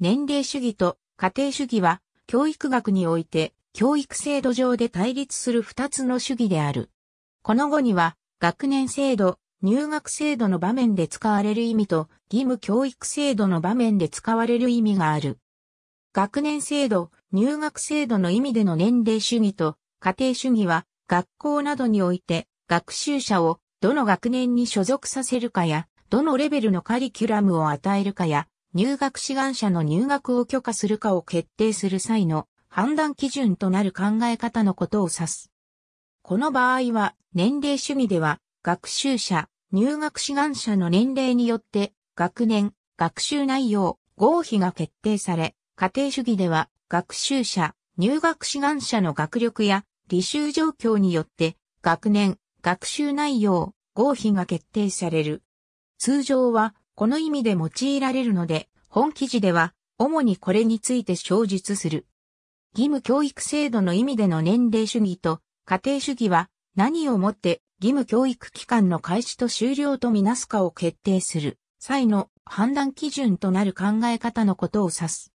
年齢主義と家庭主義は教育学において教育制度上で対立する二つの主義である。この後には学年制度、入学制度の場面で使われる意味と義務教育制度の場面で使われる意味がある。学年制度、入学制度の意味での年齢主義と家庭主義は学校などにおいて学習者をどの学年に所属させるかやどのレベルのカリキュラムを与えるかや入学志願者の入学を許可するかを決定する際の判断基準となる考え方のことを指す。この場合は、年齢主義では、学習者、入学志願者の年齢によって、学年、学習内容、合否が決定され、家庭主義では、学習者、入学志願者の学力や、履修状況によって、学年、学習内容、合否が決定される。通常は、この意味で用いられるので、本記事では、主にこれについて詳述する。義務教育制度の意味での年齢主義と家庭主義は何をもって義務教育期間の開始と終了とみなすかを決定する際の判断基準となる考え方のことを指す。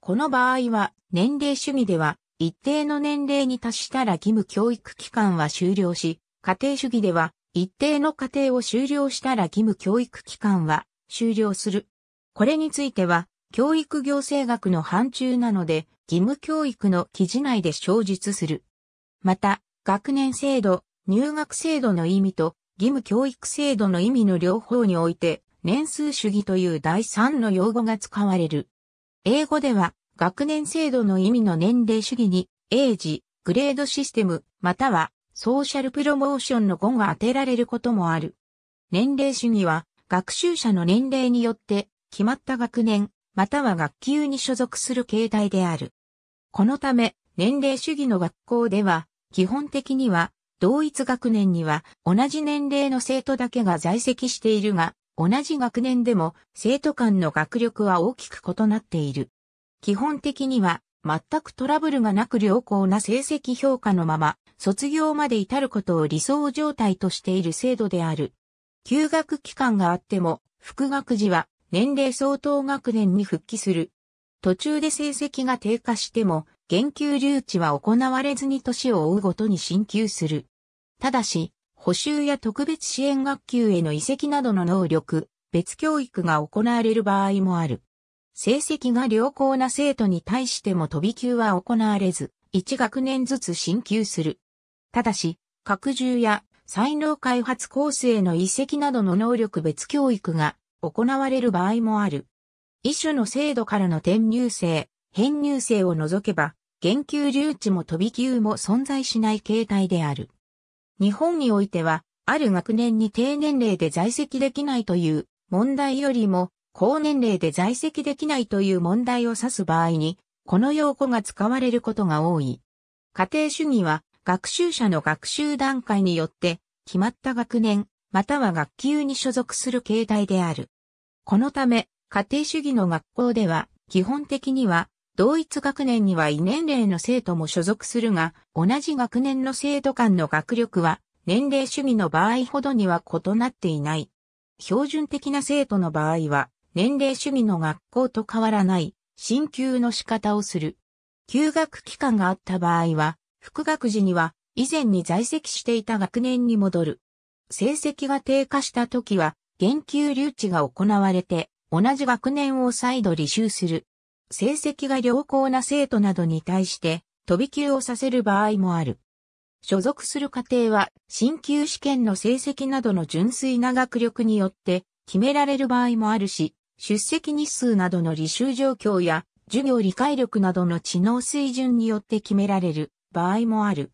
この場合は年齢主義では一定の年齢に達したら義務教育期間は終了し、家庭主義では一定の過程を終了したら義務教育期間は終了する。これについては、教育行政学の範疇なので、義務教育の記事内で生実する。また、学年制度、入学制度の意味と、義務教育制度の意味の両方において、年数主義という第三の用語が使われる。英語では、学年制度の意味の年齢主義に、英字、グレードシステム、または、ソーシャルプロモーションの語が当てられることもある。年齢主義は、学習者の年齢によって決まった学年または学級に所属する形態である。このため年齢主義の学校では基本的には同一学年には同じ年齢の生徒だけが在籍しているが同じ学年でも生徒間の学力は大きく異なっている。基本的には全くトラブルがなく良好な成績評価のまま卒業まで至ることを理想状態としている制度である。休学期間があっても、副学時は年齢相当学年に復帰する。途中で成績が低下しても、減給留置は行われずに年を追うごとに進級する。ただし、補修や特別支援学級への移籍などの能力、別教育が行われる場合もある。成績が良好な生徒に対しても飛び級は行われず、1学年ずつ進級する。ただし、拡充や才能開発コースへの移籍などの能力別教育が行われる場合もある。一種の制度からの転入生、編入生を除けば、減給留置も飛び級も存在しない形態である。日本においては、ある学年に低年齢で在籍できないという問題よりも、高年齢で在籍できないという問題を指す場合に、この用語が使われることが多い。家庭主義は、学習者の学習段階によって決まった学年または学級に所属する形態である。このため、家庭主義の学校では基本的には同一学年には異年齢の生徒も所属するが、同じ学年の生徒間の学力は年齢主義の場合ほどには異なっていない。標準的な生徒の場合は、年齢主義の学校と変わらない、進級の仕方をする。休学期間があった場合は、副学時には、以前に在籍していた学年に戻る。成績が低下した時は、減給留置が行われて、同じ学年を再度履修する。成績が良好な生徒などに対して、飛び級をさせる場合もある。所属する家庭は、進級試験の成績などの純粋な学力によって決められる場合もあるし、出席日数などの履修状況や、授業理解力などの知能水準によって決められる場合もある。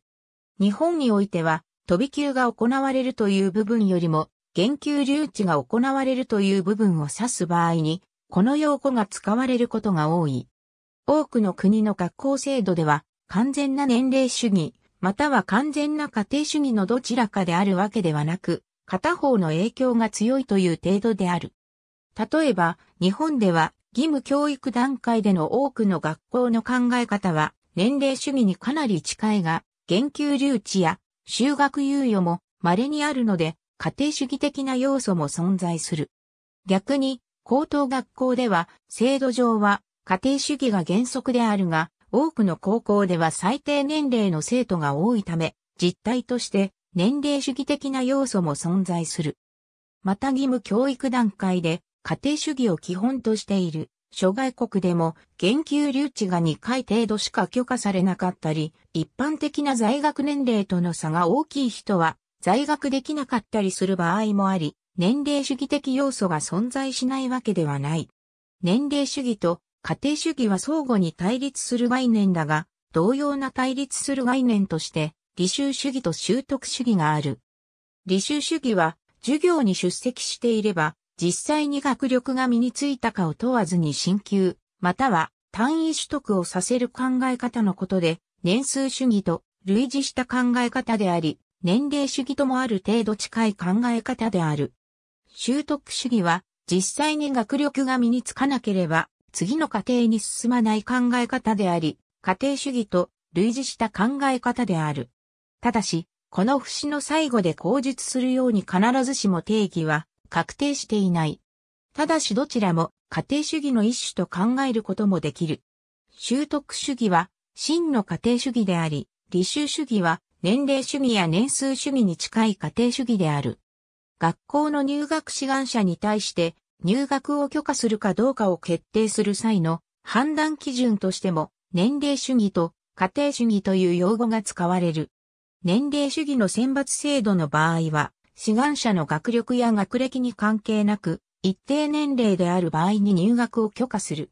日本においては、飛び級が行われるという部分よりも、減給留置が行われるという部分を指す場合に、この用語が使われることが多い。多くの国の学校制度では、完全な年齢主義、または完全な家庭主義のどちらかであるわけではなく、片方の影響が強いという程度である。例えば、日本では義務教育段階での多くの学校の考え方は、年齢主義にかなり近いが、言及留置や修学猶予も稀にあるので、家庭主義的な要素も存在する。逆に、高等学校では、制度上は家庭主義が原則であるが、多くの高校では最低年齢の生徒が多いため、実態として年齢主義的な要素も存在する。また義務教育段階で家庭主義を基本としている諸外国でも研究留置が2回程度しか許可されなかったり、一般的な在学年齢との差が大きい人は在学できなかったりする場合もあり、年齢主義的要素が存在しないわけではない。年齢主義と家庭主義は相互に対立する概念だが、同様な対立する概念として、履修主義と習得主義がある。履修主義は、授業に出席していれば、実際に学力が身についたかを問わずに進級、または単位取得をさせる考え方のことで、年数主義と類似した考え方であり、年齢主義ともある程度近い考え方である。習得主義は、実際に学力が身につかなければ、次の過程に進まない考え方であり、過程主義と類似した考え方である。ただし、この節の最後で口述するように必ずしも定義は確定していない。ただしどちらも家庭主義の一種と考えることもできる。習得主義は真の家庭主義であり、履修主義は年齢主義や年数主義に近い家庭主義である。学校の入学志願者に対して入学を許可するかどうかを決定する際の判断基準としても年齢主義と家庭主義という用語が使われる。年齢主義の選抜制度の場合は志願者の学力や学歴に関係なく、一定年齢である場合に入学を許可する。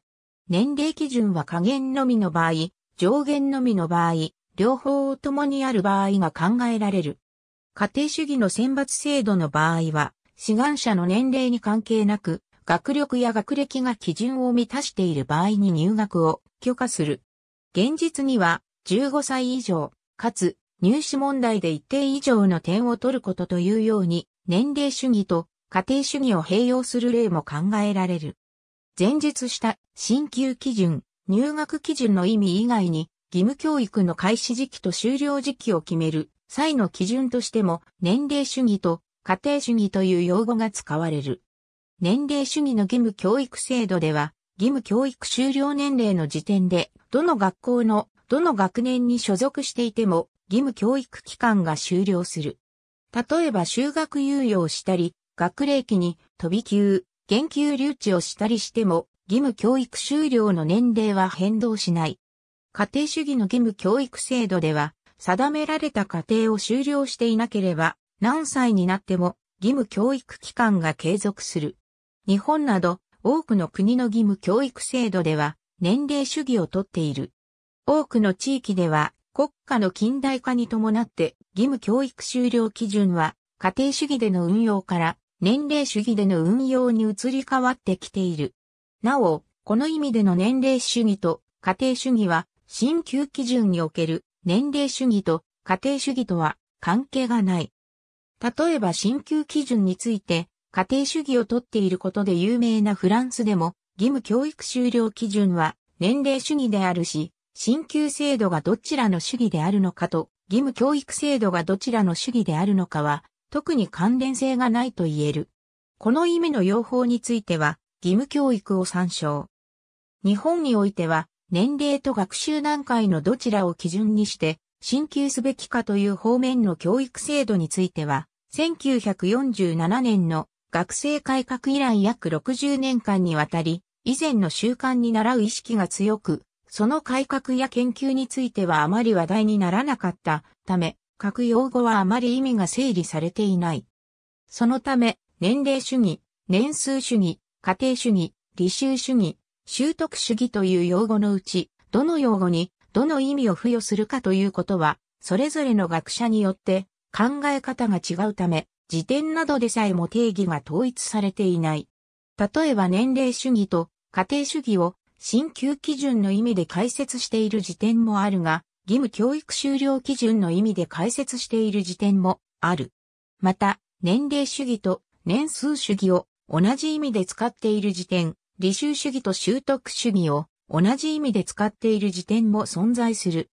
年齢基準は下限のみの場合、上限のみの場合、両方を共にある場合が考えられる。家庭主義の選抜制度の場合は、志願者の年齢に関係なく、学力や学歴が基準を満たしている場合に入学を許可する。現実には、15歳以上、かつ入試問題で一定以上の点を取ることというように、年齢主義と家庭主義を併用する例も考えられる。前述した進級基準、入学基準の意味以外に、義務教育の開始時期と終了時期を決める際の基準としても、年齢主義と家庭主義という用語が使われる。年齢主義の義務教育制度では、義務教育終了年齢の時点で、どの学校の、どの学年に所属していても、義務教育期間が終了する。例えば修学猶予をしたり、学齢期に飛び級、減給留置をしたりしても、義務教育終了の年齢は変動しない。家庭主義の義務教育制度では、定められた家庭を終了していなければ、何歳になっても義務教育期間が継続する。日本など多くの国の義務教育制度では年齢主義をとっている。多くの地域では国家の近代化に伴って義務教育終了基準は家庭主義での運用から年齢主義での運用に移り変わってきている。なお、この意味での年齢主義と家庭主義は新旧基準における年齢主義と家庭主義とは関係がない。例えば新旧基準について家庭主義をとっていることで有名なフランスでも義務教育終了基準は年齢主義であるし、新旧制度がどちらの主義であるのかと、義務教育制度がどちらの主義であるのかは、特に関連性がないと言える。この意味の用法については、義務教育を参照。日本においては、年齢と学習段階のどちらを基準にして、進級すべきかという方面の教育制度については、1947年の学生改革以来約60年間にわたり、以前の習慣に習う意識が強く、その改革や研究についてはあまり話題にならなかったため、各用語はあまり意味が整理されていない。そのため、年齢主義、年数主義、家庭主義、履修主義、習得主義という用語のうち、どの用語にどの意味を付与するかということは、それぞれの学者によって考え方が違うため、辞典などでさえも定義が統一されていない。例えば年齢主義と家庭主義を新旧基準の意味で解説している時点もあるが、義務教育終了基準の意味で解説している時点もある。また、年齢主義と年数主義を同じ意味で使っている時点、履修主義と習得主義を同じ意味で使っている時点も存在する。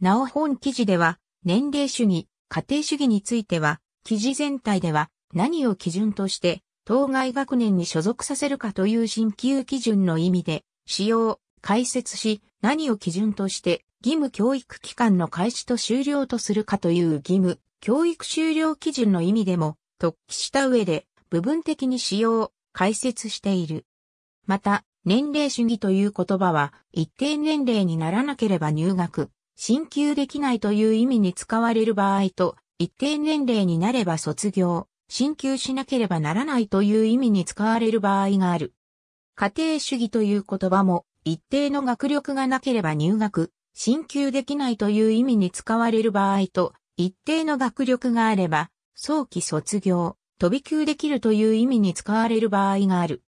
なお本記事では、年齢主義、家庭主義については、記事全体では何を基準として、当該学年に所属させるかという新旧基準の意味で使用、解説し、何を基準として義務教育期間の開始と終了とするかという義務、教育終了基準の意味でも突起した上で部分的に使用、解説している。また、年齢主義という言葉は一定年齢にならなければ入学、進級できないという意味に使われる場合と、一定年齢になれば卒業、進級しなければならないという意味に使われる場合がある。家庭主義という言葉も、一定の学力がなければ入学、進級できないという意味に使われる場合と、一定の学力があれば、早期卒業、飛び級できるという意味に使われる場合がある。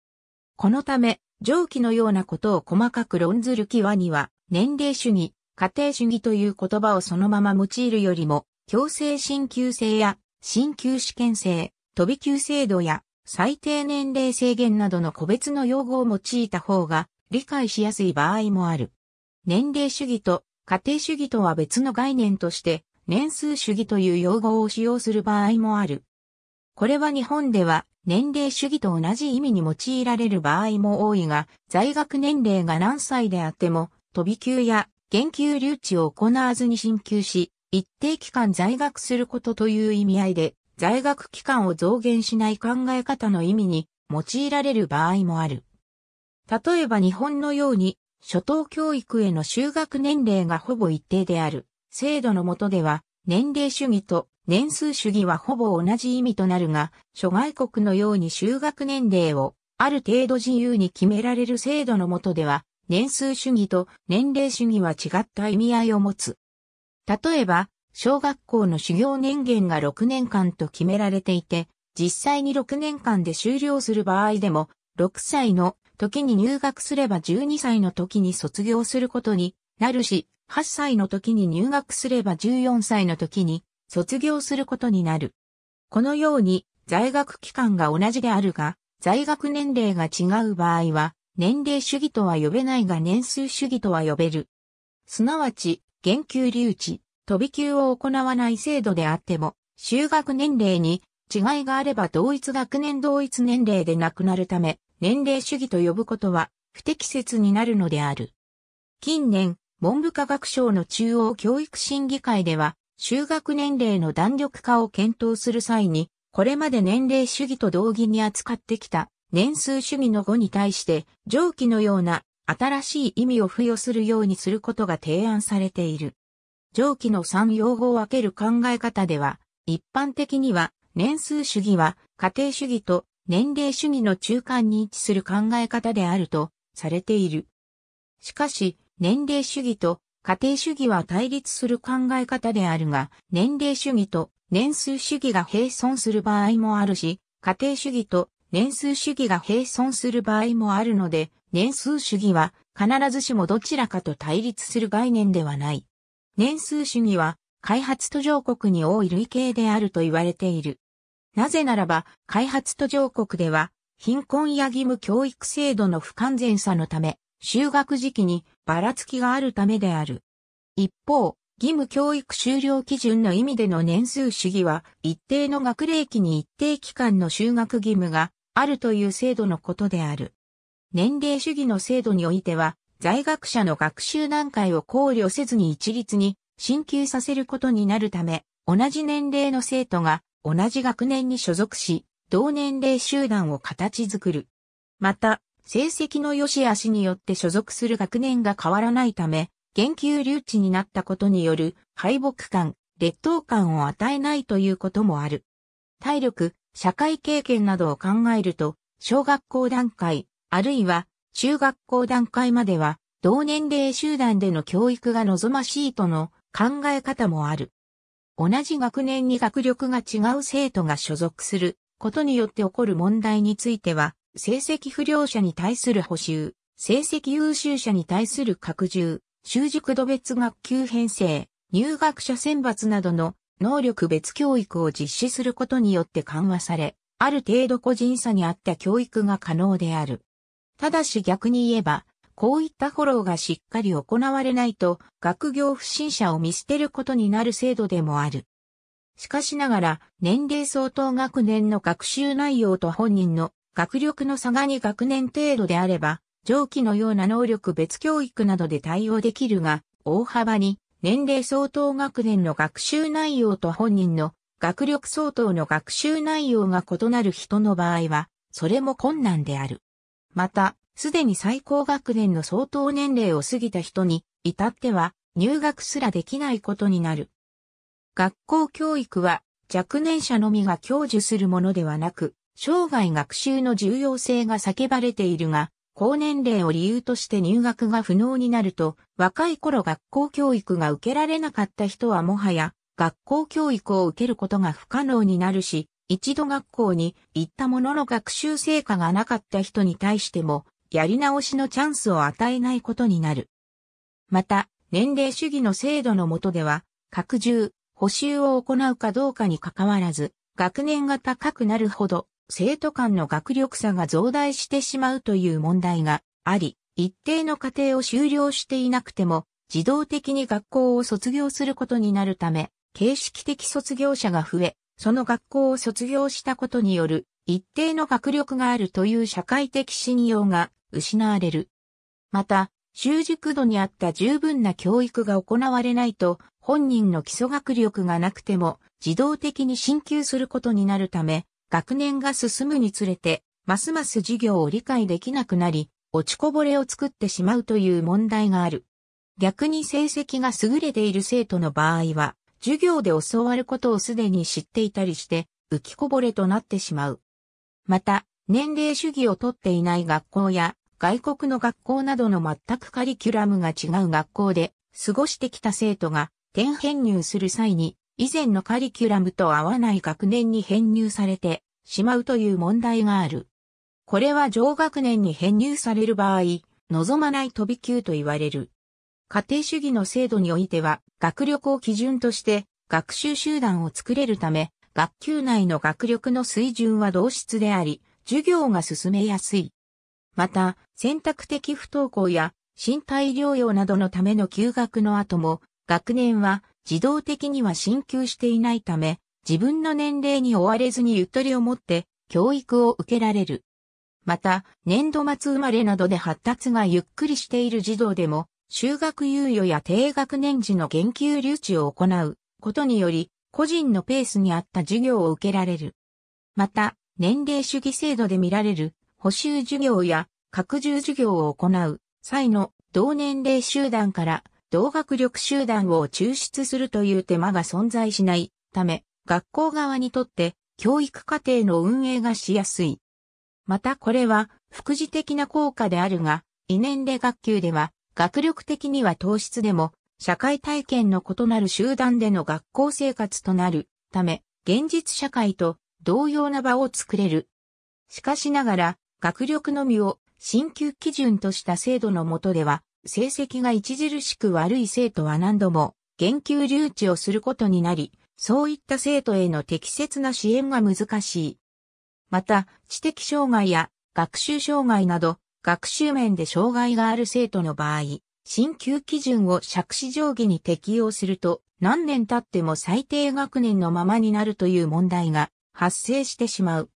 このため、上記のようなことを細かく論ずる際には、年齢主義、家庭主義という言葉をそのまま用いるよりも、強制進級制や、進級試験制、飛び級制度や、最低年齢制限などの個別の用語を用いた方が理解しやすい場合もある。年齢主義と家庭主義とは別の概念として年数主義という用語を使用する場合もある。これは日本では年齢主義と同じ意味に用いられる場合も多いが、在学年齢が何歳であっても、飛び級や減給留置を行わずに進級し、一定期間在学することという意味合いで、在学期間を増減しない考え方の意味に用いられる場合もある。例えば日本のように、初等教育への就学年齢がほぼ一定である。制度の下では、年齢主義と年数主義はほぼ同じ意味となるが、諸外国のように就学年齢をある程度自由に決められる制度の下では、年数主義と年齢主義は違った意味合いを持つ。例えば、小学校の修行年限が6年間と決められていて、実際に6年間で終了する場合でも、6歳の時に入学すれば12歳の時に卒業することになるし、8歳の時に入学すれば14歳の時に卒業することになる。このように在学期間が同じであるが、在学年齢が違う場合は、年齢主義とは呼べないが年数主義とは呼べる。すなわち、言及留置、飛び級を行わない制度であっても、就学年齢に違いがあれば同一学年同一年齢でなくなるため、年齢主義と呼ぶことは不適切になるのである。近年、文部科学省の中央教育審議会では、就学年齢の弾力化を検討する際に、これまで年齢主義と同義に扱ってきた年数主義の語に対して、上記のような新しい意味を付与するようにすることが提案されている。上記の3用語を分ける考え方では、一般的には年数主義は家庭主義と年齢主義の中間に位置する考え方であるとされている。しかし、年齢主義と家庭主義は対立する考え方であるが、年齢主義と年数主義が並存する場合もあるし、家庭主義と年数主義が並存する場合もあるので、年数主義は必ずしもどちらかと対立する概念ではない。年数主義は開発途上国に多い類型であると言われている。なぜならば、開発途上国では、貧困や義務教育制度の不完全さのため、就学時期にばらつきがあるためである。一方、義務教育終了基準の意味での年数主義は、一定の学齢期に一定期間の就学義務があるという制度のことである。年齢主義の制度においては、在学者の学習段階を考慮せずに一律に進級させることになるため、同じ年齢の生徒が同じ学年に所属し、同年齢集団を形作る。また、成績の良し悪しによって所属する学年が変わらないため、研究留置になったことによる敗北感、劣等感を与えないということもある。体力、社会経験などを考えると、小学校段階、あるいは中学校段階までは、同年齢集団での教育が望ましいとの考え方もある。同じ学年に学力が違う生徒が所属することによって起こる問題については、成績不良者に対する補修、成績優秀者に対する拡充、習熟度別学級編成、入学者選抜などの能力別教育を実施することによって緩和され、ある程度個人差にあった教育が可能である。ただし逆に言えば、こういったフォローがしっかり行われないと、学業不審者を見捨てることになる制度でもある。しかしながら、年齢相当学年の学習内容と本人の学力の差が2学年程度であれば、上記のような能力別教育などで対応できるが、大幅に年齢相当学年の学習内容と本人の学力相当の学習内容が異なる人の場合は、それも困難である。また、すでに最高学年の相当年齢を過ぎた人に、至っては入学すらできないことになる。学校教育は若年者のみが享受するものではなく、生涯学習の重要性が叫ばれているが、高年齢を理由として入学が不能になると、若い頃学校教育が受けられなかった人はもはや、学校教育を受けることが不可能になるし、一度学校に行ったものの学習成果がなかった人に対しても、やり直しのチャンスを与えないことになる。また、年齢主義の制度の下では、拡充、補修を行うかどうかにかかわらず、学年が高くなるほど、生徒間の学力差が増大してしまうという問題があり、一定の過程を修了していなくても、自動的に学校を卒業することになるため、形式的卒業者が増え、その学校を卒業したことによる一定の学力があるという社会的信用が失われる。また、習熟度にあった十分な教育が行われないと、本人の基礎学力がなくても自動的に進級することになるため、学年が進むにつれて、ますます授業を理解できなくなり、落ちこぼれを作ってしまうという問題がある。逆に成績が優れている生徒の場合は、授業で教わることをすでに知っていたりして、浮きこぼれとなってしまう。また、年齢主義をとっていない学校や、外国の学校などの全くカリキュラムが違う学校で過ごしてきた生徒が転編入する際に以前のカリキュラムと合わない学年に編入されてしまうという問題がある。これは上学年に編入される場合、望まない飛び級と言われる。家庭主義の制度においては、学力を基準として、学習集団を作れるため、学級内の学力の水準は同質であり、授業が進めやすい。また、選択的不登校や身体療養などのための休学の後も、学年は自動的には進級していないため、自分の年齢に追われずにゆとりを持って教育を受けられる。また、年度末生まれなどで発達がゆっくりしている児童でも、修学猶予や低学年時の研究留置を行うことにより、個人のペースに合った授業を受けられる。また、年齢主義制度で見られる補修授業や拡充授業を行う際の同年齢集団から同学力集団を抽出するという手間が存在しないため、学校側にとって教育課程の運営がしやすい。またこれは副次的な効果であるが、異年齢学級では学力的には糖質でも、社会体験の異なる集団での学校生活となるため、現実社会と同様な場を作れる。しかしながら、学力のみを新級基準とした制度の下では、成績が著しく悪い生徒は何度も、言及留置をすることになり、そういった生徒への適切な支援が難しい。また、知的障害や学習障害など、学習面で障害がある生徒の場合、新級基準を借子定規に適用すると、何年経っても最低学年のままになるという問題が発生してしまう。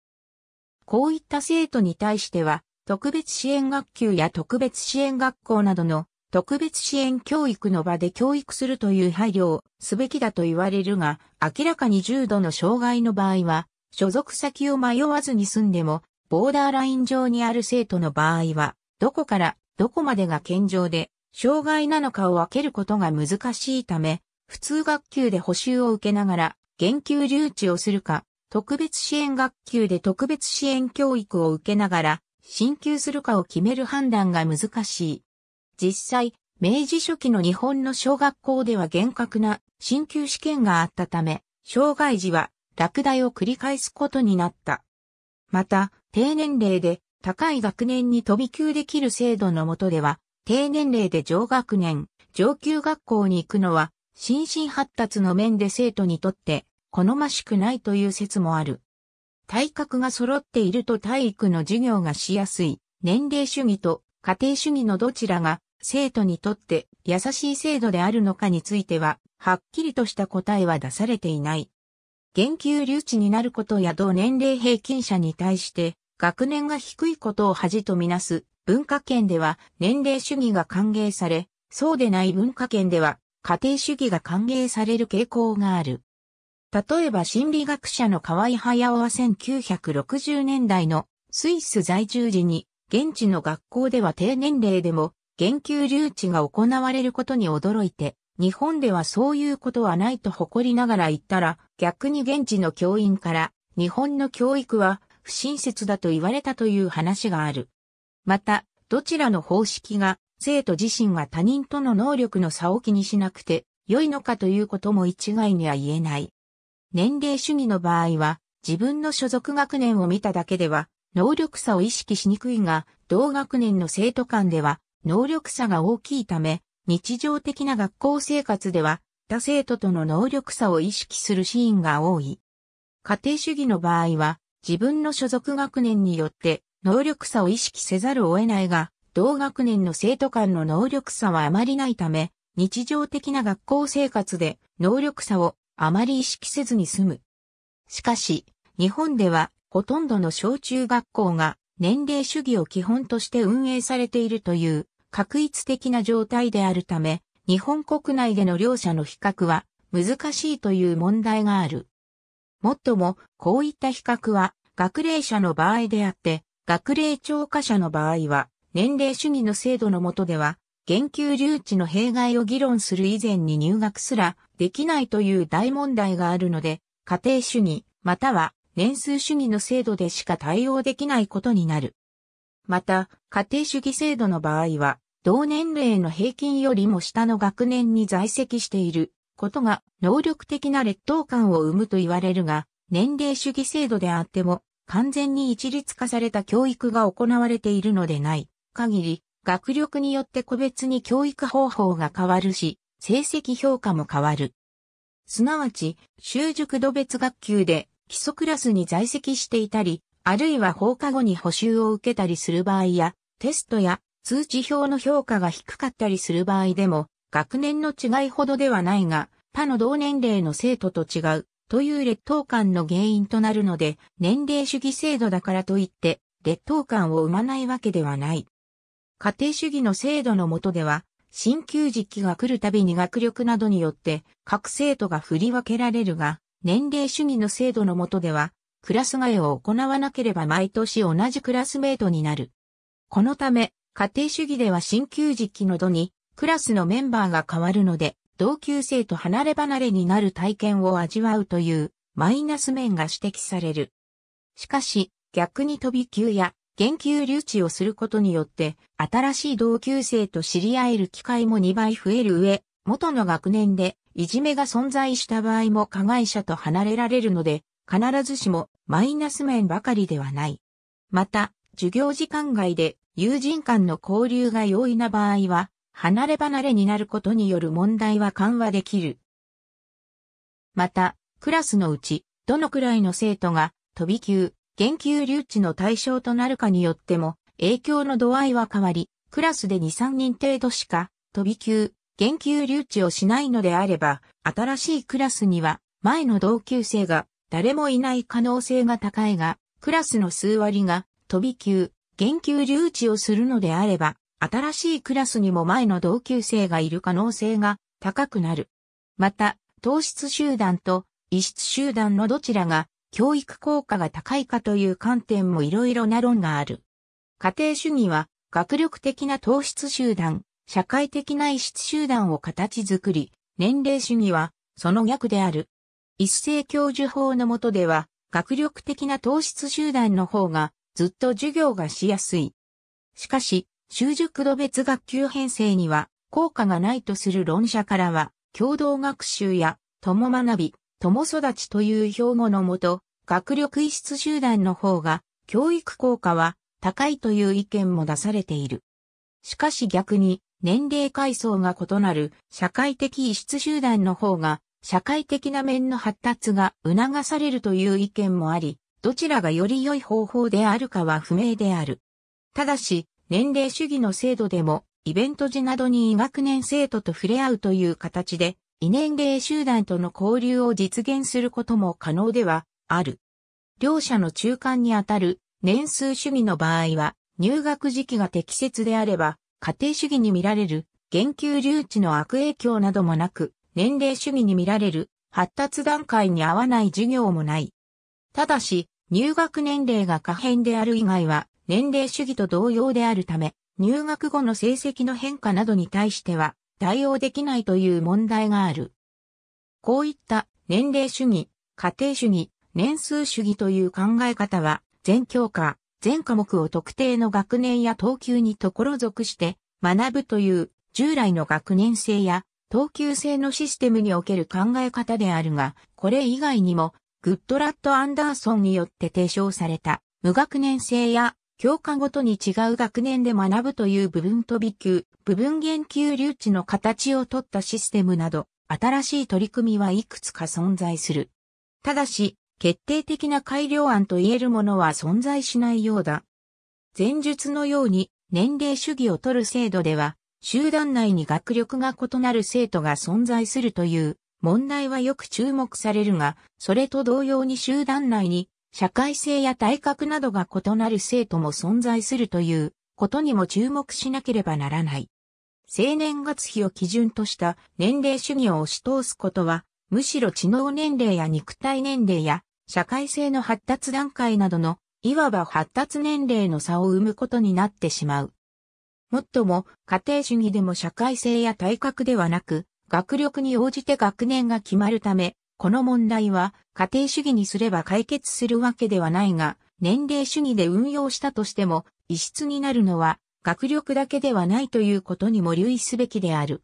こういった生徒に対しては、特別支援学級や特別支援学校などの特別支援教育の場で教育するという配慮をすべきだと言われるが、明らかに重度の障害の場合は、所属先を迷わずに済んでも、ボーダーライン上にある生徒の場合は、どこからどこまでが健常で、障害なのかを分けることが難しいため、普通学級で補修を受けながら、減給留置をするか、特別支援学級で特別支援教育を受けながら、進級するかを決める判断が難しい。実際、明治初期の日本の小学校では厳格な進級試験があったため、障害児は落第を繰り返すことになった。また、低年齢で高い学年に飛び級できる制度のもとでは、低年齢で上学年、上級学校に行くのは、心身発達の面で生徒にとって好ましくないという説もある。体格が揃っていると体育の授業がしやすい、年齢主義と家庭主義のどちらが生徒にとって優しい制度であるのかについては、はっきりとした答えは出されていない。減給留置になることや同年齢平均者に対して、学年が低いことを恥とみなす文化圏では年齢主義が歓迎され、そうでない文化圏では家庭主義が歓迎される傾向がある。例えば心理学者の河合隼は1960年代のスイス在住時に現地の学校では低年齢でも言及留置が行われることに驚いて、日本ではそういうことはないと誇りながら言ったら、逆に現地の教員から、日本の教育は不親切だと言われたという話がある。また、どちらの方式が生徒自身が他人との能力の差を気にしなくて良いのかということも一概には言えない。年齢主義の場合は、自分の所属学年を見ただけでは、能力差を意識しにくいが、同学年の生徒間では、能力差が大きいため、日常的な学校生活では、他生徒との能力差を意識するシーンが多い。家庭主義の場合は、自分の所属学年によって能力差を意識せざるを得ないが、同学年の生徒間の能力差はあまりないため、日常的な学校生活で能力差をあまり意識せずに済む。しかし、日本ではほとんどの小中学校が年齢主義を基本として運営されているという確一的な状態であるため、日本国内での両者の比較は難しいという問題がある。もっとも、こういった比較は、学齢者の場合であって、学齢超過者の場合は、年齢主義の制度の下では、研究留置の弊害を議論する以前に入学すらできないという大問題があるので、家庭主義、または年数主義の制度でしか対応できないことになる。また、家庭主義制度の場合は、同年齢の平均よりも下の学年に在籍していることが能力的な劣等感を生むと言われるが、年齢主義制度であっても、完全に一律化された教育が行われているのでない限り、学力によって個別に教育方法が変わるし、成績評価も変わる。すなわち、習熟度別学級で基礎クラスに在籍していたり、あるいは放課後に補修を受けたりする場合や、テストや通知表の評価が低かったりする場合でも、学年の違いほどではないが、他の同年齢の生徒と違う、という劣等感の原因となるので、年齢主義制度だからといって、劣等感を生まないわけではない。家庭主義の制度の下では、新旧時期が来るたびに学力などによって各生徒が振り分けられるが、年齢主義の制度の下では、クラス替えを行わなければ毎年同じクラスメートになる。このため、家庭主義では新旧時期の度にクラスのメンバーが変わるので、同級生と離れ離れになる体験を味わうというマイナス面が指摘される。しかし、逆に飛び級や減級留置をすることによって、新しい同級生と知り合える機会も2倍増える上、元の学年でいじめが存在した場合も加害者と離れられるので、必ずしもマイナス面ばかりではない。また、授業時間外で友人間の交流が容易な場合は、離れ離れになることによる問題は緩和できる。また、クラスのうち、どのくらいの生徒が、飛び級、減級留置の対象となるかによっても、影響の度合いは変わり、クラスで2、3人程度しか、飛び級、減級留置をしないのであれば、新しいクラスには、前の同級生が、誰もいない可能性が高いが、クラスの数割が、飛び級、減級留置をするのであれば、新しいクラスにも前の同級生がいる可能性が高くなる。また、糖質集団と異質集団のどちらが教育効果が高いかという観点もいろいろな論がある。家庭主義は学力的な糖質集団、社会的な異質集団を形づり、年齢主義はその逆である。一斉教授法の下では、学力的な糖質集団の方がずっと授業がしやすい。しかし、習熟度別学級編成には効果がないとする論者からは、共同学習や共学び、共育ちという標語のもと、学力異質集団の方が教育効果は高いという意見も出されている。しかし逆に年齢階層が異なる社会的異質集団の方が社会的な面の発達が促されるという意見もあり、どちらがより良い方法であるかは不明である。ただし、年齢主義の制度でも、イベント時などに医学年生徒と触れ合うという形で、異年齢集団との交流を実現することも可能ではある。両者の中間にあたる年数主義の場合は、入学時期が適切であれば、家庭主義に見られる、言及留置の悪影響などもなく、年齢主義に見られる、発達段階に合わない授業もない。ただし、入学年齢が可変である以外は、年齢主義と同様であるため、入学後の成績の変化などに対しては対応できないという問題がある。こういった年齢主義、家庭主義、年数主義という考え方は、全教科、全科目を特定の学年や等級にところ属して学ぶという従来の学年制や等級制のシステムにおける考え方であるが、これ以外にも、グッドラット・アンダーソンによって提唱された無学年制や教科ごとに違う学年で学ぶという部分飛び級、部分言及留置の形をとったシステムなど、新しい取り組みはいくつか存在する。ただし、決定的な改良案と言えるものは存在しないようだ。前述のように、年齢主義を取る制度では、集団内に学力が異なる生徒が存在するという問題はよく注目されるが、それと同様に集団内に社会性や体格などが異なる生徒も存在するということにも注目しなければならない。青年月日を基準とした年齢主義を押し通すことは、むしろ知能年齢や肉体年齢や社会性の発達段階などの、いわば発達年齢の差を生むことになってしまう。もっとも、家庭主義でも社会性や体格ではなく、学力に応じて学年が決まるため、この問題は家庭主義にすれば解決するわけではないが、年齢主義で運用したとしても、異質になるのは、学力だけではないということにも留意すべきである。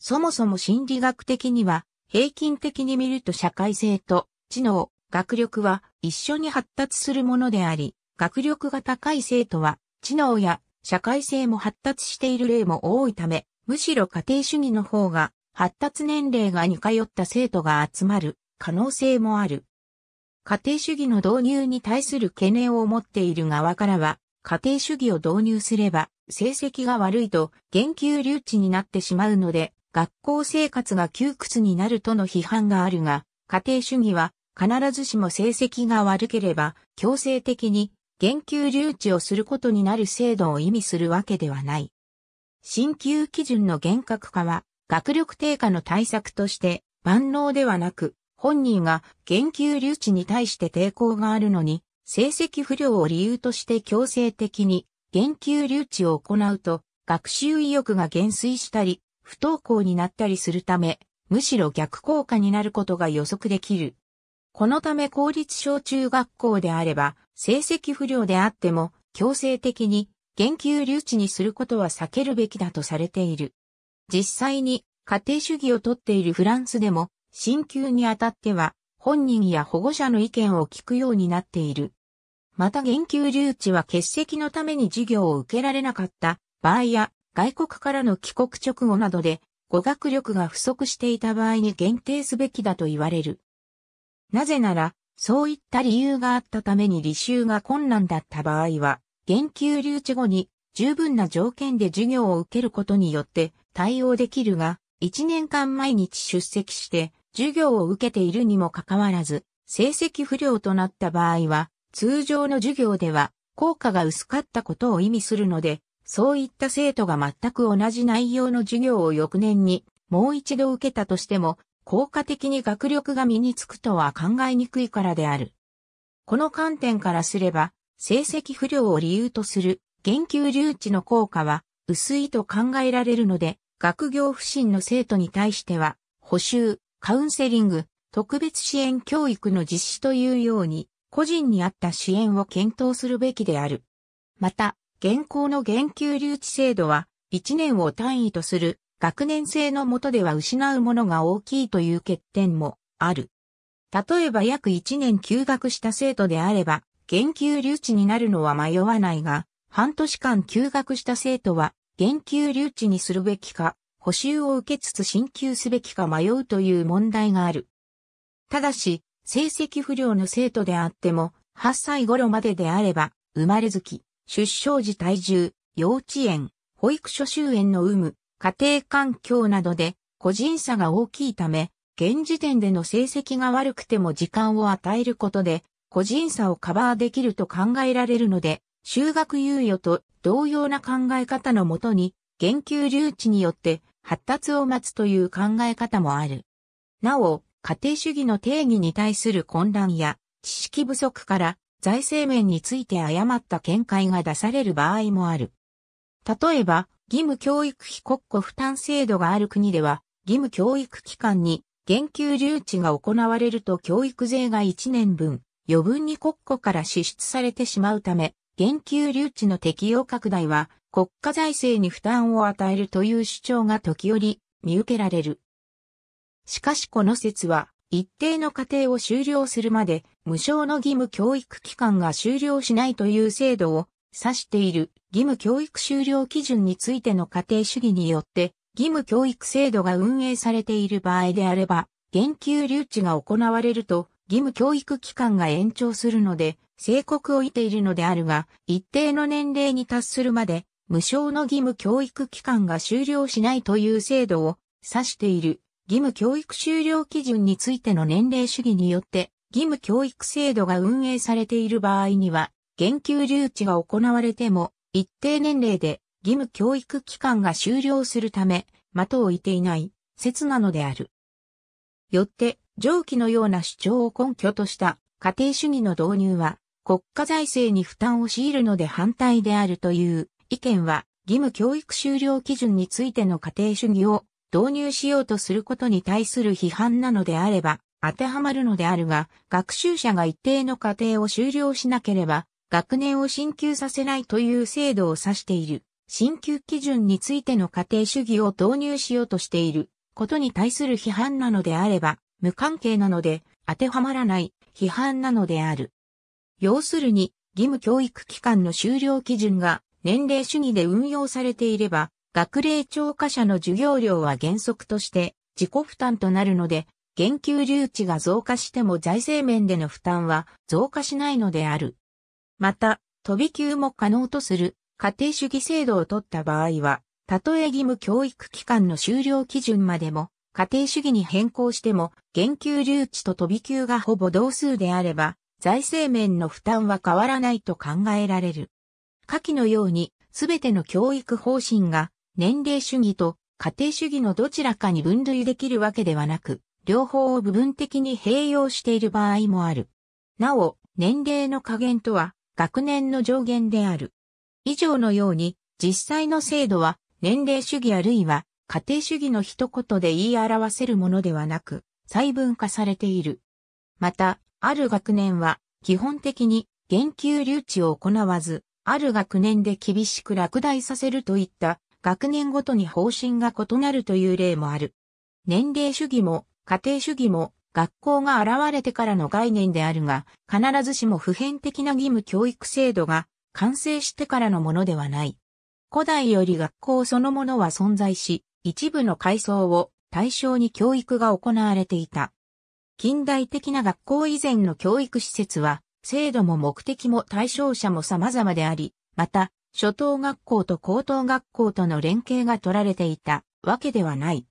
そもそも心理学的には、平均的に見ると社会性と知能、学力は一緒に発達するものであり、学力が高い生徒は知能や社会性も発達している例も多いため、むしろ家庭主義の方が発達年齢が似通った生徒が集まる可能性もある。家庭主義の導入に対する懸念を持っている側からは、家庭主義を導入すれば、成績が悪いと、言及留置になってしまうので、学校生活が窮屈になるとの批判があるが、家庭主義は、必ずしも成績が悪ければ、強制的に、言及留置をすることになる制度を意味するわけではない。新級基準の厳格化は、学力低下の対策として、万能ではなく、本人が減給留置に対して抵抗があるのに、成績不良を理由として強制的に減給留置を行うと、学習意欲が減衰したり、不登校になったりするため、むしろ逆効果になることが予測できる。このため公立小中学校であれば、成績不良であっても、強制的に減給留置にすることは避けるべきだとされている。実際に家庭主義をとっているフランスでも、進級にあたっては、本人や保護者の意見を聞くようになっている。また言及留置は欠席のために授業を受けられなかった場合や外国からの帰国直後などで語学力が不足していた場合に限定すべきだと言われる。なぜなら、そういった理由があったために履修が困難だった場合は、言及留置後に十分な条件で授業を受けることによって対応できるが、1年間毎日出席して授業を受けているにもかかわらず、成績不良となった場合は、通常の授業では、効果が薄かったことを意味するので、そういった生徒が全く同じ内容の授業を翌年にもう一度受けたとしても、効果的に学力が身につくとは考えにくいからである。この観点からすれば、成績不良を理由とする研究留置の効果は薄いと考えられるので、学業不振の生徒に対しては、補修、カウンセリング、特別支援教育の実施というように、個人に合った支援を検討するべきである。また、現行の言及留置制度は、1年を単位とする学年制の下では失うものが大きいという欠点もある。例えば約1年休学した生徒であれば、減給留置になるのは迷わないが、半年間休学した生徒は、減給留置にするべきか、補修を受けつつ進級すべきか迷うという問題がある。ただし、成績不良の生徒であっても、8歳頃までであれば、生まれ月、出生時体重、幼稚園、保育所終園の有無、家庭環境などで個人差が大きいため、現時点での成績が悪くても時間を与えることで、個人差をカバーできると考えられるので、修学猶予と同様な考え方のもとに、減給留置によって発達を待つという考え方もある。なお、家庭主義の定義に対する混乱や知識不足から財政面について誤った見解が出される場合もある。例えば、義務教育費国庫負担制度がある国では、義務教育機関に減給留置が行われると教育税が1年分、余分に国庫から支出されてしまうため、減給留置の適用拡大は国家財政に負担を与えるという主張が時折見受けられる。しかしこの説は、一定の過程を終了するまで、無償の義務教育期間が終了しないという制度を指している義務教育終了基準についての過程主義によって、義務教育制度が運営されている場合であれば、減給留置が行われると、義務教育期間が延長するので、警告を得ているのであるが、一定の年齢に達するまで、無償の義務教育期間が終了しないという制度を指している義務教育終了基準についての年齢主義によって義務教育制度が運営されている場合には、減給留置が行われても一定年齢で義務教育期間が終了するため、的を置いていない説なのである。よって、上記のような主張を根拠とした家庭主義の導入は、国家財政に負担を強いるので反対であるという意見は、義務教育終了基準についての家庭主義を導入しようとすることに対する批判なのであれば、当てはまるのであるが、学習者が一定の過程を終了しなければ、学年を進級させないという制度を指している。進級基準についての家庭主義を導入しようとしていることに対する批判なのであれば、無関係なので、当てはまらない批判なのである。要するに、義務教育機関の終了基準が年齢主義で運用されていれば、学齢超過者の授業料は原則として自己負担となるので、減給留置が増加しても財政面での負担は増加しないのである。また、飛び級も可能とする家庭主義制度を取った場合は、たとえ義務教育機関の終了基準までも家庭主義に変更しても、減給留置と飛び級がほぼ同数であれば、財政面の負担は変わらないと考えられる。下記のように、すべての教育方針が年齢主義と家庭主義のどちらかに分類できるわけではなく、両方を部分的に併用している場合もある。なお、年齢の加減とは学年の上限である。以上のように、実際の制度は年齢主義あるいは家庭主義の一言で言い表せるものではなく、細分化されている。また、ある学年は基本的に言及留置を行わず、ある学年で厳しく落第させるといった学年ごとに方針が異なるという例もある。年齢主義も家庭主義も学校が現れてからの概念であるが、必ずしも普遍的な義務教育制度が完成してからのものではない。古代より学校そのものは存在し、一部の階層を対象に教育が行われていた。近代的な学校以前の教育施設は、制度も目的も対象者も様々であり、また、初等学校と高等学校との連携が取られていたわけではない。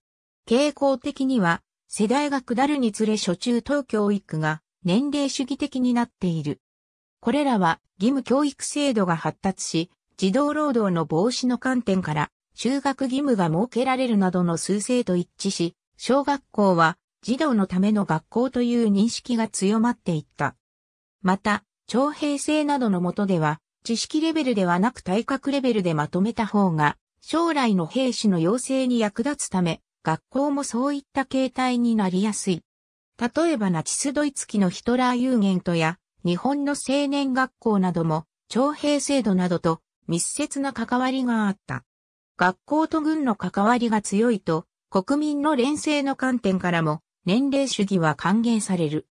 傾向的には、世代が下るにつれ初中等教育が年齢主義的になっている。これらは義務教育制度が発達し、児童労働の防止の観点から、就学義務が設けられるなどの数勢と一致し、小学校は児童のための学校という認識が強まっていった。また、徴兵制などのもとでは、知識レベルではなく体格レベルでまとめた方が、将来の兵士の養成に役立つため、学校もそういった形態になりやすい。例えばナチスドイツ期のヒトラーユーゲントや、日本の青年学校なども、徴兵制度などと密接な関わりがあった。学校と軍の関わりが強いと、国民の連政の観点からも、年齢主義は歓迎される。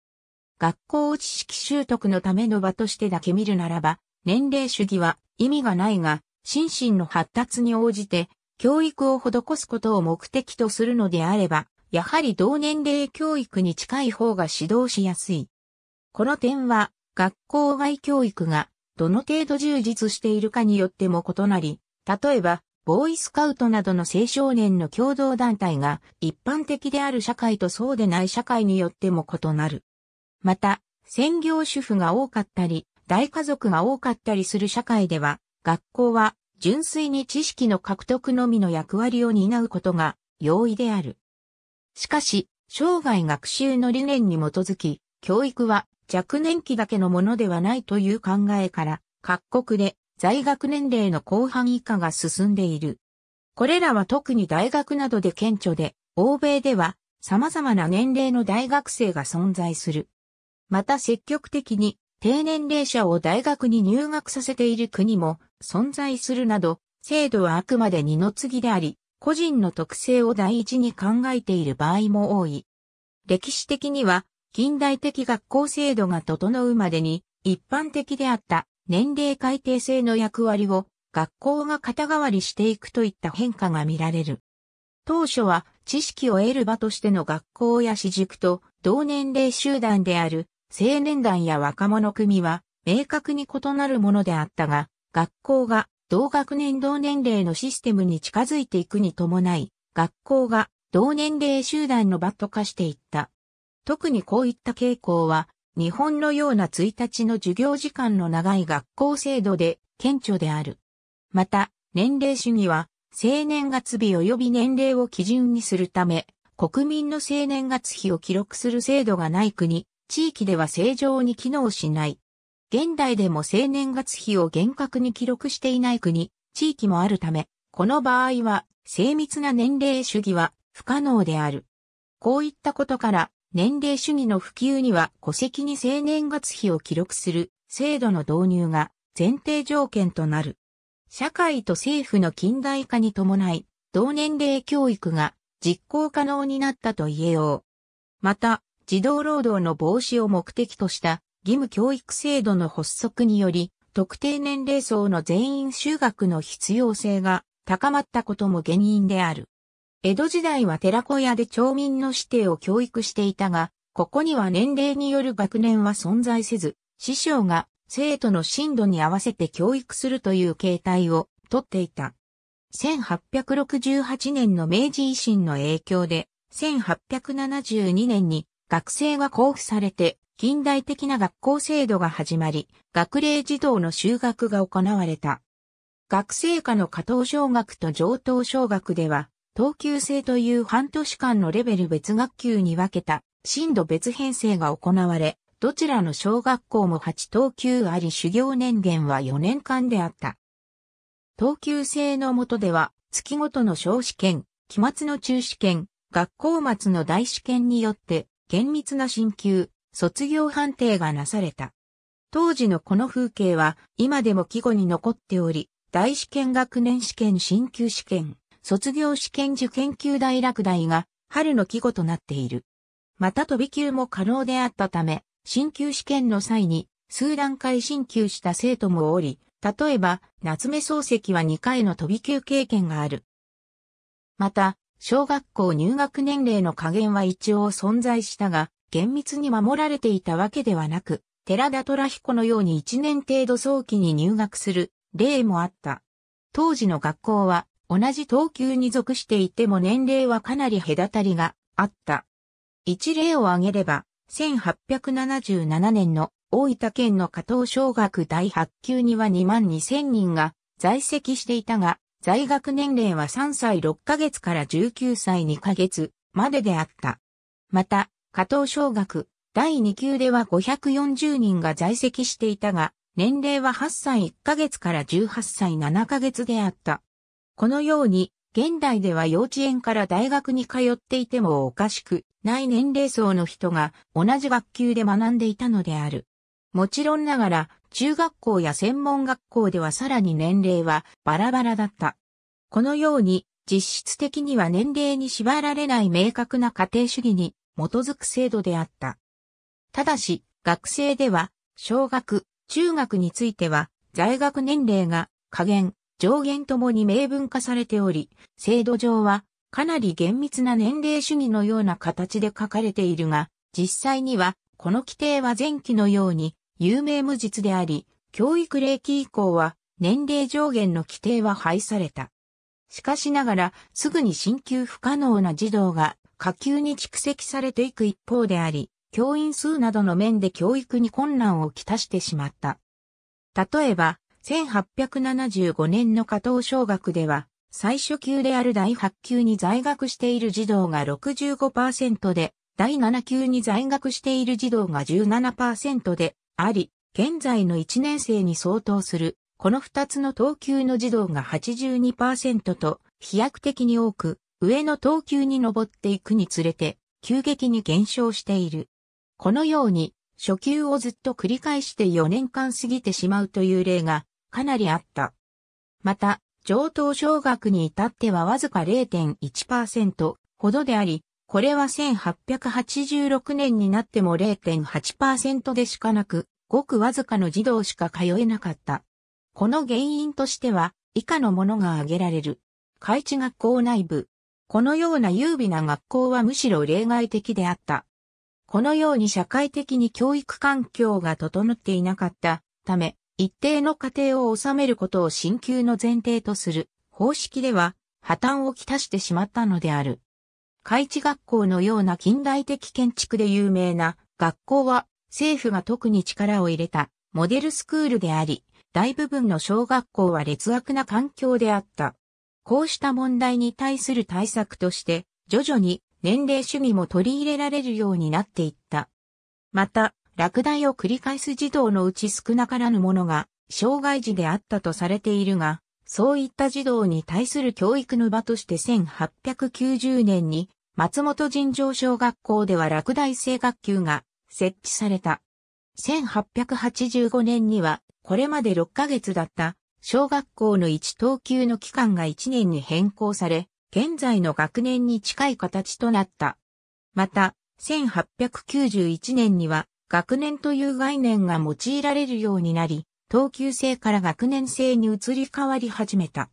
学校を知識習得のための場としてだけ見るならば、年齢主義は意味がないが、心身の発達に応じて、教育を施すことを目的とするのであれば、やはり同年齢教育に近い方が指導しやすい。この点は、学校外教育がどの程度充実しているかによっても異なり、例えば、ボーイスカウトなどの青少年の共同団体が一般的である社会とそうでない社会によっても異なる。また、専業主婦が多かったり、大家族が多かったりする社会では、学校は純粋に知識の獲得のみの役割を担うことが容易である。しかし、生涯学習の理念に基づき、教育は若年期だけのものではないという考えから、各国で在学年齢の後半以下が進んでいる。これらは特に大学などで顕著で、欧米では様々な年齢の大学生が存在する。また積極的に低年齢者を大学に入学させている国も存在するなど、制度はあくまで二の次であり、個人の特性を第一に考えている場合も多い。歴史的には、近代的学校制度が整うまでに、一般的であった年齢改定制の役割を学校が肩代わりしていくといった変化が見られる。当初は知識を得る場としての学校や私塾と同年齢集団である青年団や若者組は明確に異なるものであったが、学校が同学年同年齢のシステムに近づいていくに伴い、学校が同年齢集団の場と化していった。特にこういった傾向は、日本のような1日の授業時間の長い学校制度で顕著である。また、年齢主義は、青年月日及び年齢を基準にするため、国民の青年月日を記録する制度がない国、地域では正常に機能しない。現代でも生年月日を厳格に記録していない国、地域もあるため、この場合は精密な年齢主義は不可能である。こういったことから、年齢主義の普及には戸籍に生年月日を記録する制度の導入が前提条件となる。社会と政府の近代化に伴い、同年齢教育が実行可能になったと言えよう。また、児童労働の防止を目的とした義務教育制度の発足により、特定年齢層の全員就学の必要性が高まったことも原因である。江戸時代は寺小屋で町民の指定を教育していたが、ここには年齢による学年は存在せず、師匠が生徒の進度に合わせて教育するという形態をとっていた。1868年の明治維新の影響で、1872年に学生が交付されて、近代的な学校制度が始まり、学齢児童の修学が行われた。学生下の加藤小学と上等小学では、等級制という半年間のレベル別学級に分けた、進度別編成が行われ、どちらの小学校も8等級あり修行年限は4年間であった。等級制の下では、月ごとの小試験、期末の中試験、学校末の大試験によって、厳密な進級、卒業判定がなされた。当時のこの風景は今でも季語に残っており、大試験学年試験進級試験、卒業試験受験級大落第が春の季語となっている。また飛び級も可能であったため、進級試験の際に数段階進級した生徒もおり、例えば夏目漱石は2回の飛び級経験がある。また、小学校入学年齢の加減は一応存在したが、厳密に守られていたわけではなく、寺田虎彦のように1年程度早期に入学する例もあった。当時の学校は同じ等級に属していても年齢はかなり隔たりがあった。一例を挙げれば、1877年の大分県の加藤小学第8級には2万2000人が在籍していたが、在学年齢は3歳6ヶ月から19歳2ヶ月までであった。また、加藤小学第2級では540人が在籍していたが、年齢は8歳1ヶ月から18歳7ヶ月であった。このように、現代では幼稚園から大学に通っていてもおかしくない年齢層の人が同じ学級で学んでいたのである。もちろんながら中学校や専門学校ではさらに年齢はバラバラだった。このように、実質的には年齢に縛られない明確な家庭主義に基づく制度であった。ただし、学生では、小学、中学については、在学年齢が下限、上限ともに明文化されており、制度上は、かなり厳密な年齢主義のような形で書かれているが、実際には、この規定は前期のように有名無実であり、教育令期以降は年齢上限の規定は廃された。しかしながら、すぐに進級不可能な児童が下級に蓄積されていく一方であり、教員数などの面で教育に困難をきたしてしまった。例えば、1875年の加藤小学では、最初級である第8級に在学している児童が65%で、第7級に在学している児童が17%で、あり、現在の1年生に相当する、この2つの等級の児童が82%と飛躍的に多く、上の等級に上っていくにつれて、急激に減少している。このように、初級をずっと繰り返して4年間過ぎてしまうという例がかなりあった。また、上等小学に至ってはわずか0.1%ほどであり、これは1886年になっても0.8%でしかなく、ごくわずかの児童しか通えなかった。この原因としては、以下のものが挙げられる。開智学校内部。このような優美な学校はむしろ例外的であった。このように社会的に教育環境が整っていなかったため、一定の過程を収めることを進級の前提とする方式では破綻をきたしてしまったのである。開智学校のような近代的建築で有名な学校は政府が特に力を入れたモデルスクールであり、大部分の小学校は劣悪な環境であった。こうした問題に対する対策として、徐々に年齢主義も取り入れられるようになっていった。また、落第を繰り返す児童のうち少なからぬものが、障害児であったとされているが、そういった児童に対する教育の場として1890年に松本尋常小学校では落第生学級が設置された。1885年には、これまで6ヶ月だった小学校の1等級の期間が1年に変更され、現在の学年に近い形となった。また、1891年には学年という概念が用いられるようになり、等級制から学年制に移り変わり始めた。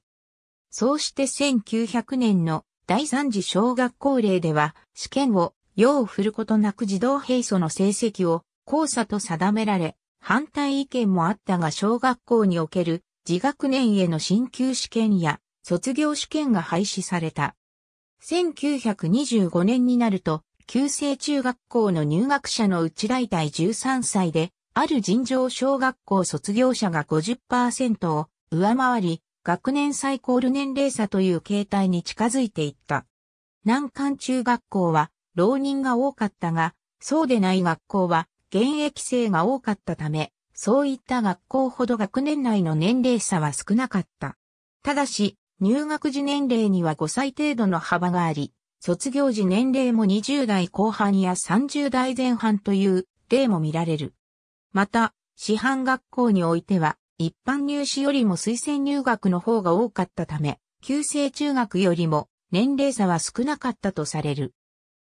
そうして1900年の第三次小学校令では、試験を、用を振ることなく児童閉鎖の成績を、交差と定められ、反対意見もあったが小学校における、自学年への進級試験や、卒業試験が廃止された。1925年になると、旧制中学校の入学者のうち大体13歳で、ある尋常小学校卒業者が50%を上回り、学年サイコール年齢差という形態に近づいていった。難関中学校は浪人が多かったが、そうでない学校は現役生が多かったため、そういった学校ほど学年内の年齢差は少なかった。ただし、入学時年齢には5歳程度の幅があり、卒業時年齢も20代後半や30代前半という例も見られる。また、師範学校においては、一般入試よりも推薦入学の方が多かったため、旧制中学よりも年齢差は少なかったとされる。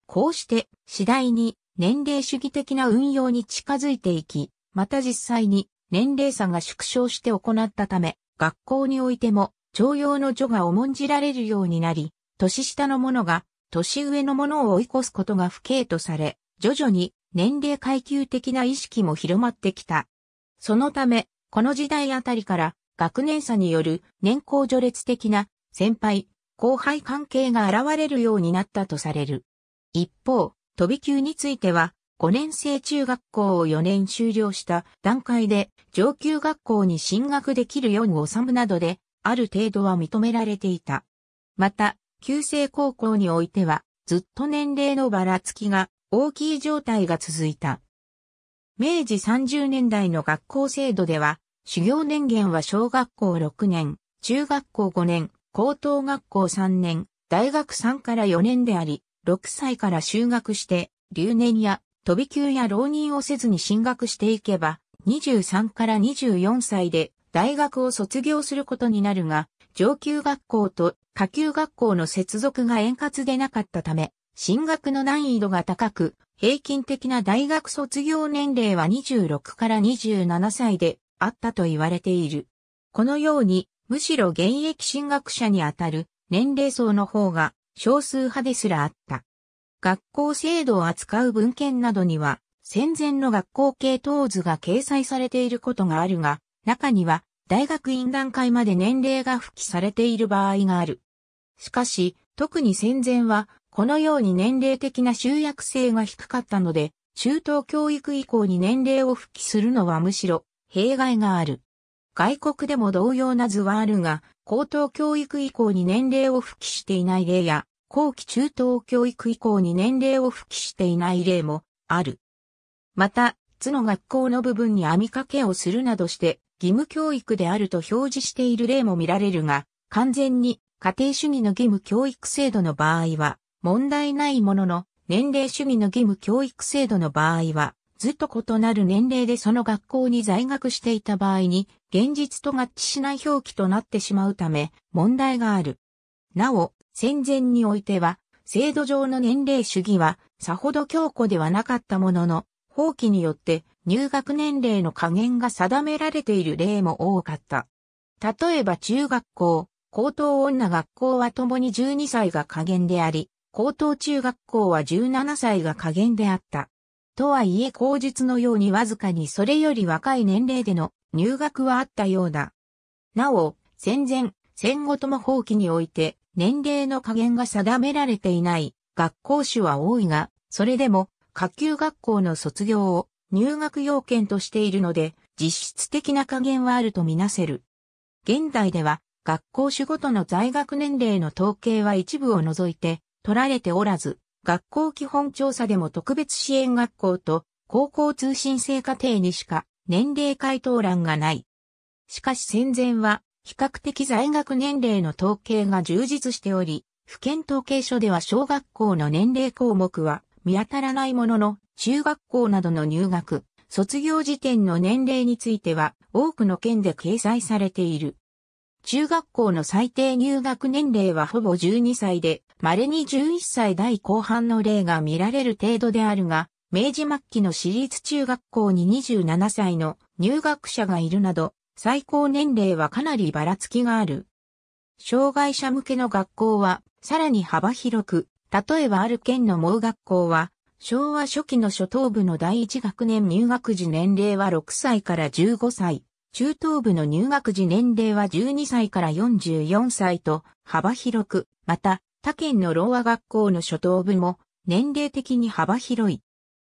こうして次第に年齢主義的な運用に近づいていき、また実際に年齢差が縮小して行ったため、学校においても徴用の女が重んじられるようになり、年下の者が年上の者を追い越すことが不敬とされ、徐々に年齢階級的な意識も広まってきた。そのため、この時代あたりから学年差による年功序列的な先輩、後輩関係が現れるようになったとされる。一方、飛び級については、5年生中学校を4年修了した段階で上級学校に進学できるように収むなどである程度は認められていた。また、旧制高校においてはずっと年齢のばらつきが大きい状態が続いた。明治30年代の学校制度では、修行年限は小学校6年、中学校5年、高等学校3年、大学3から4年であり、6歳から修学して、留年や飛び級や浪人をせずに進学していけば、23から24歳で大学を卒業することになるが、上級学校と下級学校の接続が円滑でなかったため、進学の難易度が高く、平均的な大学卒業年齢は26から27歳であったと言われている。このように、むしろ現役進学者にあたる年齢層の方が少数派ですらあった。学校制度を扱う文献などには、戦前の学校系統図が掲載されていることがあるが、中には大学院段階まで年齢が付記されている場合がある。しかし、特に戦前はこのように年齢的な集約性が低かったので、中等教育以降に年齢を復帰するのはむしろ弊害がある。外国でも同様な図はあるが、高等教育以降に年齢を復帰していない例や、後期中等教育以降に年齢を復帰していない例もある。また、図の学校の部分に網掛けをするなどして義務教育であると表示している例も見られるが、完全に家庭主義の義務教育制度の場合は、問題ないものの、年齢主義の義務教育制度の場合は、ずっと異なる年齢でその学校に在学していた場合に、現実と合致しない表記となってしまうため、問題がある。なお、戦前においては、制度上の年齢主義は、さほど強固ではなかったものの、法規によって入学年齢の加減が定められている例も多かった。例えば中学校、高等女学校はともに12歳が加減であり、高等中学校は17歳が下限であった。とはいえ口述のようにわずかにそれより若い年齢での入学はあったようだ。なお、戦前、戦後とも放棄において年齢の加減が定められていない学校種は多いが、それでも下級学校の卒業を入学要件としているので、実質的な加減はあるとみなせる。現代では学校種ごとの在学年齢の統計は一部を除いて取られておらず、学校基本調査でも特別支援学校と高校通信制課程にしか年齢回答欄がない。しかし戦前は比較的在学年齢の統計が充実しており、府県統計所では小学校の年齢項目は見当たらないものの、中学校などの入学、卒業時点の年齢については多くの県で掲載されている。中学校の最低入学年齢はほぼ12歳で、稀に11歳代後半の例が見られる程度であるが、明治末期の私立中学校に27歳の入学者がいるなど、最高年齢はかなりばらつきがある。障害者向けの学校はさらに幅広く、例えばある県の盲学校は、昭和初期の初等部の第一学年入学時年齢は6歳から15歳、中等部の入学時年齢は12歳から44歳と幅広く、また他県の老和学校の初等部も年齢的に幅広い。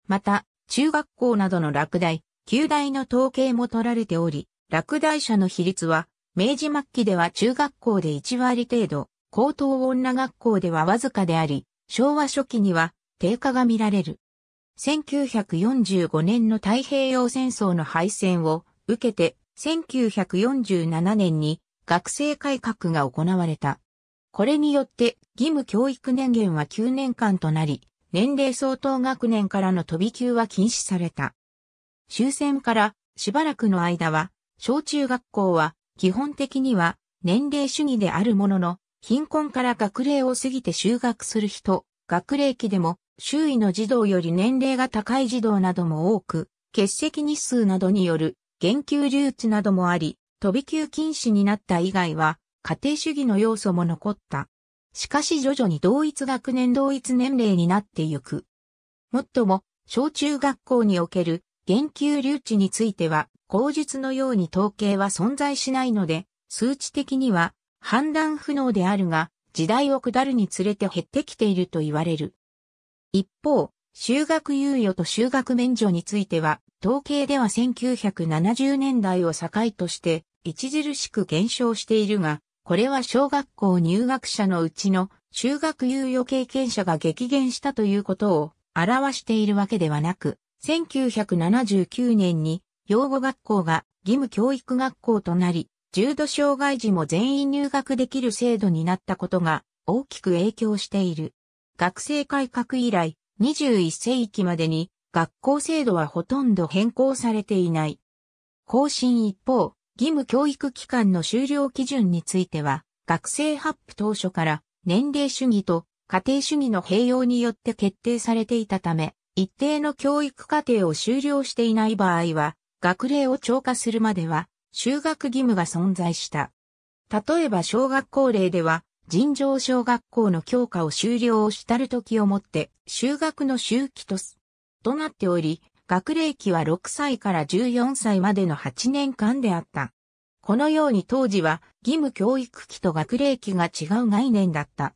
また、中学校などの落第、旧大の統計も取られており、落第者の比率は、明治末期では中学校で1割程度、高等女学校ではわずかであり、昭和初期には低下が見られる。1945年の太平洋戦争の敗戦を受けて、1947年に学生改革が行われた。これによって義務教育年限は9年間となり、年齢相当学年からの飛び級は禁止された。終戦からしばらくの間は、小中学校は基本的には年齢主義であるものの、貧困から学齢を過ぎて就学する人、学齢期でも周囲の児童より年齢が高い児童なども多く、欠席日数などによる言及留置などもあり、飛び級禁止になった以外は、家庭主義の要素も残った。しかし徐々に同一学年同一年齢になってゆく。もっとも、小中学校における言及留置については、口述のように統計は存在しないので、数値的には判断不能であるが、時代を下るにつれて減ってきていると言われる。一方、修学猶予と修学免除については、統計では1970年代を境として著しく減少しているが、これは小学校入学者のうちの修学猶予経験者が激減したということを表しているわけではなく、1979年に養護学校が義務教育学校となり、重度障害児も全員入学できる制度になったことが大きく影響している。学生改革以来、21世紀までに学校制度はほとんど変更されていない。更新一方、義務教育機関の終了基準については、学生発布当初から年齢主義と家庭主義の併用によって決定されていたため、一定の教育課程を終了していない場合は、学齢を超過するまでは、就学義務が存在した。例えば小学校令では、尋常小学校の教科を修了をしたる時をもって、修学の周期とす、となっており、学齢期は6歳から14歳までの8年間であった。このように当時は義務教育期と学齢期が違う概念だった。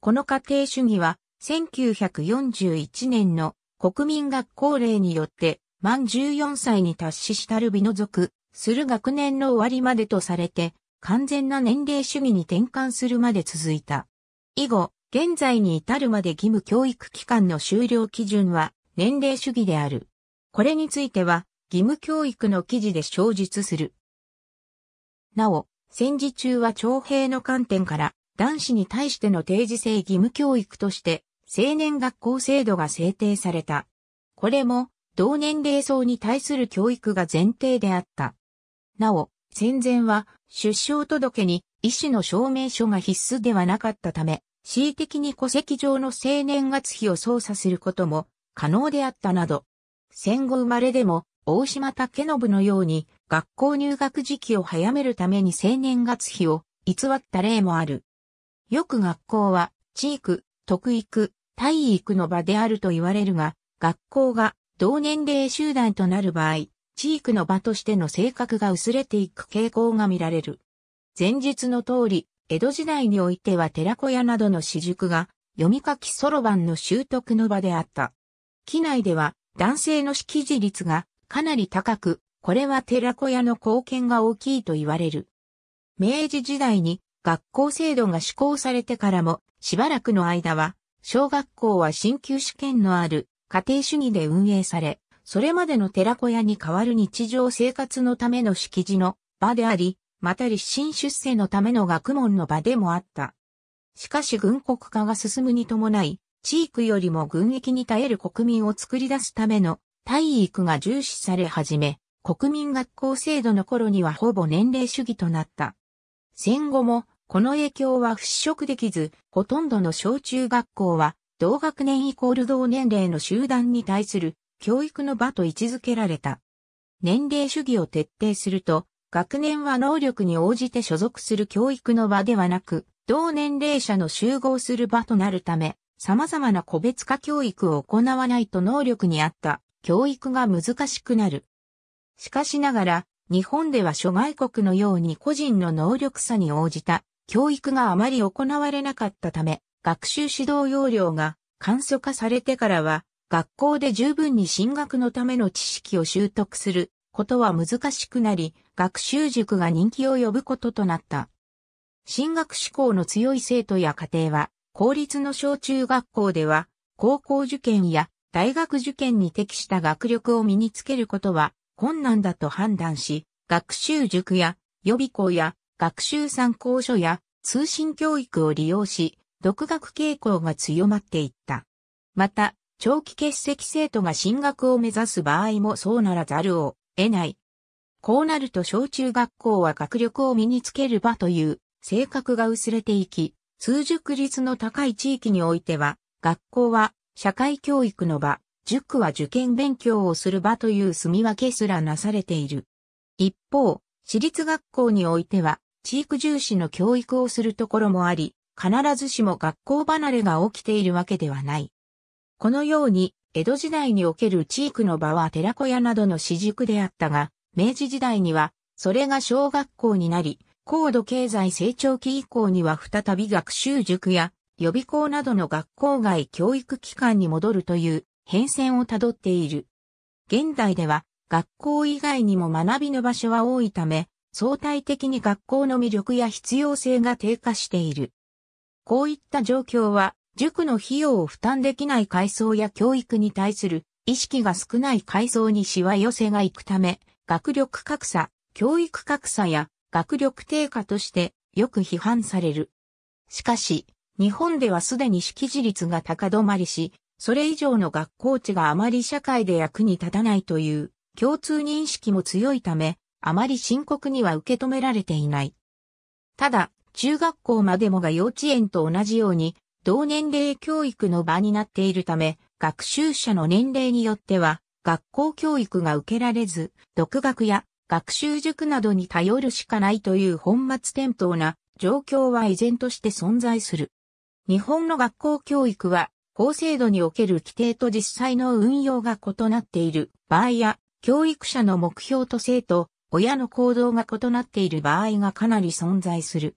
この家庭主義は1941年の国民学校令によって満14歳に達ししたる美の族する学年の終わりまでとされて完全な年齢主義に転換するまで続いた。以後、現在に至るまで義務教育期間の終了基準は年齢主義である。これについては義務教育の記事で詳述する。なお、戦時中は徴兵の観点から男子に対しての定時制義務教育として青年学校制度が制定された。これも同年齢層に対する教育が前提であった。なお、戦前は出生届に医師の証明書が必須ではなかったため、恣意的に戸籍上の生年月日を操作することも可能であったなど、戦後生まれでも大島武信のように学校入学時期を早めるために生年月日を偽った例もある。よく学校は地域、特育、体育の場であると言われるが、学校が同年齢集団となる場合、飼育の場としての性格が薄れていく傾向が見られる。前述の通り、江戸時代においては寺子屋などの私塾が読み書きそろばんの習得の場であった。機内では男性の識字率がかなり高く、これは寺子屋の貢献が大きいと言われる。明治時代に学校制度が施行されてからもしばらくの間は小学校は進級試験のある家庭主義で運営され、それまでの寺子屋に代わる日常生活のための敷地の場であり、また立身出世のための学問の場でもあった。しかし軍国化が進むに伴い、地域よりも軍役に耐える国民を作り出すための体育が重視され始め、国民学校制度の頃にはほぼ年齢主義となった。戦後も、この影響は払拭できず、ほとんどの小中学校は、同学年イコール同年齢の集団に対する教育の場と位置づけられた。年齢主義を徹底すると、学年は能力に応じて所属する教育の場ではなく、同年齢者の集合する場となるため、様々な個別化教育を行わないと能力に合った教育が難しくなる。しかしながら、日本では諸外国のように個人の能力差に応じた教育があまり行われなかったため、学習指導要領が簡素化されてからは、学校で十分に進学のための知識を習得することは難しくなり、学習塾が人気を呼ぶこととなった。進学志向の強い生徒や家庭は、公立の小中学校では、高校受験や大学受験に適した学力を身につけることは困難だと判断し、学習塾や予備校や学習参考書や通信教育を利用し、独学傾向が強まっていった。また、長期欠席生徒が進学を目指す場合もそうならざるを得ない。こうなると小中学校は学力を身につける場という性格が薄れていき、通熟率の高い地域においては、学校は社会教育の場、塾は受験勉強をする場という住み分けすらなされている。一方、私立学校においては、地域重視の教育をするところもあり、必ずしも学校離れが起きているわけではない。このように、江戸時代における地域の場は寺子屋などの私塾であったが、明治時代には、それが小学校になり、高度経済成長期以降には再び学習塾や予備校などの学校外教育機関に戻るという変遷をたどっている。現代では学校以外にも学びの場所は多いため、相対的に学校の魅力や必要性が低下している。こういった状況は塾の費用を負担できない階層や教育に対する意識が少ない階層にしわ寄せがいくため、学力格差、教育格差や学力低下としてよく批判される。しかし、日本ではすでに識字率が高止まりし、それ以上の学校値があまり社会で役に立たないという共通認識も強いため、あまり深刻には受け止められていない。ただ、中学校までもが幼稚園と同じように同年齢教育の場になっているため、学習者の年齢によっては、学校教育が受けられず、独学や学習塾などに頼るしかないという本末転倒な状況は依然として存在する。日本の学校教育は、法制度における規定と実際の運用が異なっている場合や、教育者の目標と生徒、親の行動が異なっている場合がかなり存在する。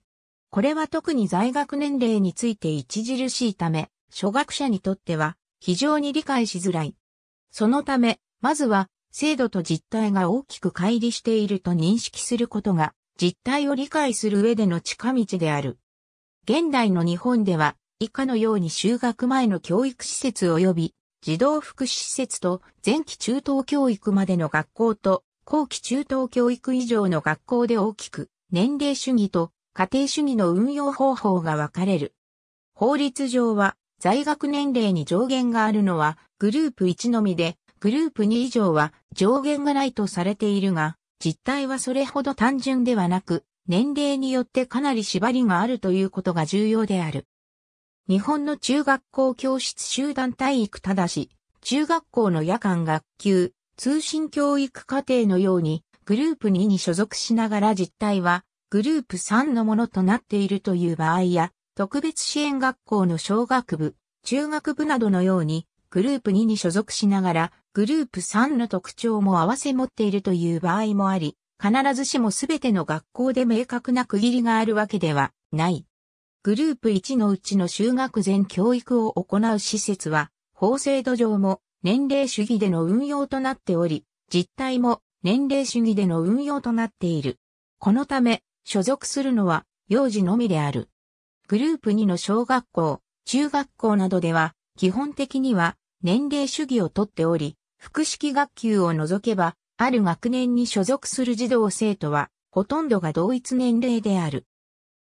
これは特に在学年齢について著しいため、初学者にとっては非常に理解しづらい。そのため、まずは制度と実態が大きく乖離していると認識することが実態を理解する上での近道である。現代の日本では以下のように就学前の教育施設及び児童福祉施設と前期中等教育までの学校と後期中等教育以上の学校で大きく年齢主義と家庭主義の運用方法が分かれる。法律上は、在学年齢に上限があるのは、グループ1のみで、グループ2以上は上限がないとされているが、実態はそれほど単純ではなく、年齢によってかなり縛りがあるということが重要である。日本の中学校教室集団体育ただし、中学校の夜間学級、通信教育課程のように、グループ2に所属しながら実態はグループ3のものとなっているという場合や、特別支援学校の小学部、中学部などのように、グループ2に所属しながら、グループ3の特徴も合わせ持っているという場合もあり、必ずしもすべての学校で明確な区切りがあるわけではない。グループ1のうちの修学前教育を行う施設は、法制度上も年齢主義での運用となっており、実態も年齢主義での運用となっている。このため、所属するのは幼児のみである。グループ2の小学校、中学校などでは、基本的には年齢主義をとっており、複式学級を除けば、ある学年に所属する児童生徒は、ほとんどが同一年齢である。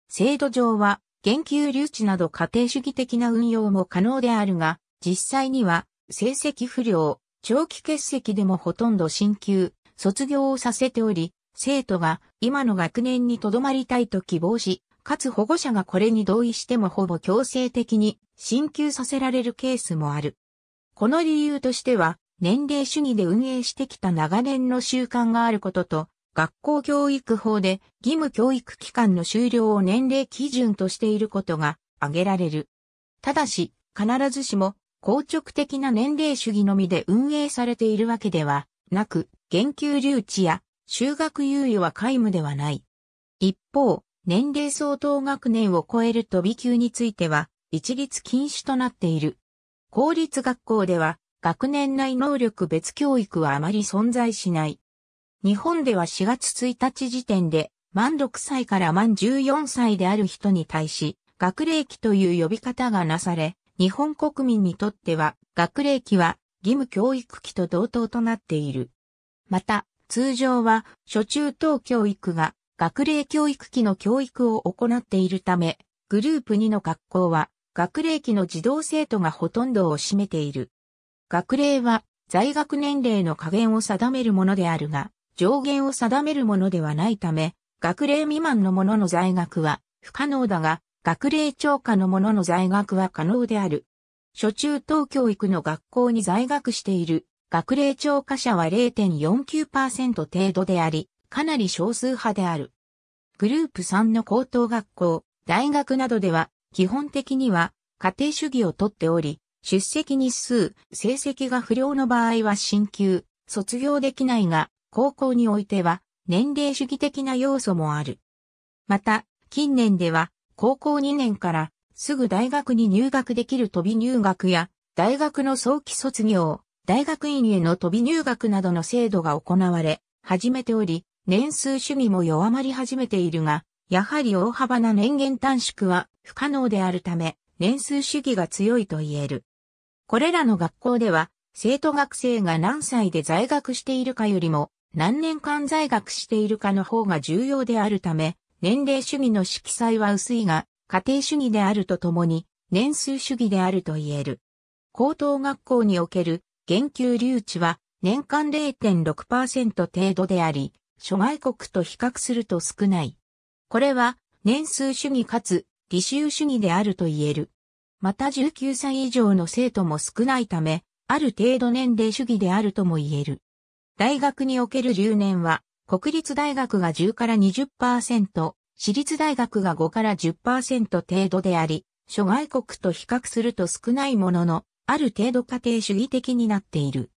制度上は、研究留置など家庭主義的な運用も可能であるが、実際には、成績不良、長期欠席でもほとんど進級、卒業をさせており、生徒が今の学年に留まりたいと希望し、かつ保護者がこれに同意してもほぼ強制的に進級させられるケースもある。この理由としては、年齢主義で運営してきた長年の習慣があることと、学校教育法で義務教育期間の終了を年齢基準としていることが挙げられる。ただし、必ずしも硬直的な年齢主義のみで運営されているわけではなく、言及留置や修学猶予は皆無ではない。一方、年齢相当学年を超える飛び級については、一律禁止となっている。公立学校では、学年内能力別教育はあまり存在しない。日本では4月1日時点で、満6歳から満14歳である人に対し、学齢期という呼び方がなされ、日本国民にとっては、学齢期は義務教育期と同等となっている。また、通常は、初中等教育が学齢教育期の教育を行っているため、グループ2の学校は、学齢期の児童生徒がほとんどを占めている。学齢は、在学年齢の加減を定めるものであるが、上限を定めるものではないため、学齢未満のものの在学は不可能だが、学齢超過のものの在学は可能である。初中等教育の学校に在学している学齢超過者は0.49%程度であり、かなり少数派である。グループ3の高等学校、大学などでは、基本的には、家庭主義をとっており、出席日数、成績が不良の場合は進級、卒業できないが、高校においては、年齢主義的な要素もある。また、近年では、高校2年から、すぐ大学に入学できる飛び入学や、大学の早期卒業、大学院への飛び入学などの制度が行われ、始めており、年数主義も弱まり始めているが、やはり大幅な年限短縮は不可能であるため、年数主義が強いと言える。これらの学校では、生徒学生が何歳で在学しているかよりも、何年間在学しているかの方が重要であるため、年齢主義の色彩は薄いが、家庭主義であるとともに、年数主義であると言える。高等学校における現給留置は年間0.6%程度であり、諸外国と比較すると少ない。これは年数主義かつ履修主義であると言える。また19歳以上の生徒も少ないため、ある程度年齢主義であるとも言える。大学における留年は、国立大学が10から20%、私立大学が5から10%程度であり、諸外国と比較すると少ないものの、ある程度家庭主義的になっている。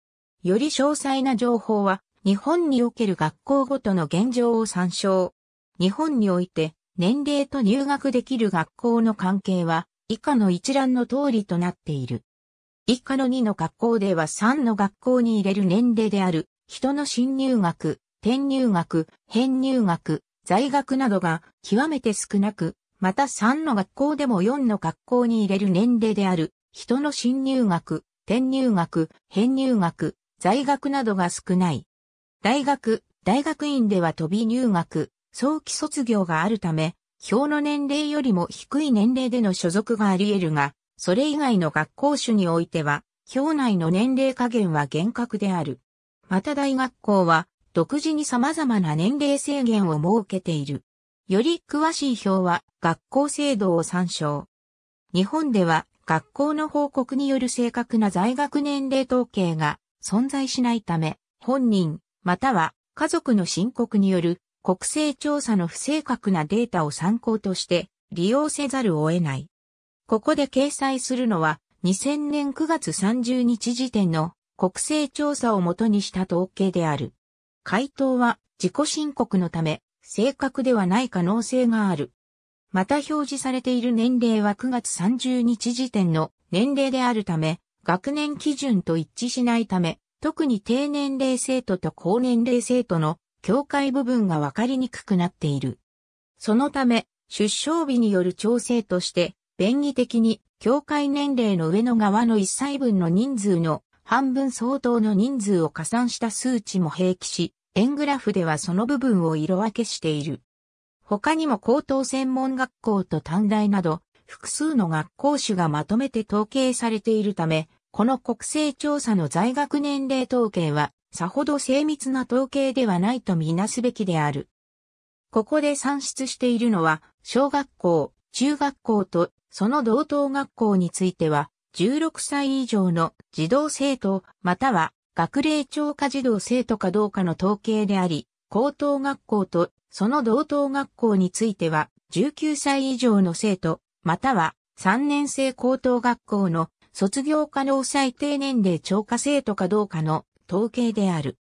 より詳細な情報は、日本における学校ごとの現状を参照。日本において、年齢と入学できる学校の関係は、以下の一覧の通りとなっている。以下の2の学校では3の学校に入れる年齢である、人の新入学、転入学、編入学、在学などが極めて少なく、また3の学校でも4の学校に入れる年齢である、人の新入学、転入学、編入学、在学などが少ない。大学、大学院では飛び入学、早期卒業があるため、表の年齢よりも低い年齢での所属があり得るが、それ以外の学校種においては、表内の年齢加減は厳格である。また大学校は、独自に様々な年齢制限を設けている。より詳しい表は、学校制度を参照。日本では、学校の報告による正確な在学年齢統計が存在しないため、本人、または家族の申告による国勢調査の不正確なデータを参考として利用せざるを得ない。ここで掲載するのは2000年9月30日時点の国勢調査をもとにした統計である。回答は自己申告のため正確ではない可能性がある。また表示されている年齢は9月30日時点の年齢であるため、学年基準と一致しないため、特に低年齢生徒と高年齢生徒の境界部分がわかりにくくなっている。そのため、出生日による調整として、便宜的に境界年齢の上の側の1歳分の人数の半分相当の人数を加算した数値も併記し、円グラフではその部分を色分けしている。他にも高等専門学校と短大など、複数の学校種がまとめて統計されているため、この国勢調査の在学年齢統計は、さほど精密な統計ではないとみなすべきである。ここで算出しているのは、小学校、中学校と、その同等学校については、16歳以上の児童生徒、または学齢超過児童生徒かどうかの統計であり、高等学校とその同等学校については、19歳以上の生徒、または3年生高等学校の卒業可能最低年齢超過生徒かどうかの統計である。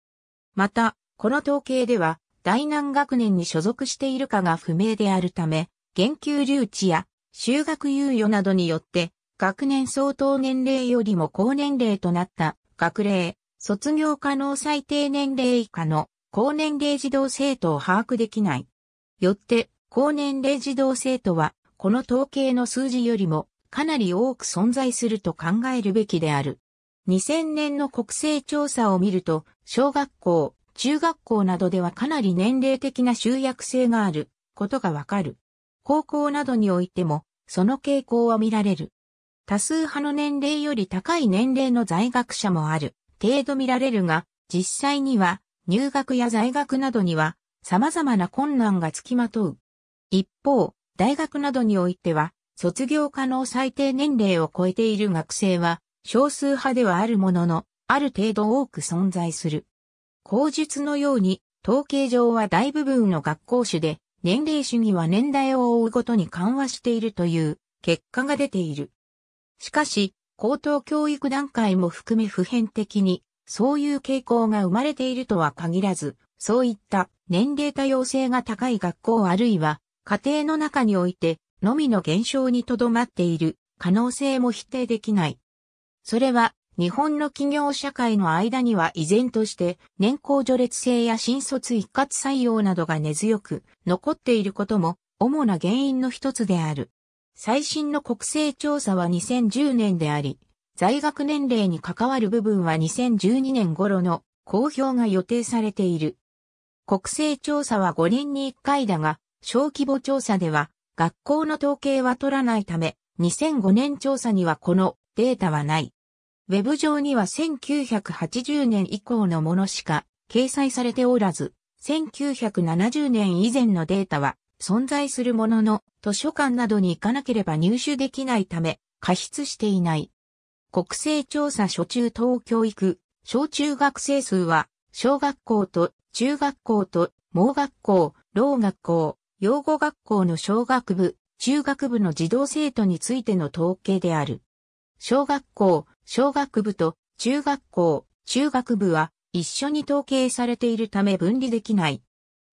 また、この統計では、大難学年に所属しているかが不明であるため、減給留置や修学猶予などによって、学年相当年齢よりも高年齢となった学齢、卒業可能最低年齢以下の高年齢児童生徒を把握できない。よって、高年齢児童生徒は、この統計の数字よりも、かなり多く存在すると考えるべきである。2000年の国勢調査を見ると、小学校、中学校などではかなり年齢的な集約性があることがわかる。高校などにおいても、その傾向は見られる。多数派の年齢より高い年齢の在学者もある程度見られるが、実際には入学や在学などには様々な困難がつきまとう。一方、大学などにおいては、卒業可能最低年齢を超えている学生は、少数派ではあるものの、ある程度多く存在する。口述のように、統計上は大部分の学校種で、年齢主義は年代を追うごとに緩和しているという結果が出ている。しかし、高等教育段階も含め普遍的にそういう傾向が生まれているとは限らず、そういった年齢多様性が高い学校あるいは家庭の中においてのみの減少にとどまっている可能性も否定できない。それは日本の企業社会の間には依然として年功序列制や新卒一括採用などが根強く残っていることも主な原因の一つである。最新の国勢調査は2010年であり、在学年齢に関わる部分は2012年頃の公表が予定されている。国勢調査は5年に1回だが、小規模調査では学校の統計は取らないため、2005年調査にはこのデータはない。ウェブ上には1980年以降のものしか掲載されておらず、1970年以前のデータは存在するものの図書館などに行かなければ入手できないため、過失していない。国勢調査初中等教育、小中学生数は、小学校と中学校と盲学校、老学校、養護学校の小学部、中学部の児童生徒についての統計である。小学校、小学部と中学校、中学部は一緒に統計されているため分離できない。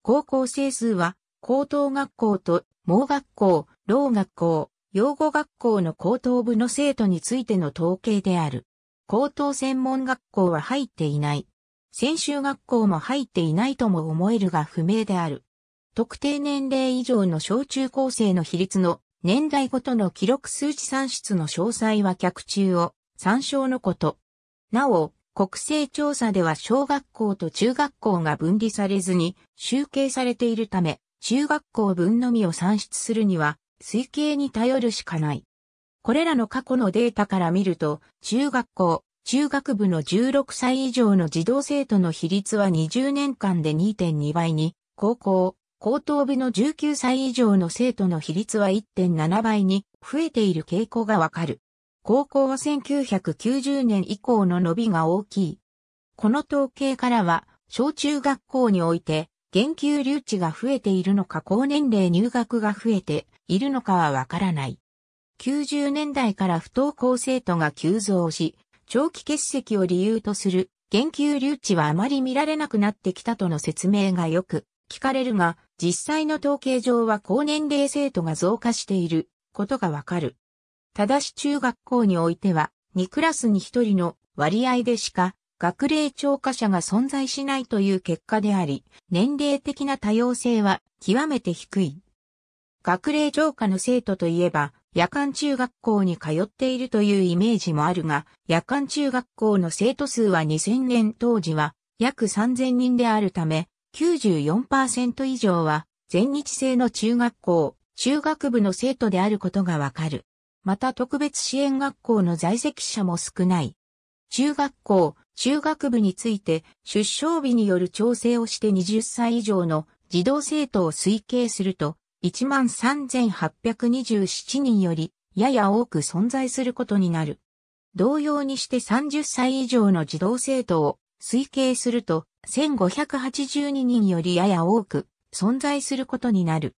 高校生数は高等学校と盲学校、老学校、養護学校の高等部の生徒についての統計である。高等専門学校は入っていない。専修学校も入っていないとも思えるが不明である。特定年齢以上の小中高生の比率の年代ごとの記録数値算出の詳細は客中を参照のこと。なお、国勢調査では小学校と中学校が分離されずに集計されているため、中学校分のみを算出するには推計に頼るしかない。これらの過去のデータから見ると、中学校、中学部の16歳以上の児童生徒の比率は20年間で2.2倍に、高校、高等部の19歳以上の生徒の比率は1.7倍に増えている傾向がわかる。高校は1990年以降の伸びが大きい。この統計からは、小中学校において、減給留置が増えているのか高年齢入学が増えているのかはわからない。90年代から不登校生徒が急増し、長期欠席を理由とする研究留置はあまり見られなくなってきたとの説明がよく聞かれるが、実際の統計上は高年齢生徒が増加していることがわかる。ただし中学校においては、2クラスに1人の割合でしか学齢超過者が存在しないという結果であり、年齢的な多様性は極めて低い。学齢上下の生徒といえば、夜間中学校に通っているというイメージもあるが、夜間中学校の生徒数は2000年当時は約3000人であるため、94%以上は全日制の中学校、中学部の生徒であることがわかる。また特別支援学校の在籍者も少ない。中学校、中学部について出生日による調整をして20歳以上の児童生徒を推計すると、13,827人よりやや多く存在することになる。同様にして30歳以上の児童生徒を推計すると1582人よりやや多く存在することになる。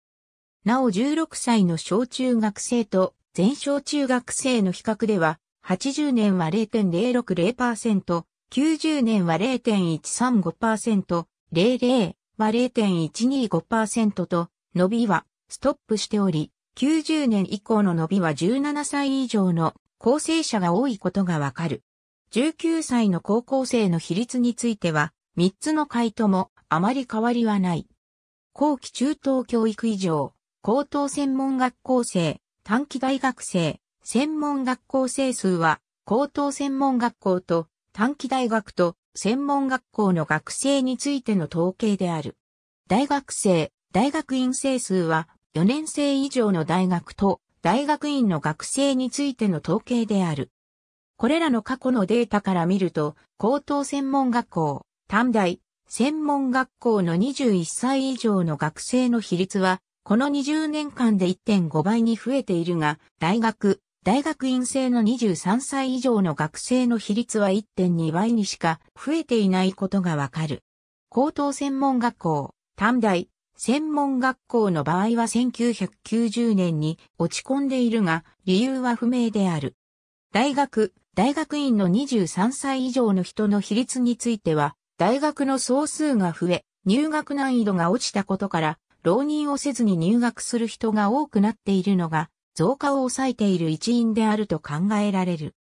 なお16歳の小中学生と全小中学生の比較では80年は0.060%、90年は0.135%、00は0.125%と伸びはストップしており、90年以降の伸びは17歳以上の構成者が多いことがわかる。19歳の高校生の比率については、3つの回ともあまり変わりはない。後期中等教育以上、高等専門学校生、短期大学生、専門学校生数は、高等専門学校と短期大学と専門学校の学生についての統計である。大学生、大学院生数は、4年生以上の大学と大学院の学生についての統計である。これらの過去のデータから見ると、高等専門学校、短大、専門学校の21歳以上の学生の比率は、この20年間で1.5倍に増えているが、大学、大学院生の23歳以上の学生の比率は1.2倍にしか増えていないことがわかる。高等専門学校、短大、専門学校の場合は1990年に落ち込んでいるが、理由は不明である。大学、大学院の23歳以上の人の比率については、大学の総数が増え、入学難易度が落ちたことから、浪人をせずに入学する人が多くなっているのが、増加を抑えている一因であると考えられる。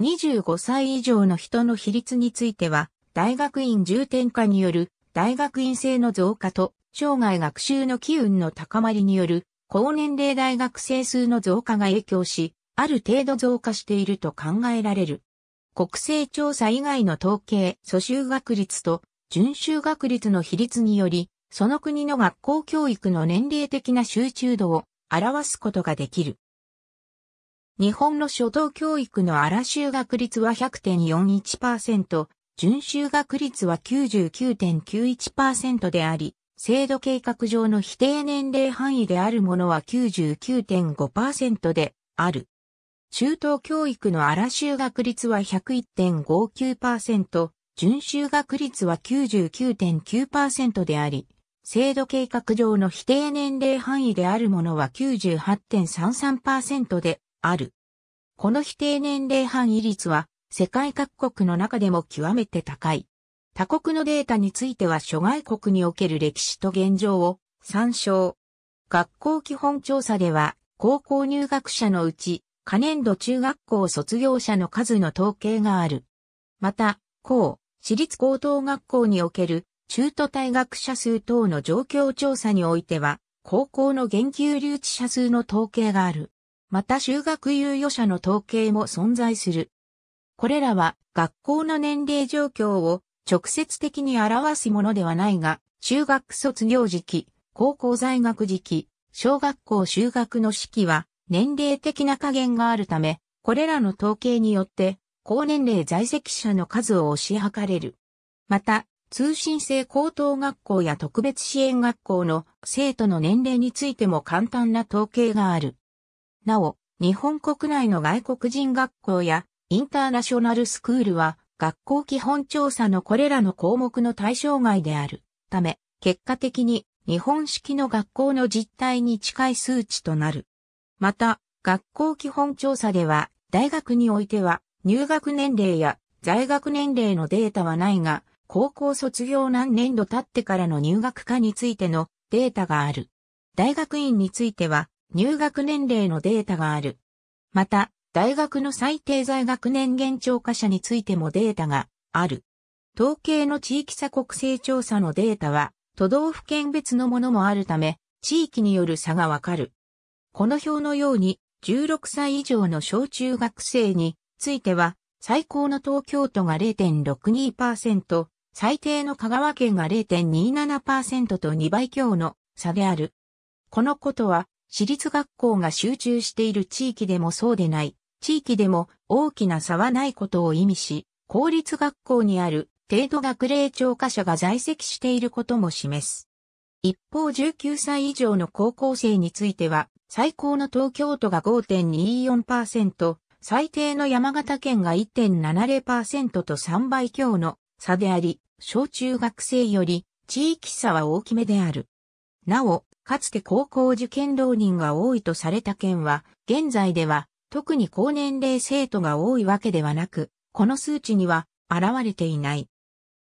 25歳以上の人の比率については、大学院重点化による大学院制の増加と生涯学習の機運の高まりによる、高年齢大学生数の増加が影響し、ある程度増加していると考えられる。国勢調査以外の統計、蘇州学率と、準州学率の比率により、その国の学校教育の年齢的な集中度を表すことができる。日本の初等教育の荒修学率は100.41%、準修学率は99.91%であり、制度計画上の否定年齢範囲であるものは99.5%である。中等教育の荒修学率は101.59%、準修学率は99.9%であり、制度計画上の否定年齢範囲であるものは98.33%である。この否定年齢範囲率は世界各国の中でも極めて高い。他国のデータについては諸外国における歴史と現状を参照。学校基本調査では、高校入学者のうち、可年度中学校卒業者の数の統計がある。また、高、私立高等学校における中途退学者数等の状況調査においては、高校の研究留置者数の統計がある。また修学猶予者の統計も存在する。これらは学校の年齢状況を直接的に表すものではないが、中学卒業時期、高校在学時期、小学校就学の時期は年齢的な加減があるため、これらの統計によって、高年齢在籍者の数を推し量れる。また、通信制高等学校や特別支援学校の生徒の年齢についても簡単な統計がある。なお、日本国内の外国人学校やインターナショナルスクールは学校基本調査のこれらの項目の対象外であるため、結果的に日本式の学校の実態に近い数値となる。また、学校基本調査では、大学においては入学年齢や在学年齢のデータはないが、高校卒業何年度経ってからの入学化についてのデータがある。大学院については入学年齢のデータがある。また、大学の最低在学年限超化者についてもデータがある。統計の地域差国勢調査のデータは、都道府県別のものもあるため、地域による差がわかる。この表のように、16歳以上の小中学生については、最高の東京都が0.62%、最低の香川県が0.27%と2倍強の差である。このことは、私立学校が集中している地域でもそうでない地域でも大きな差はないことを意味し、公立学校にある程度学齢聴科者が在籍していることも示す。一方19歳以上の高校生については、最高の東京都が5.24%、最低の山形県が1.70%と3倍強の差であり、小中学生より地域差は大きめである。なお、かつて高校受験浪人が多いとされた県は、現在では特に高年齢生徒が多いわけではなく、この数値には現れていない。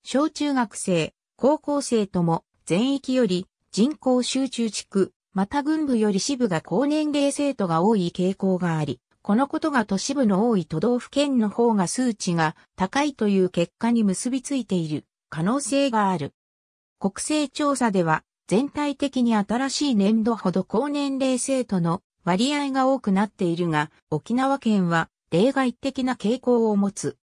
小中学生、高校生とも全域より人口集中地区、また軍部より支部が高年齢生徒が多い傾向があり、このことが都市部の多い都道府県の方が数値が高いという結果に結びついている可能性がある。国勢調査では全体的に新しい年度ほど高年齢生徒の割合が多くなっているが、沖縄県は例外的な傾向を持つ。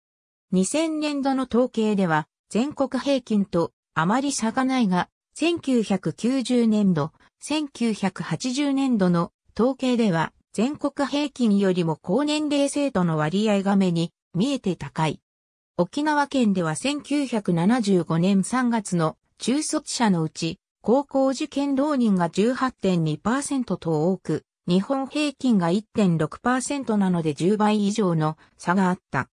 2000年度の統計では、全国平均とあまり差がないが、1990年度、1980年度の統計では、全国平均よりも高年齢生徒の割合が目に見えて高い。沖縄県では1975年3月の中卒者のうち、高校受験浪人が18.2%と多く、日本平均が1.6%なので10倍以上の差があった。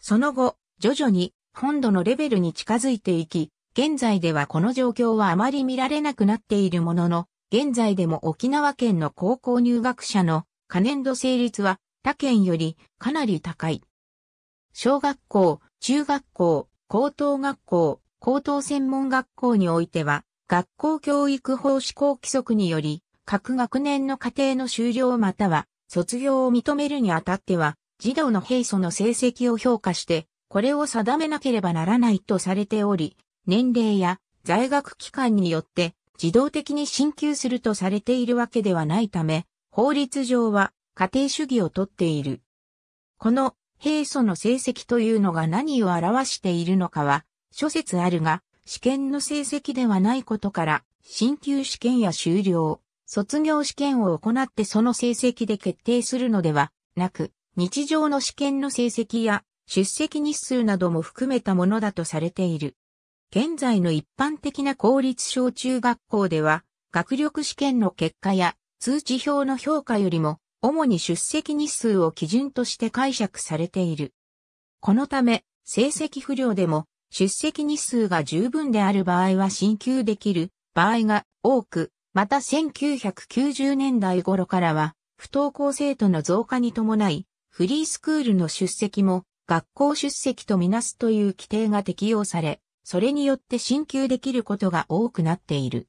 その後、徐々に本土のレベルに近づいていき、現在ではこの状況はあまり見られなくなっているものの、現在でも沖縄県の高校入学者の可年度成立は他県よりかなり高い。小学校、中学校、高等学校、高等専門学校においては、学校教育法施行規則により、各学年の課程の終了または卒業を認めるにあたっては、児童の平素の成績を評価して、これを定めなければならないとされており、年齢や在学期間によって自動的に進級するとされているわけではないため、法律上は家庭主義をとっている。この平素の成績というのが何を表しているのかは、諸説あるが、試験の成績ではないことから、進級試験や修了、卒業試験を行ってその成績で決定するのではなく、日常の試験の成績や出席日数なども含めたものだとされている。現在の一般的な公立小中学校では、学力試験の結果や通知表の評価よりも、主に出席日数を基準として解釈されている。このため、成績不良でも、出席日数が十分である場合は進級できる場合が多く、また1990年代頃からは、不登校生徒の増加に伴い、フリースクールの出席も学校出席とみなすという規定が適用され、それによって進級できることが多くなっている。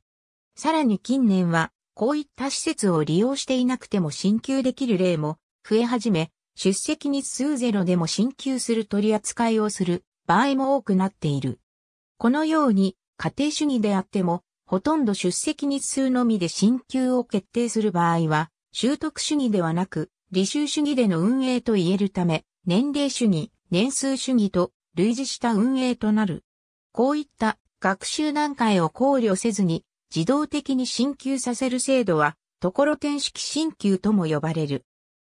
さらに近年は、こういった施設を利用していなくても進級できる例も増え始め、出席日数ゼロでも進級する取り扱いをする場合も多くなっている。このように、家庭主義であっても、ほとんど出席日数のみで進級を決定する場合は、習得主義ではなく、履修主義での運営と言えるため、年齢主義、年数主義と類似した運営となる。こういった学習段階を考慮せずに自動的に進級させる制度は、ところてん式進級とも呼ばれる。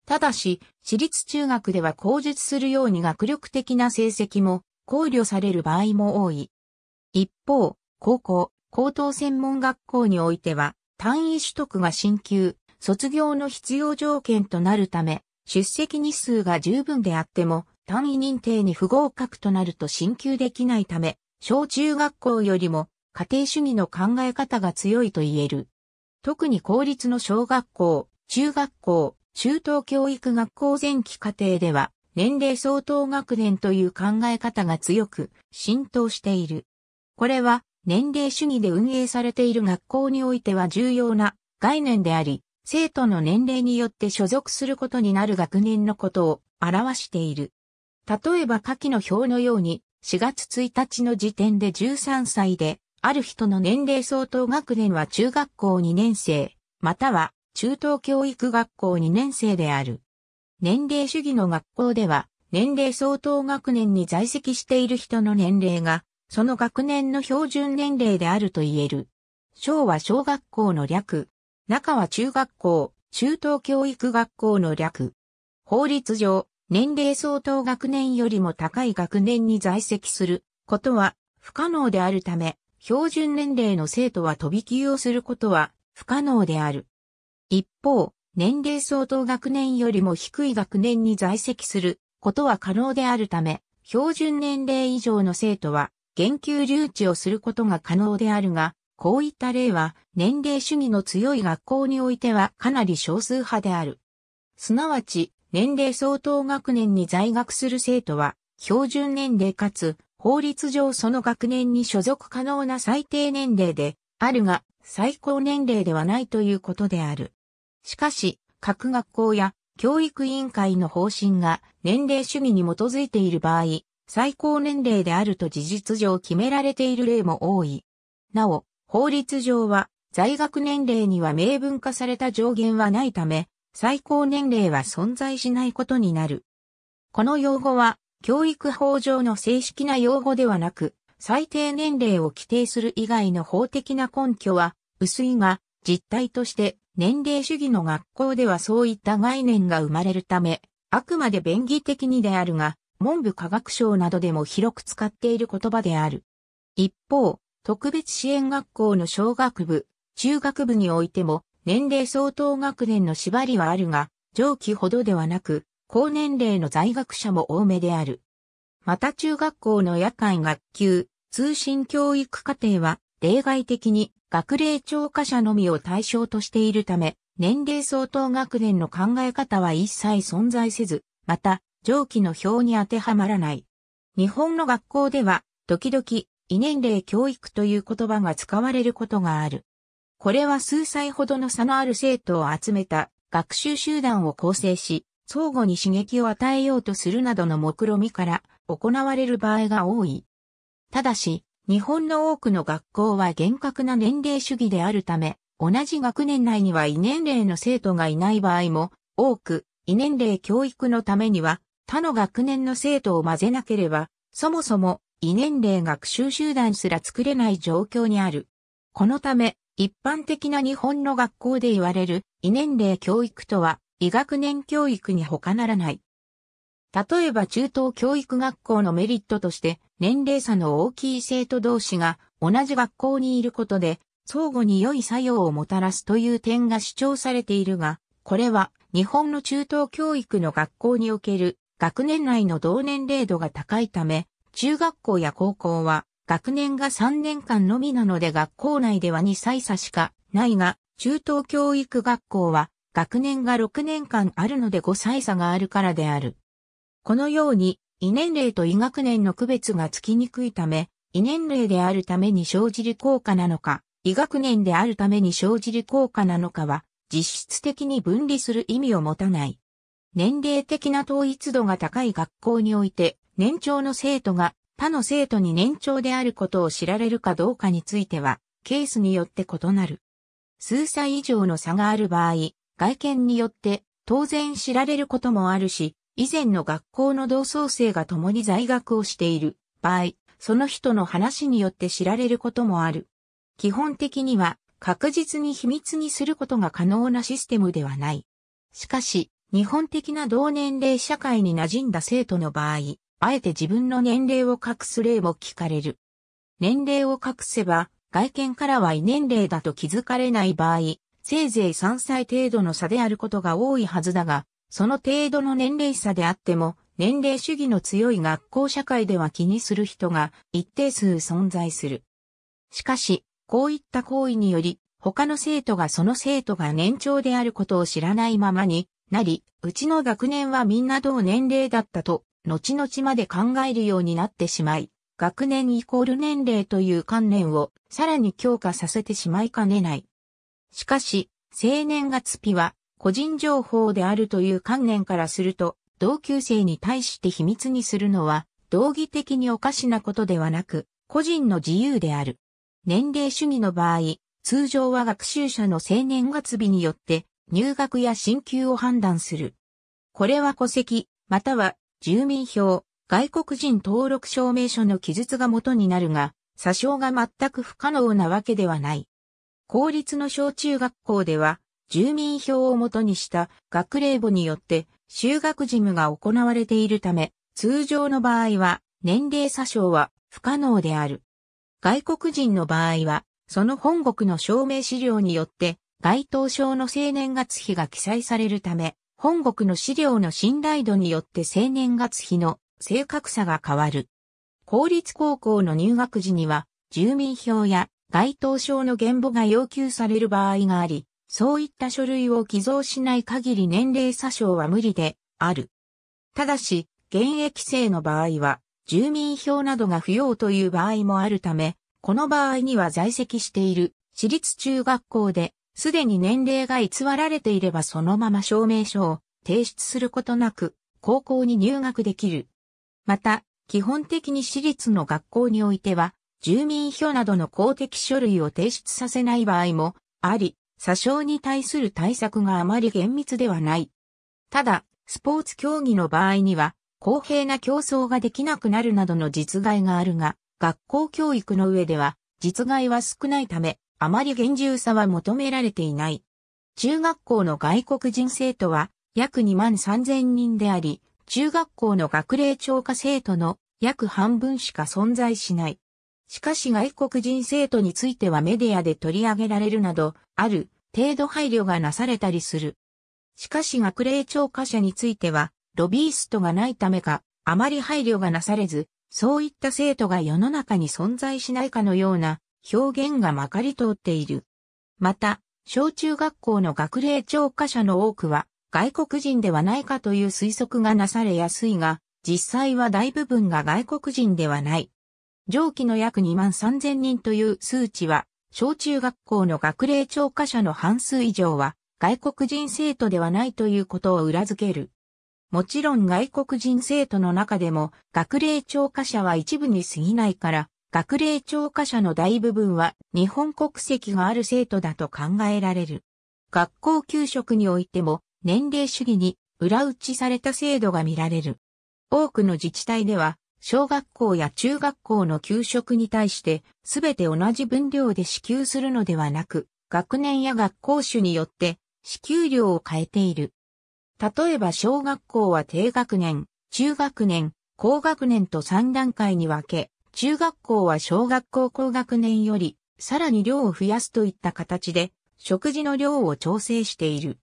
ただし、私立中学では口述するように学力的な成績も考慮される場合も多い。一方、高校、高等専門学校においては、単位取得が進級、卒業の必要条件となるため、出席日数が十分であっても、単位認定に不合格となると進級できないため、小中学校よりも家庭主義の考え方が強いと言える。特に公立の小学校、中学校、中等教育学校前期課程では、年齢相当学年という考え方が強く浸透している。これは年齢主義で運営されている学校においては重要な概念であり、生徒の年齢によって所属することになる学年のことを表している。例えば下記の表のように、4月1日の時点で13歳で、ある人の年齢相当学年は中学校2年生、または中等教育学校2年生である。年齢主義の学校では、年齢相当学年に在籍している人の年齢がその学年の標準年齢であると言える。小は小学校の略。中は中学校、中等教育学校の略。法律上、年齢相当学年よりも高い学年に在籍することは不可能であるため、標準年齢の生徒は飛び級をすることは不可能である。一方、年齢相当学年よりも低い学年に在籍することは可能であるため、標準年齢以上の生徒は言及留置をすることが可能であるが、こういった例は年齢主義の強い学校においてはかなり少数派である。すなわち、年齢相当学年に在学する生徒は、標準年齢かつ、法律上その学年に所属可能な最低年齢で、あるが、最高年齢ではないということである。しかし、各学校や教育委員会の方針が年齢主義に基づいている場合、最高年齢であると事実上決められている例も多い。なお、法律上は、在学年齢には明文化された上限はないため、最高年齢は存在しないことになる。この用語は、教育法上の正式な用語ではなく、最低年齢を規定する以外の法的な根拠は薄いが、実態として年齢主義の学校ではそういった概念が生まれるため、あくまで便宜的にであるが、文部科学省などでも広く使っている言葉である。一方、特別支援学校の小学部、中学部においても年齢相当学年の縛りはあるが、上記ほどではなく、高年齢の在学者も多めである。また中学校の夜間学級、通信教育課程は、例外的に学齢超過者のみを対象としているため、年齢相当学年の考え方は一切存在せず、また、上記の表に当てはまらない。日本の学校では、時々、異年齢教育という言葉が使われることがある。これは数歳ほどの差のある生徒を集めた学習集団を構成し、相互に刺激を与えようとするなどの目論みから行われる場合が多い。ただし、日本の多くの学校は厳格な年齢主義であるため、同じ学年内には異年齢の生徒がいない場合も多く、異年齢教育のためには他の学年の生徒を混ぜなければ、そもそも異年齢学習集団すら作れない状況にある。このため、一般的な日本の学校で言われる異年齢教育とは、異学年教育に他ならない。例えば中等教育学校のメリットとして、年齢差の大きい生徒同士が同じ学校にいることで、相互に良い作用をもたらすという点が主張されているが、これは日本の中等教育の学校における学年内の同年齢度が高いため、中学校や高校は学年が3年間のみなので学校内では2歳差しかないが、中等教育学校は学年が6年間あるので5歳差があるからである。このように、異年齢と異学年の区別がつきにくいため、異年齢であるために生じる効果なのか、異学年であるために生じる効果なのかは、実質的に分離する意味を持たない。年齢的な統一度が高い学校において、年長の生徒が他の生徒に年長であることを知られるかどうかについては、ケースによって異なる。数歳以上の差がある場合、外見によって当然知られることもあるし、以前の学校の同窓生が共に在学をしている場合、その人の話によって知られることもある。基本的には確実に秘密にすることが可能なシステムではない。しかし、日本的な同年齢社会に馴染んだ生徒の場合、あえて自分の年齢を隠す例も聞かれる。年齢を隠せば、外見からは異年齢だと気づかれない場合、せいぜい3歳程度の差であることが多いはずだが、その程度の年齢差であっても、年齢主義の強い学校社会では気にする人が一定数存在する。しかし、こういった行為により、他の生徒がその生徒が年長であることを知らないままに、なり、うちの学年はみんな同年齢だったと、後々まで考えるようになってしまい、学年イコール年齢という観念をさらに強化させてしまいかねない。しかし、青年月日は個人情報であるという観念からすると、同級生に対して秘密にするのは、道義的におかしなことではなく、個人の自由である。年齢主義の場合、通常は学習者の青年月日によって入学や進級を判断する。これは戸籍、または住民票、外国人登録証明書の記述が元になるが、詐称が全く不可能なわけではない。公立の小中学校では、住民票を元にした学齢簿によって就学事務が行われているため、通常の場合は年齢詐称は不可能である。外国人の場合は、その本国の証明資料によって該当症の生年月日が記載されるため、本国の資料の信頼度によって生年月日の正確さが変わる。公立高校の入学時には、住民票や該当証の原簿が要求される場合があり、そういった書類を寄贈しない限り年齢詐称は無理である。ただし、現役生の場合は、住民票などが不要という場合もあるため、この場合には在籍している私立中学校ですでに年齢が偽られていればそのまま証明書を提出することなく、高校に入学できる。また、基本的に私立の学校においては、住民票などの公的書類を提出させない場合もあり、詐称に対する対策があまり厳密ではない。ただ、スポーツ競技の場合には、公平な競争ができなくなるなどの実害があるが、学校教育の上では、実害は少ないため、あまり厳重さは求められていない。中学校の外国人生徒は約2万3000人であり、中学校の学齢超過生徒の約半分しか存在しない。しかし外国人生徒についてはメディアで取り上げられるなど、ある程度配慮がなされたりする。しかし学齢超過者については、ロビーストがないためか、あまり配慮がなされず、そういった生徒が世の中に存在しないかのような表現がまかり通っている。また、小中学校の学齢教科者の多くは外国人ではないかという推測がなされやすいが、実際は大部分が外国人ではない。上記の約2万3000人という数値は、小中学校の学齢教科者の半数以上は外国人生徒ではないということを裏付ける。もちろん外国人生徒の中でも学齢超科者は一部に過ぎないから、学齢超科者の大部分は日本国籍がある生徒だと考えられる。学校給食においても年齢主義に裏打ちされた制度が見られる。多くの自治体では小学校や中学校の給食に対してすべて同じ分量で支給するのではなく学年や学校種によって支給量を変えている。例えば小学校は低学年、中学年、高学年と3段階に分け、中学校は小学校高学年より、さらに量を増やすといった形で、食事の量を調整している。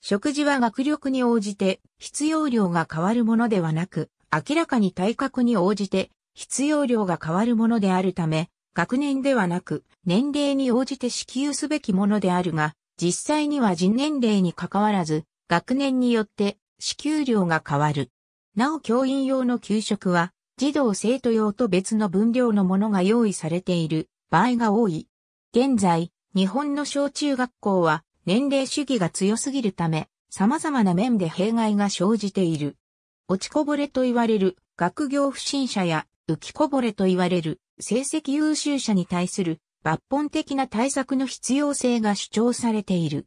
食事は学力に応じて必要量が変わるものではなく、明らかに体格に応じて必要量が変わるものであるため、学年ではなく年齢に応じて支給すべきものであるが、実際には人年齢に関わらず、学年によって支給量が変わる。なお教員用の給食は児童生徒用と別の分量のものが用意されている場合が多い。現在、日本の小中学校は年齢主義が強すぎるため、様々な面で弊害が生じている。落ちこぼれと言われる学業不審者や浮きこぼれと言われる成績優秀者に対する抜本的な対策の必要性が主張されている。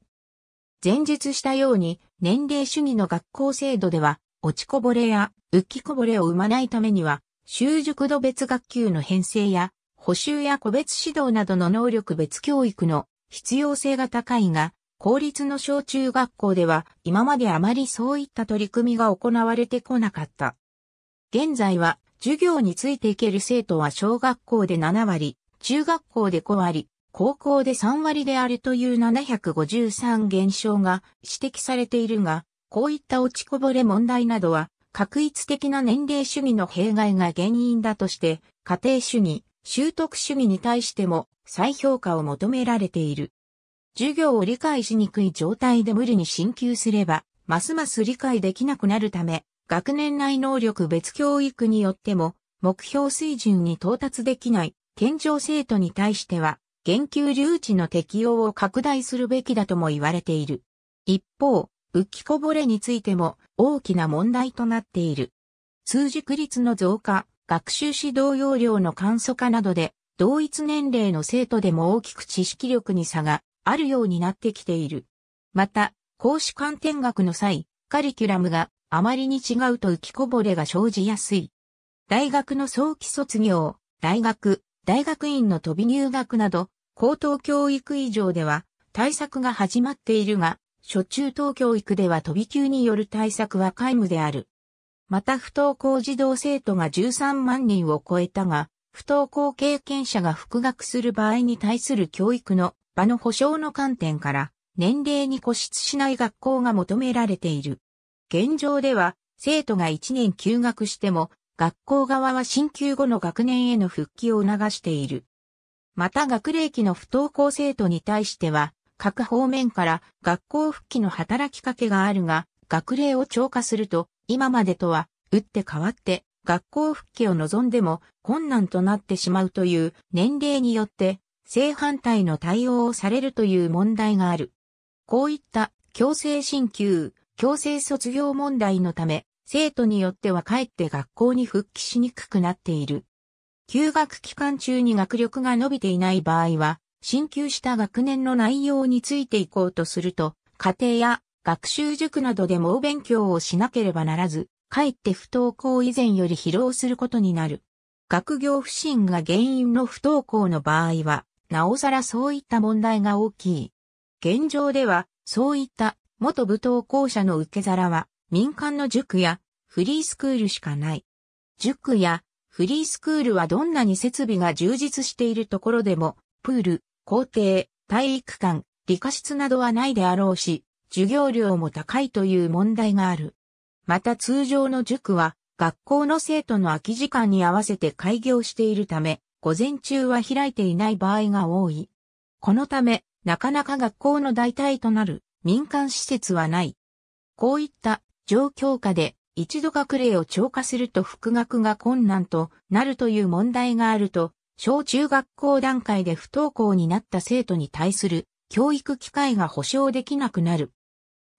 前述したように年齢主義の学校制度では落ちこぼれや浮きこぼれを生まないためには、習熟度別学級の編成や、補修や個別指導などの能力別教育の必要性が高いが、公立の小中学校では今まであまりそういった取り組みが行われてこなかった。現在は授業についていける生徒は小学校で7割、中学校で5割、高校で3割であるという753減少が指摘されているが、こういった落ちこぼれ問題などは、確一的な年齢主義の弊害が原因だとして、家庭主義、習得主義に対しても再評価を求められている。授業を理解しにくい状態で無理に進級すれば、ますます理解できなくなるため、学年内能力別教育によっても、目標水準に到達できない、健常生徒に対しては、研究留置の適用を拡大するべきだとも言われている。一方、浮きこぼれについても大きな問題となっている。通熟率の増加、学習指導要領の簡素化などで、同一年齢の生徒でも大きく知識力に差があるようになってきている。また、講師観点学の際、カリキュラムがあまりに違うと浮きこぼれが生じやすい。大学の早期卒業、大学、大学院の飛び入学など、高等教育以上では対策が始まっているが、初中等教育では飛び級による対策は皆無である。また不登校児童生徒が13万人を超えたが、不登校経験者が復学する場合に対する教育の場の保障の観点から、年齢に固執しない学校が求められている。現状では、生徒が1年休学しても、学校側は進級後の学年への復帰を促している。また学齢期の不登校生徒に対しては、各方面から学校復帰の働きかけがあるが、学齢を超過すると、今までとは、打って変わって、学校復帰を望んでも困難となってしまうという年齢によって正反対の対応をされるという問題がある。こういった強制進級、強制卒業問題のため、生徒によってはかえって学校に復帰しにくくなっている。休学期間中に学力が伸びていない場合は、進級した学年の内容についていこうとすると、家庭や学習塾などでも勉強をしなければならず、かえって不登校以前より疲労することになる。学業不振が原因の不登校の場合は、なおさらそういった問題が大きい。現状では、そういった元不登校者の受け皿は、民間の塾やフリースクールしかない。塾やフリースクールはどんなに設備が充実しているところでも、プール、校庭、体育館、理科室などはないであろうし、授業料も高いという問題がある。また通常の塾は、学校の生徒の空き時間に合わせて開業しているため、午前中は開いていない場合が多い。このため、なかなか学校の代替となる民間施設はない。こういった状況下で一度学齢を超過すると復学が困難となるという問題があると小中学校段階で不登校になった生徒に対する教育機会が保障できなくなる。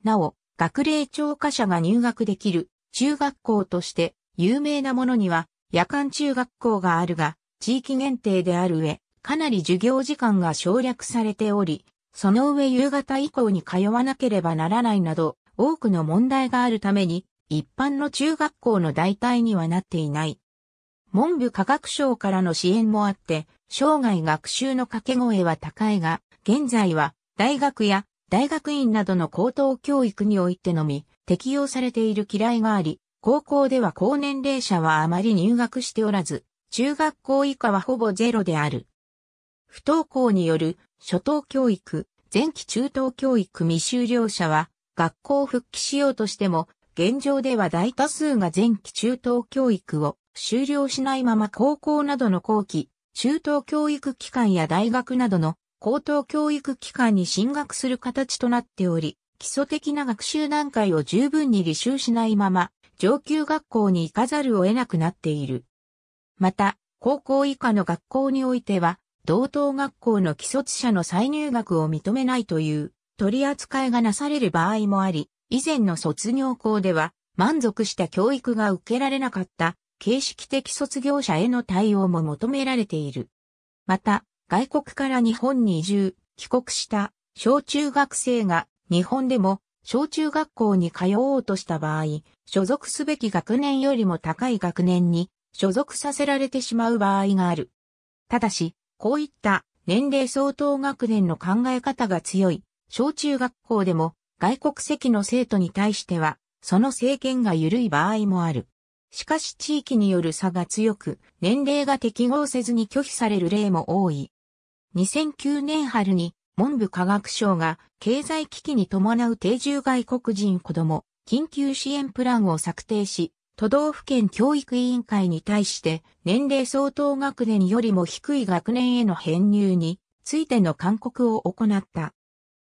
なお、学齢超過者が入学できる中学校として有名なものには夜間中学校があるが、地域限定である上、かなり授業時間が省略されており、その上夕方以降に通わなければならないなど、多くの問題があるために、一般の中学校の代替にはなっていない。文部科学省からの支援もあって、生涯学習の掛け声は高いが、現在は大学や大学院などの高等教育においてのみ適用されている嫌いがあり、高校では高年齢者はあまり入学しておらず、中学校以下はほぼゼロである。不登校による初等教育、前期中等教育未修了者は、学校復帰しようとしても、現状では大多数が前期中等教育を修了しないまま高校などの後期、中等教育機関や大学などの高等教育機関に進学する形となっており、基礎的な学習段階を十分に履修しないまま、上級学校に行かざるを得なくなっている。また、高校以下の学校においては、同等学校の既卒者の再入学を認めないという取り扱いがなされる場合もあり、以前の卒業校では満足した教育が受けられなかった形式的卒業者への対応も求められている。また、外国から日本に移住、帰国した小中学生が日本でも小中学校に通おうとした場合、所属すべき学年よりも高い学年に所属させられてしまう場合がある。ただし、こういった年齢相当学年の考え方が強い小中学校でも外国籍の生徒に対しては、その制限が緩い場合もある。しかし地域による差が強く、年齢が適合せずに拒否される例も多い。2009年春に文部科学省が経済危機に伴う定住外国人子ども緊急支援プランを策定し、都道府県教育委員会に対して年齢相当学年よりも低い学年への編入についての勧告を行った。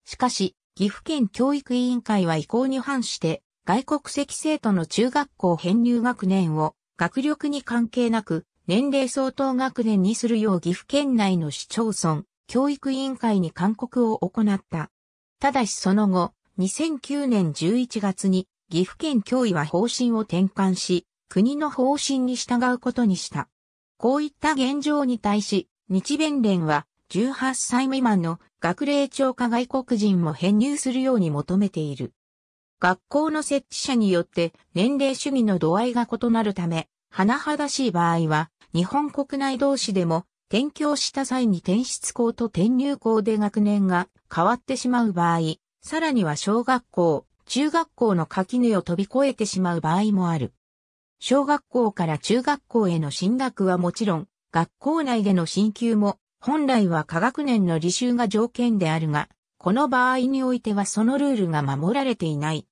しかし、岐阜県教育委員会は意向に反して外国籍生徒の中学校編入学年を学力に関係なく年齢相当学年にするよう岐阜県内の市町村教育委員会に勧告を行った。ただしその後、2009年11月に岐阜県教委は方針を転換し、国の方針に従うことにした。こういった現状に対し、日弁連は18歳未満の学齢超過外国人も編入するように求めている。学校の設置者によって年齢主義の度合いが異なるため、甚だしい場合は、日本国内同士でも、転教した際に転出校と転入校で学年が変わってしまう場合、さらには小学校、中学校の垣根を飛び越えてしまう場合もある。小学校から中学校への進学はもちろん、学校内での進級も、本来は科学年の履修が条件であるが、この場合においてはそのルールが守られていない。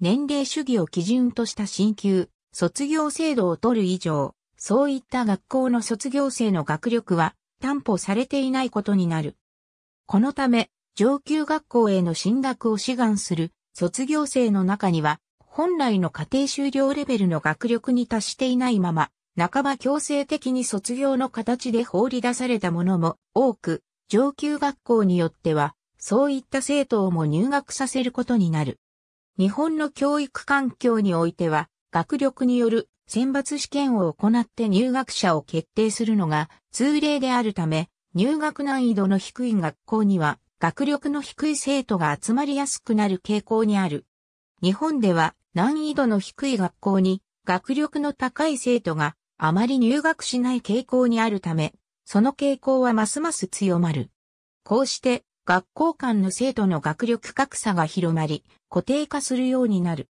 年齢主義を基準とした進級、卒業制度を取る以上、そういった学校の卒業生の学力は担保されていないことになる。このため、上級学校への進学を志願する卒業生の中には、本来の家庭修了レベルの学力に達していないまま、半ば強制的に卒業の形で放り出されたものも多く、上級学校によってはそういった生徒をも入学させることになる。日本の教育環境においては、学力による選抜試験を行って入学者を決定するのが通例であるため、入学難易度の低い学校には学力の低い生徒が集まりやすくなる傾向にある。日本では難易度の低い学校に学力の高い生徒があまり入学しない傾向にあるため、その傾向はますます強まる。こうして学校間の生徒の学力格差が広まり、固定化するようになる。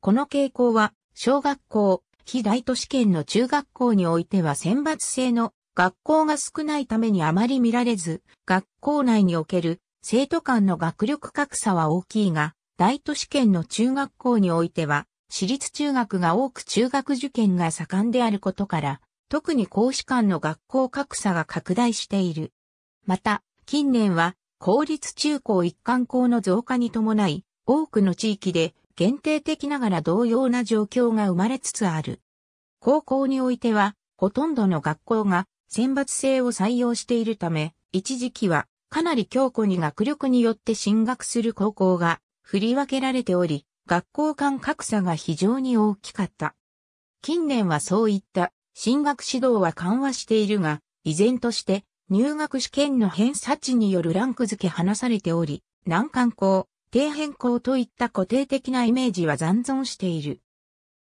この傾向は、小学校、非大都市圏の中学校においては選抜制の学校が少ないためにあまり見られず、学校内における生徒間の学力格差は大きいが、大都市圏の中学校においては、私立中学が多く中学受験が盛んであることから、特に講師間の学校格差が拡大している。また、近年は公立中高一貫校の増加に伴い、多くの地域で限定的ながら同様な状況が生まれつつある。高校においては、ほとんどの学校が選抜制を採用しているため、一時期はかなり強固に学力によって進学する高校が振り分けられており、学校間格差が非常に大きかった。近年はそういった進学指導は緩和しているが、依然として入学試験の偏差値によるランク付け離されており、難関校、低変校といった固定的なイメージは残存している。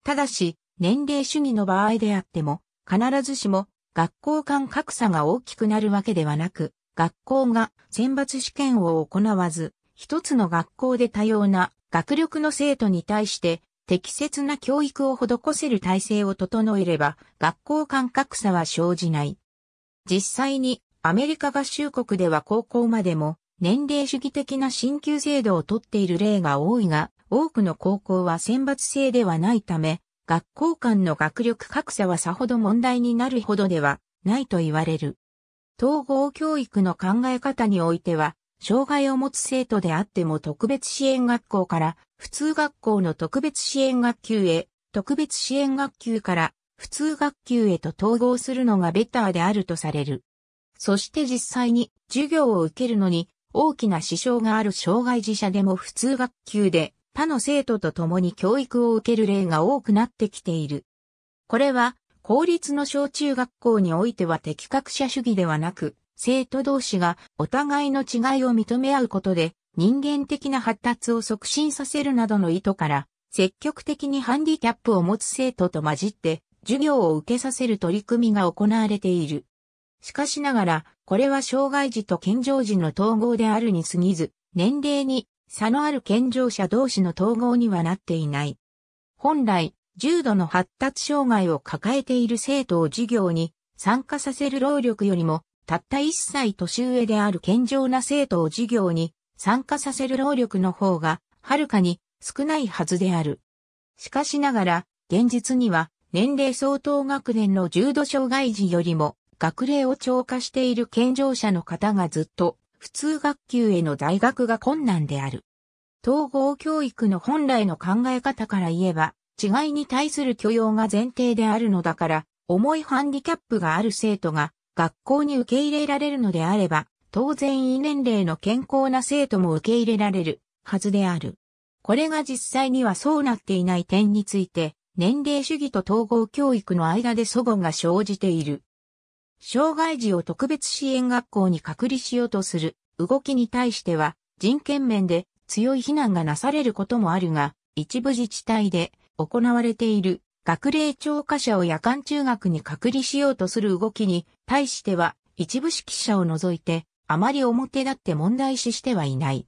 ただし、年齢主義の場合であっても、必ずしも学校間格差が大きくなるわけではなく、学校が選抜試験を行わず、一つの学校で多様な学力の生徒に対して適切な教育を施せる体制を整えれば、学校間格差は生じない。実際にアメリカ合衆国では高校までも年齢主義的な進級制度をとっている例が多いが、多くの高校は選抜制ではないため、学校間の学力格差はさほど問題になるほどではないと言われる。統合教育の考え方においては、障害を持つ生徒であっても特別支援学校から普通学校の特別支援学級へ、特別支援学級から普通学級へと統合するのがベターであるとされる。そして実際に授業を受けるのに大きな支障がある障害児者でも普通学級で他の生徒と共に教育を受ける例が多くなってきている。これは公立の小中学校においては適格者主義ではなく、生徒同士がお互いの違いを認め合うことで人間的な発達を促進させるなどの意図から積極的にハンディキャップを持つ生徒と混じって授業を受けさせる取り組みが行われている。しかしながら、これは障害児と健常児の統合であるに過ぎず、年齢に差のある健常者同士の統合にはなっていない。本来、重度の発達障害を抱えている生徒を授業に参加させる労力よりも、たった一歳年上である健常な生徒を授業に参加させる労力の方が、はるかに少ないはずである。しかしながら、現実には、年齢相当学年の重度障害児よりも、学齢を超過している健常者の方がずっと普通学級への大学が困難である。統合教育の本来の考え方から言えば、違いに対する許容が前提であるのだから、重いハンディキャップがある生徒が学校に受け入れられるのであれば、当然異年齢の健康な生徒も受け入れられるはずである。これが実際にはそうなっていない点について、年齢主義と統合教育の間で祖母が生じている。障害児を特別支援学校に隔離しようとする動きに対しては人権面で強い非難がなされることもあるが、一部自治体で行われている学齢超過者を夜間中学に隔離しようとする動きに対しては一部指揮者を除いてあまり表立って問題視してはいない。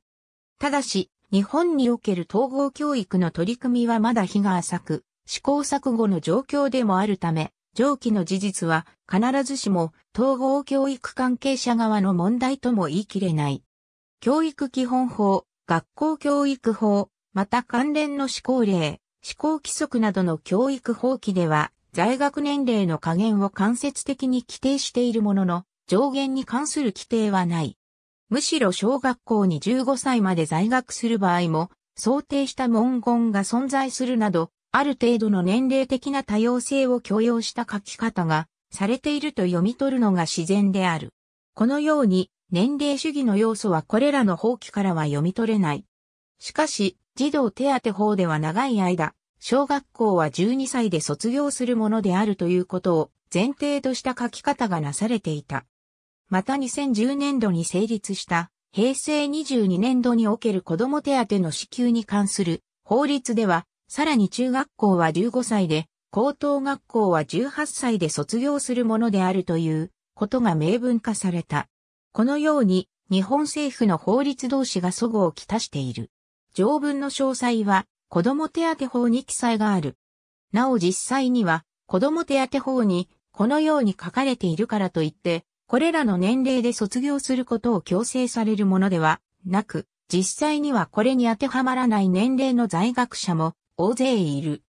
ただし、日本における統合教育の取り組みはまだ日が浅く、試行錯誤の状況でもあるため、上記の事実は必ずしも統合教育関係者側の問題とも言い切れない。教育基本法、学校教育法、また関連の施行令、施行規則などの教育法規では、在学年齢の加減を間接的に規定しているものの、上限に関する規定はない。むしろ小学校に15歳まで在学する場合も、想定した文言が存在するなど、ある程度の年齢的な多様性を許容した書き方がされていると読み取るのが自然である。このように年齢主義の要素はこれらの法規からは読み取れない。しかし、児童手当法では長い間、小学校は12歳で卒業するものであるということを前提とした書き方がなされていた。また2010年度に成立した平成22年度における子供手当の支給に関する法律ではさらに中学校は15歳で、高等学校は18歳で卒業するものであるということが明文化された。このように日本政府の法律同士が祖語をきたしている。条文の詳細は子供手当法に記載がある。なお実際には子供手当法にこのように書かれているからといって、これらの年齢で卒業することを強制されるものではなく、実際にはこれに当てはまらない年齢の在学者も大勢いる。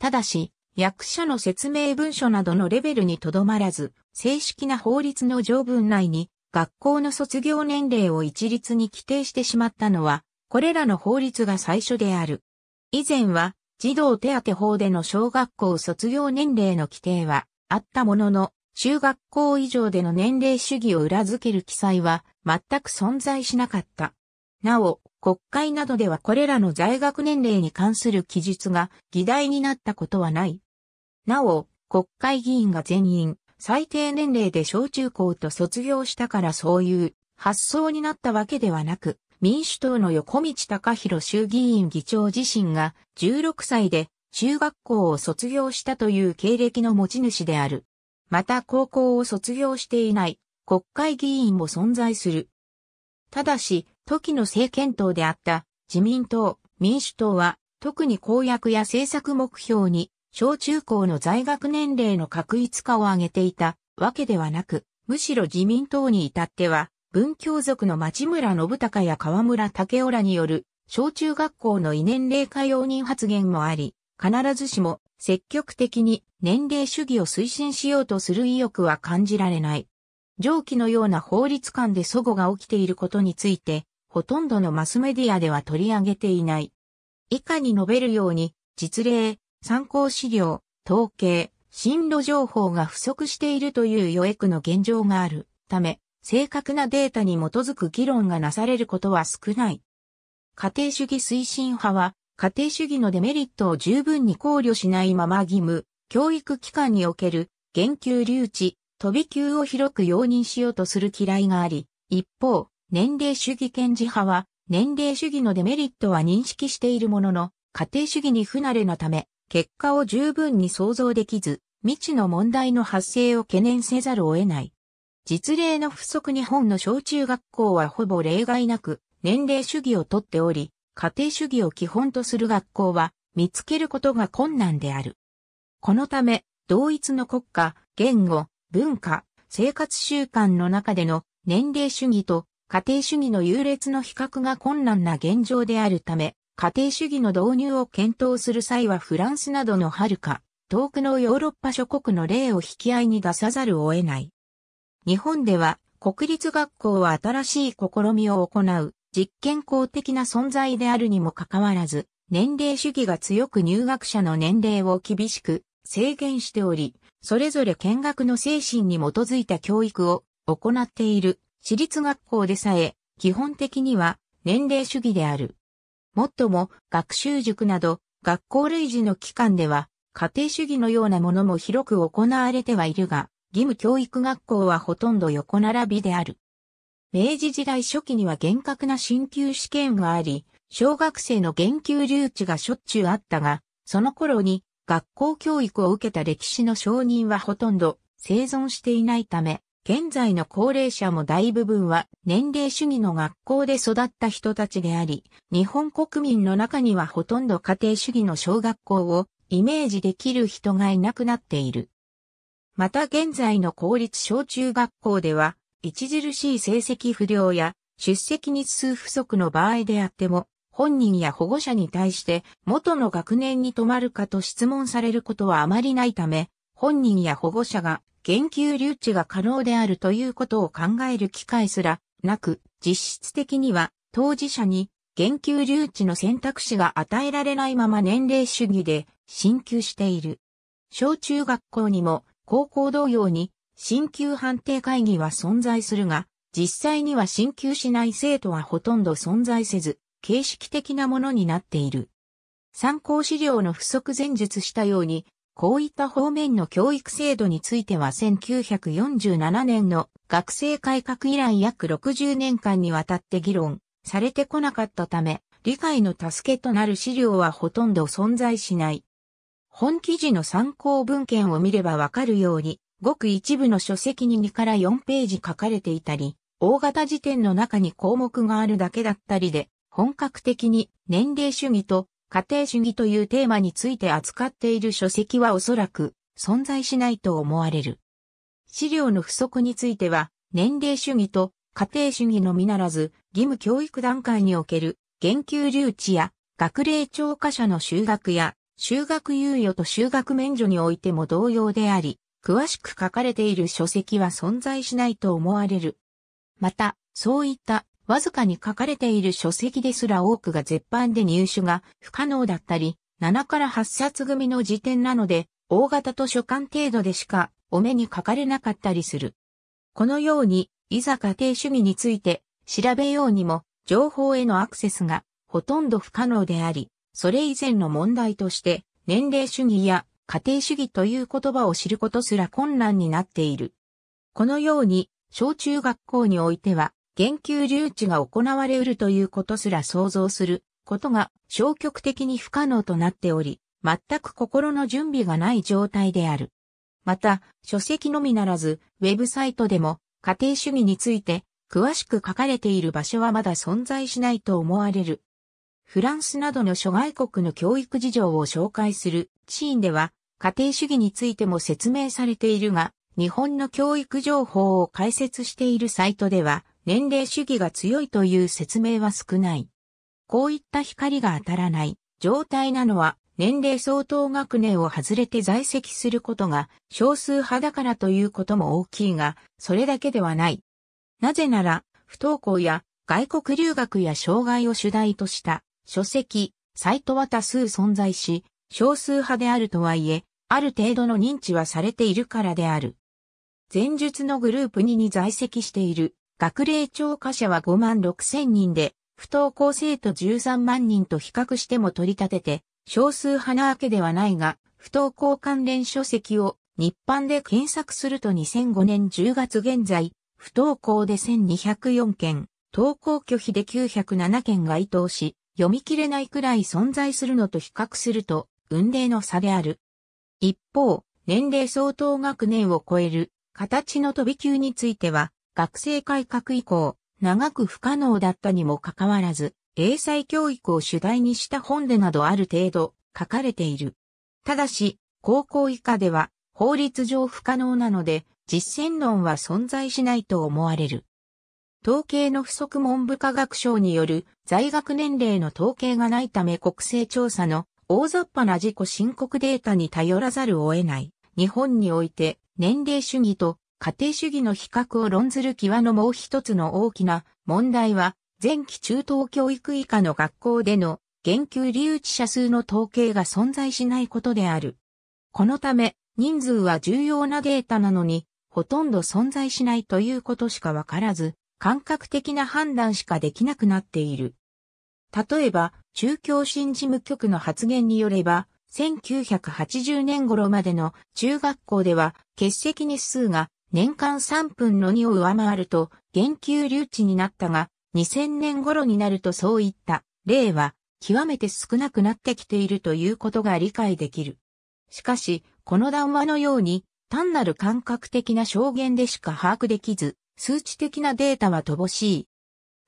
ただし、役者の説明文書などのレベルにとどまらず、正式な法律の条文内に学校の卒業年齢を一律に規定してしまったのは、これらの法律が最初である。以前は、児童手当法での小学校卒業年齢の規定はあったものの、中学校以上での年齢主義を裏付ける記載は全く存在しなかった。なお、国会などではこれらの在学年齢に関する記述が議題になったことはない。なお、国会議員が全員、最低年齢で小中高と卒業したからそういう発想になったわけではなく、民主党の横道隆弘衆議院議長自身が16歳で中学校を卒業したという経歴の持ち主である。また高校を卒業していない国会議員も存在する。ただし、時の政権党であった自民党、民主党は特に公約や政策目標に小中高の在学年齢の確立化を挙げていたわけではなく、むしろ自民党に至っては、文教族の町村信孝や河村武雄らによる小中学校の異年齢化容認発言もあり、必ずしも積極的に年齢主義を推進しようとする意欲は感じられない。上記のような法律間で齟齬が起きていることについて、ほとんどのマスメディアでは取り上げていない。以下に述べるように、実例、参考資料、統計、進路情報が不足しているという予約の現状があるため、正確なデータに基づく議論がなされることは少ない。家庭主義推進派は、家庭主義のデメリットを十分に考慮しないまま義務、教育機関における、言及留置、飛び級を広く容認しようとする嫌いがあり、一方、年齢主義権自派は、年齢主義のデメリットは認識しているものの、家庭主義に不慣れなため、結果を十分に想像できず、未知の問題の発生を懸念せざるを得ない。実例の不足日本の小中学校はほぼ例外なく、年齢主義をとっており、家庭主義を基本とする学校は、見つけることが困難である。このため、同一の国家、言語、文化、生活習慣の中での年齢主義と家庭主義の優劣の比較が困難な現状であるため、家庭主義の導入を検討する際はフランスなどの遥か、遠くのヨーロッパ諸国の例を引き合いに出さざるを得ない。日本では、国立学校は新しい試みを行う、実験校的な存在であるにもかかわらず、年齢主義が強く入学者の年齢を厳しく制限しており、それぞれ見学の精神に基づいた教育を行っている私立学校でさえ、基本的には年齢主義である。もっとも、学習塾など、学校類似の機関では、家庭主義のようなものも広く行われてはいるが、義務教育学校はほとんど横並びである。明治時代初期には厳格な進級試験があり、小学生の減給留置がしょっちゅうあったが、その頃に学校教育を受けた歴史の承認はほとんど生存していないため、現在の高齢者も大部分は年齢主義の学校で育った人たちであり、日本国民の中にはほとんど家庭主義の小学校をイメージできる人がいなくなっている。また現在の公立小中学校では、著しい成績不良や出席日数不足の場合であっても、本人や保護者に対して元の学年に泊まるかと質問されることはあまりないため、本人や保護者が言及留置が可能であるということを考える機会すらなく、実質的には当事者に言及留置の選択肢が与えられないまま年齢主義で進級している。小中学校にも高校同様に進級判定会議は存在するが、実際には進級しない生徒はほとんど存在せず、形式的なものになっている。参考資料の不足前述したように、こういった方面の教育制度については1947年の学生改革以来約60年間にわたって議論されてこなかったため、理解の助けとなる資料はほとんど存在しない。本記事の参考文献を見ればわかるように、ごく一部の書籍に2から4ページ書かれていたり、大型辞典の中に項目があるだけだったりで、本格的に年齢主義と家庭主義というテーマについて扱っている書籍はおそらく存在しないと思われる。資料の不足については、年齢主義と家庭主義のみならず、義務教育段階における研究留置や学齢超過者の就学や就学猶予と就学免除においても同様であり、詳しく書かれている書籍は存在しないと思われる。また、そういったわずかに書かれている書籍ですら多くが絶版で入手が不可能だったり、7から8冊組の辞典なので、大型図書館程度でしかお目にかかれなかったりする。このように、いざ家庭主義について調べようにも、情報へのアクセスがほとんど不可能であり、それ以前の問題として、年齢主義や家庭主義という言葉を知ることすら困難になっている。このように、小中学校においては、言及留置が行われうるということすら想像することが消極的に不可能となっており、全く心の準備がない状態である。また、書籍のみならず、ウェブサイトでも、家庭主義について、詳しく書かれている場所はまだ存在しないと思われる。フランスなどの諸外国の教育事情を紹介するシーンでは、家庭主義についても説明されているが、日本の教育情報を解説しているサイトでは、年齢主義が強いという説明は少ない。こういった光が当たらない状態なのは年齢相当学年を外れて在籍することが少数派だからということも大きいが、それだけではない。なぜなら、不登校や外国留学や障害を主題とした書籍、サイトは多数存在し、少数派であるとはいえ、ある程度の認知はされているからである。前述のグループ2に在籍している学齢聴科者は5万6千人で、不登校生徒13万人と比較しても取り立てて、少数派なわけではないが、不登校関連書籍を日版で検索すると2005年10月現在、不登校で1204件、登校拒否で907件該当し、読み切れないくらい存在するのと比較すると、運命の差である。一方、年齢相当学年を超える、形の飛び級については、学生改革以降、長く不可能だったにもかかわらず、英才教育を主題にした本でなどある程度書かれている。ただし、高校以下では法律上不可能なので、実践論は存在しないと思われる。統計の不足文部科学省による在学年齢の統計がないため国勢調査の大雑把な自己申告データに頼らざるを得ない。日本において年齢主義と家庭主義の比較を論ずる際のもう一つの大きな問題は、前期中等教育以下の学校での言及留置者数の統計が存在しないことである。このため、人数は重要なデータなのに、ほとんど存在しないということしかわからず、感覚的な判断しかできなくなっている。例えば、中教審事務局の発言によれば、1980年頃までの中学校では欠席日数が年間3分の2を上回ると、減給留置になったが、2000年頃になるとそういった例は極めて少なくなってきているということが理解できる。しかし、この談話のように単なる感覚的な証言でしか把握できず、数値的なデータは乏しい。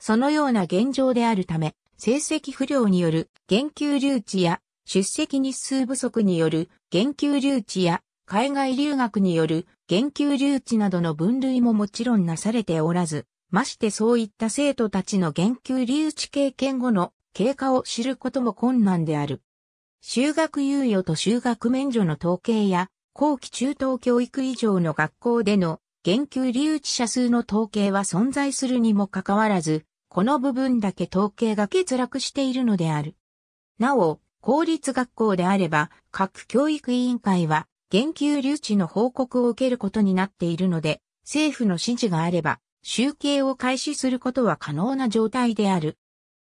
そのような現状であるため、成績不良による減給留置や出席日数不足による減給留置や海外留学による研究留置などの分類ももちろんなされておらず、ましてそういった生徒たちの研究留置経験後の経過を知ることも困難である。修学猶予と修学免除の統計や、後期中等教育以上の学校での研究留置者数の統計は存在するにもかかわらず、この部分だけ統計が欠落しているのである。なお、公立学校であれば、各教育委員会は、言及留置の報告を受けることになっているので、政府の指示があれば、集計を開始することは可能な状態である。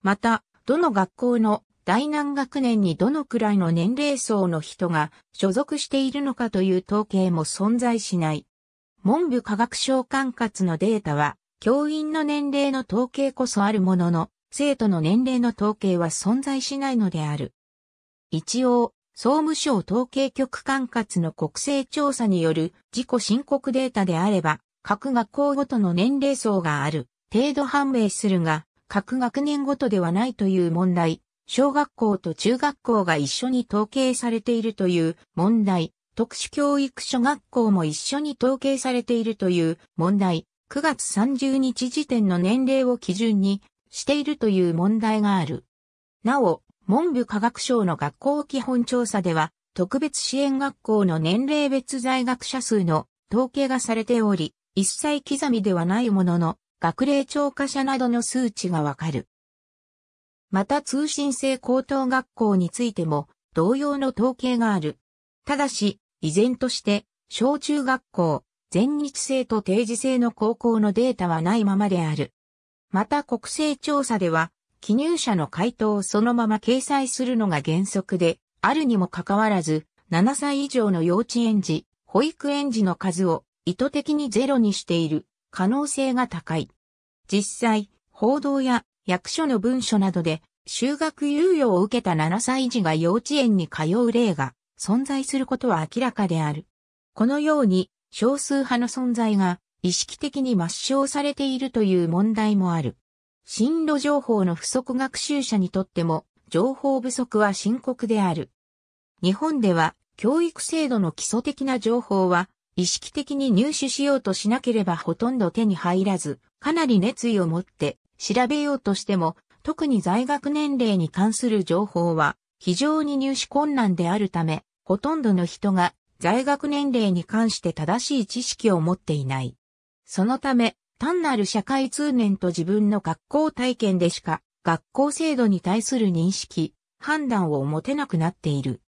また、どの学校の大難学年にどのくらいの年齢層の人が所属しているのかという統計も存在しない。文部科学省管轄のデータは、教員の年齢の統計こそあるものの、生徒の年齢の統計は存在しないのである。一応、総務省統計局管轄の国勢調査による自己申告データであれば、各学校ごとの年齢層がある程度判明するが、各学年ごとではないという問題、小学校と中学校が一緒に統計されているという問題、特殊教育所学校も一緒に統計されているという問題、9月30日時点の年齢を基準にしているという問題がある。なお、文部科学省の学校基本調査では、特別支援学校の年齢別在学者数の統計がされており、一切刻みではないものの、学齢超過者などの数値がわかる。また通信制高等学校についても同様の統計がある。ただし、依然として、小中学校、全日制と定時制の高校のデータはないままである。また国勢調査では、記入者の回答をそのまま掲載するのが原則で、あるにもかかわらず、7歳以上の幼稚園児、保育園児の数を意図的にゼロにしている可能性が高い。実際、報道や役所の文書などで、修学猶予を受けた7歳児が幼稚園に通う例が存在することは明らかである。このように少数派の存在が意識的に抹消されているという問題もある。進路情報の不足学習者にとっても、情報不足は深刻である。日本では、教育制度の基礎的な情報は、意識的に入手しようとしなければほとんど手に入らず、かなり熱意を持って調べようとしても、特に在学年齢に関する情報は非常に入手困難であるため、ほとんどの人が在学年齢に関して正しい知識を持っていない。そのため、単なる社会通念と自分の学校体験でしか、学校制度に対する認識、判断を持てなくなっている。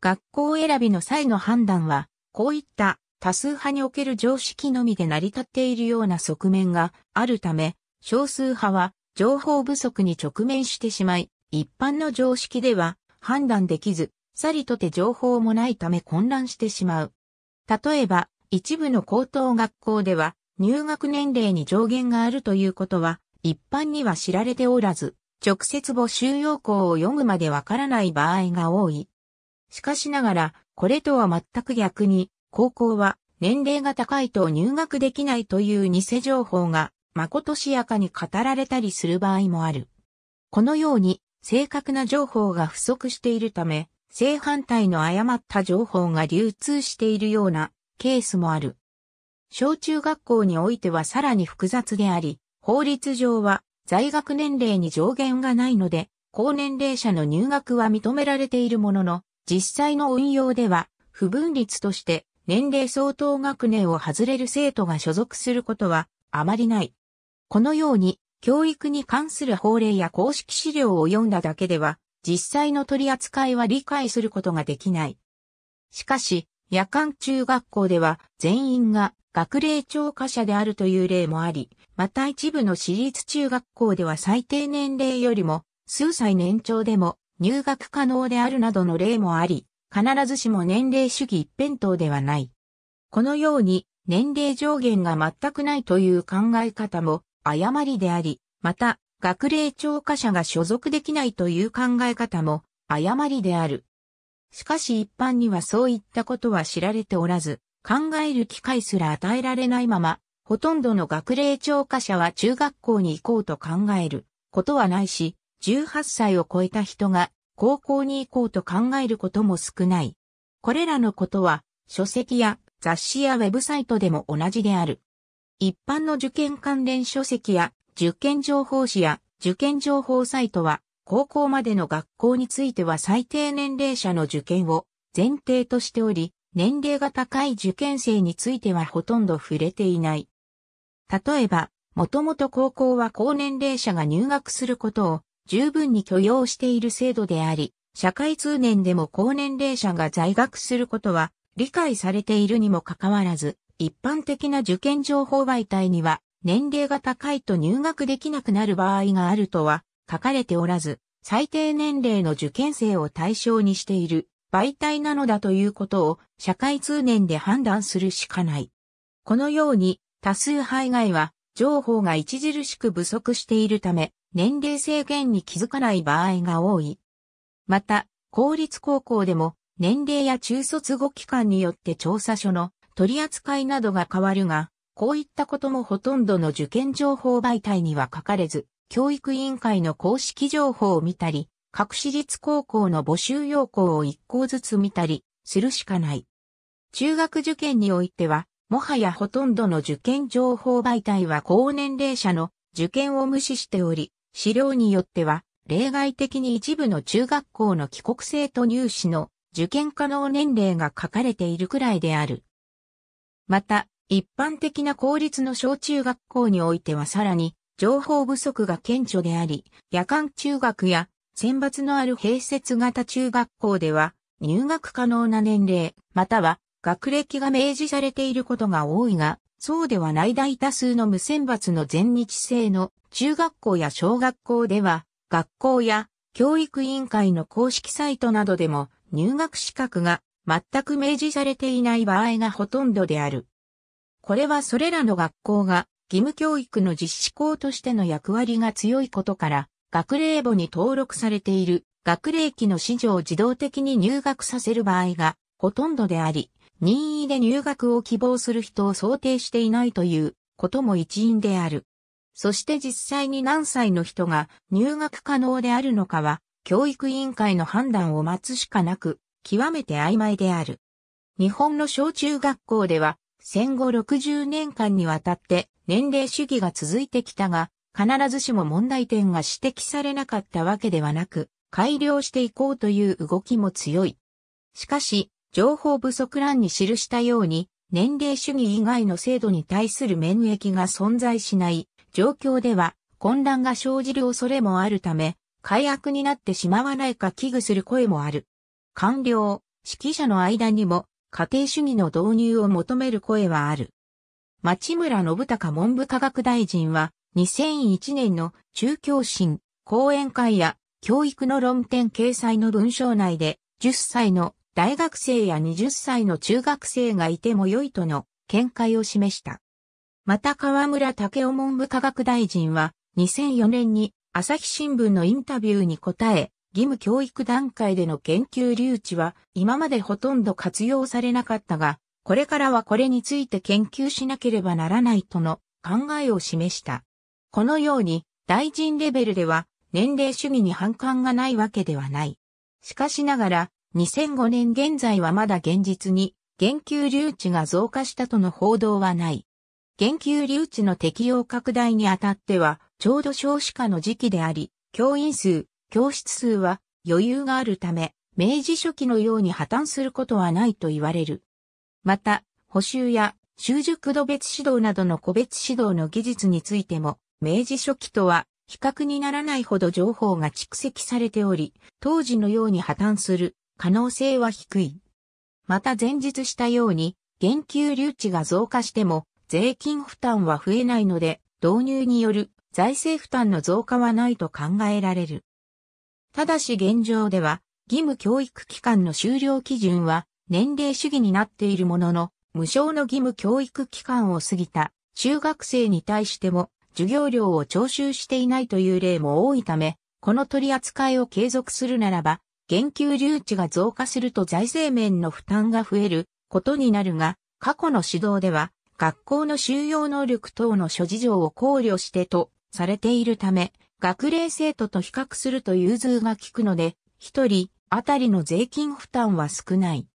学校選びの際の判断は、こういった多数派における常識のみで成り立っているような側面があるため、少数派は情報不足に直面してしまい、一般の常識では判断できず、さりとて情報もないため混乱してしまう。例えば、一部の高等学校では、入学年齢に上限があるということは、一般には知られておらず、直接募集要項を読むまでわからない場合が多い。しかしながら、これとは全く逆に、高校は年齢が高いと入学できないという偽情報が、まことしやかに語られたりする場合もある。このように、正確な情報が不足しているため、正反対の誤った情報が流通しているようなケースもある。小中学校においてはさらに複雑であり、法律上は在学年齢に上限がないので、高年齢者の入学は認められているものの、実際の運用では、不分率として年齢相当学年を外れる生徒が所属することはあまりない。このように、教育に関する法令や公式資料を読んだだけでは、実際の取り扱いは理解することができない。しかし、夜間中学校では全員が学齢超過者であるという例もあり、また一部の私立中学校では最低年齢よりも数歳年長でも入学可能であるなどの例もあり、必ずしも年齢主義一辺倒ではない。このように年齢上限が全くないという考え方も誤りであり、また学齢超過者が所属できないという考え方も誤りである。しかし一般にはそういったことは知られておらず、考える機会すら与えられないまま、ほとんどの学齢超過者は中学校に行こうと考えることはないし、18歳を超えた人が高校に行こうと考えることも少ない。これらのことは書籍や雑誌やウェブサイトでも同じである。一般の受験関連書籍や受験情報誌や受験情報サイトは高校までの学校については最低年齢者の受験を前提としており、年齢が高い受験生についてはほとんど触れていない。例えば、もともと高校は高年齢者が入学することを十分に許容している制度であり、社会通念でも高年齢者が在学することは理解されているにもかかわらず、一般的な受験情報媒体には年齢が高いと入学できなくなる場合があるとは書かれておらず、最低年齢の受験生を対象にしている媒体なのだということを社会通念で判断するしかない。このように多数派以外は情報が著しく不足しているため年齢制限に気づかない場合が多い。また、公立高校でも年齢や中卒後期間によって調査書の取り扱いなどが変わるが、こういったこともほとんどの受験情報媒体には書かれず、教育委員会の公式情報を見たり、各私立高校の募集要項を一校ずつ見たり、するしかない。中学受験においては、もはやほとんどの受験情報媒体は高年齢者の受験を無視しており、資料によっては、例外的に一部の中学校の帰国生と入試の受験可能年齢が書かれているくらいである。また、一般的な公立の小中学校においてはさらに情報不足が顕著であり、夜間中学や選抜のある併設型中学校では、入学可能な年齢、または学歴が明示されていることが多いが、そうではない大多数の無選抜の全日制の中学校や小学校では、学校や教育委員会の公式サイトなどでも入学資格が全く明示されていない場合がほとんどである。これはそれらの学校が義務教育の実施校としての役割が強いことから、学齢簿に登録されている学齢期の子女を自動的に入学させる場合がほとんどであり、任意で入学を希望する人を想定していないということも一因である。そして実際に何歳の人が入学可能であるのかは、教育委員会の判断を待つしかなく、極めて曖昧である。日本の小中学校では、戦後60年間にわたって年齢主義が続いてきたが、必ずしも問題点が指摘されなかったわけではなく、改良していこうという動きも強い。しかし、情報不足欄に記したように、年齢主義以外の制度に対する免疫が存在しない状況では混乱が生じる恐れもあるため、解悪になってしまわないか危惧する声もある。官僚、指揮者の間にも家庭主義の導入を求める声はある。町村信孝文部科学大臣は、2001年の中教審、講演会や教育の論点掲載の文章内で、10歳の大学生や20歳の中学生がいても良いとの見解を示した。また河村武雄文部科学大臣は、2004年に朝日新聞のインタビューに答え、義務教育段階での研究留置は今までほとんど活用されなかったが、これからはこれについて研究しなければならないとの考えを示した。このように、大臣レベルでは年齢主義に反感がないわけではない。しかしながら、2005年現在はまだ現実に、言及留置が増加したとの報道はない。言及留置の適用拡大にあたっては、ちょうど少子化の時期であり、教員数、教室数は余裕があるため、明治初期のように破綻することはないと言われる。また、補修や習熟度別指導などの個別指導の技術についても、明治初期とは比較にならないほど情報が蓄積されており、当時のように破綻する可能性は低い。また前述したように、減給留置が増加しても、税金負担は増えないので、導入による財政負担の増加はないと考えられる。ただし現状では、義務教育期間の終了基準は年齢主義になっているものの、無償の義務教育期間を過ぎた中学生に対しても授業料を徴収していないという例も多いため、この取り扱いを継続するならば、減給留置が増加すると財政面の負担が増えることになるが、過去の指導では、学校の収容能力等の諸事情を考慮してとされているため、学齢生徒と比較すると融通が効くので、一人あたりの税金負担は少ない。